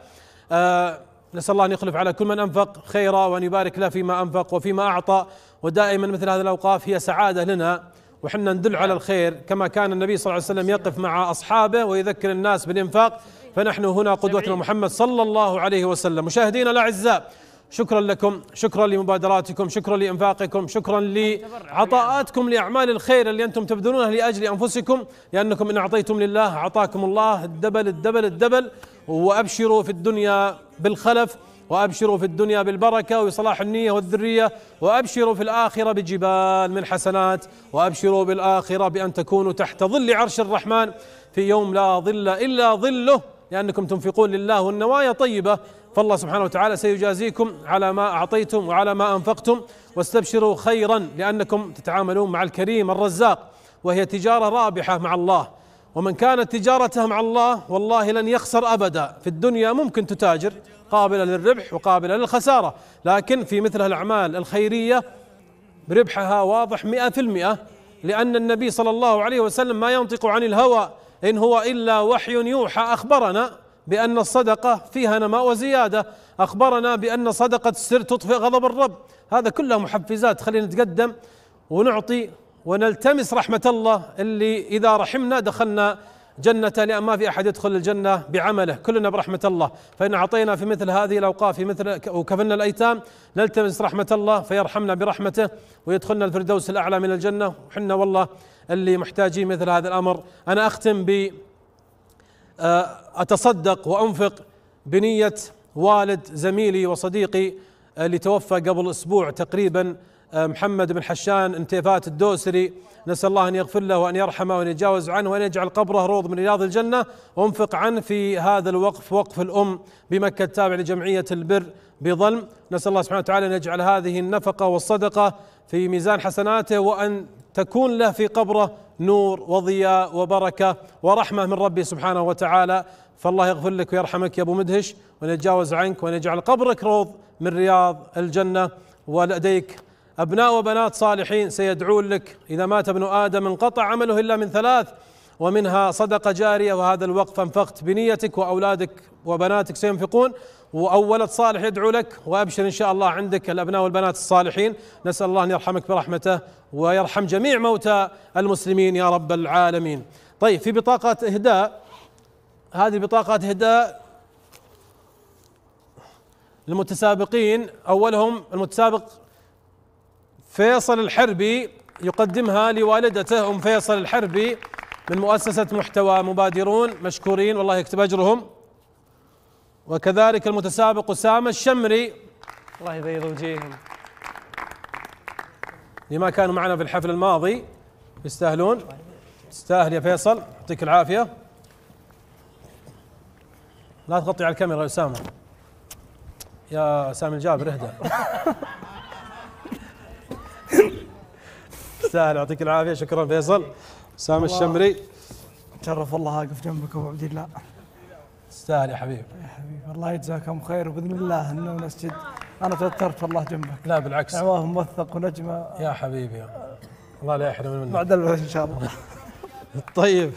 آه نسأل الله أن يخلف على كل من أنفق خيرا وأن يبارك له فيما أنفق وفيما أعطى ودائما مثل هذه الأوقاف هي سعادة لنا وحنا ندل على الخير كما كان النبي صلى الله عليه وسلم يقف مع أصحابه ويذكر الناس بالإنفاق فنحن هنا قدوتنا محمد صلى الله عليه وسلم مشاهدينا الأعزاء شكرا لكم شكرا لمبادراتكم شكرا لإنفاقكم شكرا لعطاءاتكم لأعمال الخير اللي أنتم تبذلونها لأجل أنفسكم لأنكم إن أعطيتم لله اعطاكم الله الدبل الدبل الدبل وأبشروا في الدنيا بالخلف وابشروا في الدنيا بالبركه وصلاح النيه والذريه وابشروا في الاخره بجبال من حسنات وابشروا بالاخره بان تكونوا تحت ظل عرش الرحمن في يوم لا ظل الا ظله لانكم تنفقون لله والنوايا طيبه فالله سبحانه وتعالى سيجازيكم على ما اعطيتم وعلى ما انفقتم واستبشروا خيرا لانكم تتعاملون مع الكريم الرزاق وهي تجاره رابحه مع الله ومن كانت تجارته مع الله والله لن يخسر ابدا في الدنيا ممكن تتاجر قابله للربح وقابله للخساره لكن في مثل الاعمال الخيريه ربحها واضح مئة في المئة لأن النبي صلى الله عليه وسلم ما ينطق عن الهوى إن هو إلا وحي يوحى أخبرنا بأن الصدقة فيها نماء وزيادة أخبرنا بأن صدقة السر تطفئ غضب الرب هذا كله محفزات خلينا نتقدم ونعطي ونلتمس رحمة الله اللي إذا رحمنا دخلنا جنة لأن ما في أحد يدخل الجنة بعمله كلنا برحمة الله فإن أعطينا في مثل هذه الأوقاف في مثل وكفلنا الأيتام نلتمس رحمة الله فيرحمنا برحمته ويدخلنا الفردوس الأعلى من الجنة وحنا والله اللي محتاجين مثل هذا الأمر أنا أختم ب آه، اتصدق وانفق بنيه والد زميلي وصديقي آه، اللي توفى قبل اسبوع تقريبا آه، محمد بن حشان انتيفات الدوسري نسأل الله أن يغفر له وأن يرحمه وأن يتجاوز عنه وأن يجعل قبره روض من رياض الجنة وانفق عنه في هذا الوقف وقف الأم بمكة التابع لجمعية البر بظلم نسأل الله سبحانه وتعالى أن يجعل هذه النفقة والصدقة في ميزان حسناته وأن تكون له في قبره نور وضياء وبركة ورحمة من ربي سبحانه وتعالى فالله يغفر لك ويرحمك يا أبو مدهش وأن يتجاوز عنك وأن يجعل قبرك روض من رياض الجنة ولديك أبناء وبنات صالحين سيدعون لك إذا مات ابن آدم انقطع عمله إلا من ثلاث ومنها صدقة جارية وهذا الوقف أنفقت بنيتك وأولادك وبناتك سينفقون وأول صالح يدعو لك وأبشر إن شاء الله عندك الأبناء والبنات الصالحين نسأل الله أن يرحمك برحمته ويرحم جميع موتى المسلمين يا رب العالمين طيب في بطاقة إهداء هذه بطاقات إهداء المتسابقين أولهم المتسابق فيصل الحربي يقدمها لوالدته ام فيصل الحربي من مؤسسه محتوى مبادرون مشكورين والله يكتب اجرهم وكذلك المتسابق اسامه الشمري الله يبيض وجيههم لما كانوا معنا في الحفل الماضي يستاهلون تستاهل يا فيصل يعطيك العافيه لا تغطي على الكاميرا يا اسامه يا سامي الجابر اهدى <laughs> تستاهل يعطيك العافيه شكرا فيصل سامي الشمري تشرف والله اقف جنبك ابو عبد الله تستاهل يا حبيبي يا حبيبي الله يجزاكم خير وباذن الله انه نسجد انا توترت والله جنبك لا بالعكس عواه موثق ونجمه يا حبيبي الله لا يحرم منك بعد ان شاء الله <laughs> طيب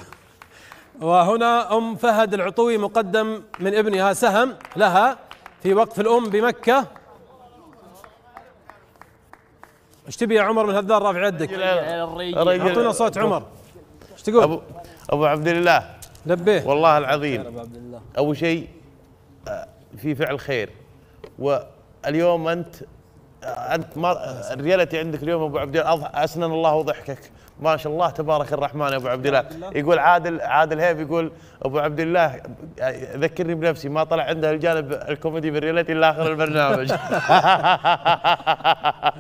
وهنا ام فهد العطوي مقدم من ابنها سهم لها في وقف الام بمكه ايش تبي يا عمر من هالذار رافع يدك؟ اعطونا صوت عمر ايش تقول؟ ابو ابو عبد الله لبيه والله العظيم ابو عبد الله اول شيء آه، في فعل خير واليوم انت آه، انت الريالتي عندك اليوم ابو عبد الله اسنن الله ضحكك ما شاء الله تبارك الرحمن يا ابو عبد الله يقول عادل عادل هيف يقول ابو عبد الله ذكرني بنفسي ما طلع عنده الجانب الكوميدي بالريلتي الا اخر البرنامج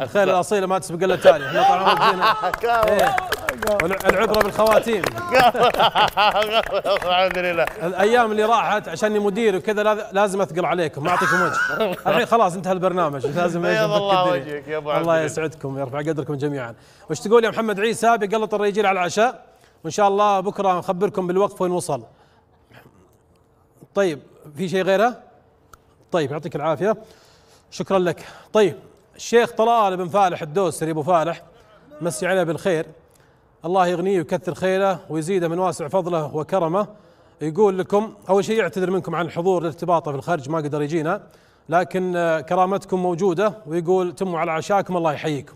الخير <laughs> الاصيله ما تسبق الا التالي احنا طال عمرك <laughs> العذره بالخواتيم <laughs> الحمد لله الايام اللي راحت عشاني مدير وكذا لازم اثقل عليكم ما اعطيكم وجه <laughs> الحين خلاص انتهى البرنامج <laughs> لازم يا الله وجهك يا ابو عبد الله يسعدكم ويرفع قدركم جميعا وش تقول يا محمد عيسى بيقلط الرجال على العشاء وان شاء الله بكره نخبركم بالوقت وين وصل طيب في شيء غيره طيب يعطيك العافيه شكرا لك طيب الشيخ طلال بن فالح الدوسري ابو فالح مسي عليه بالخير الله يغنيه ويكثر خيره ويزيده من واسع فضله وكرمه يقول لكم اول شيء يعتذر منكم عن الحضور لارتباطه في الخارج ما قدر يجينا لكن آه، كرامتكم موجوده ويقول تموا على عشاكم الله يحييكم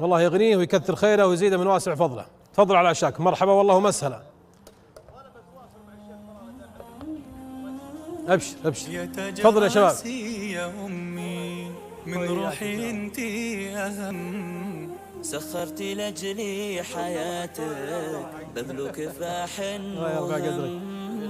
والله يغنيه ويكثر خيره ويزيده من واسع فضله تفضل على عشاكم مرحبا والله مسهلا ابشر ابشر تفضل يا شباب يا امي من روحي انت اهم سخرت لأجلي حياتك بذلك فاحن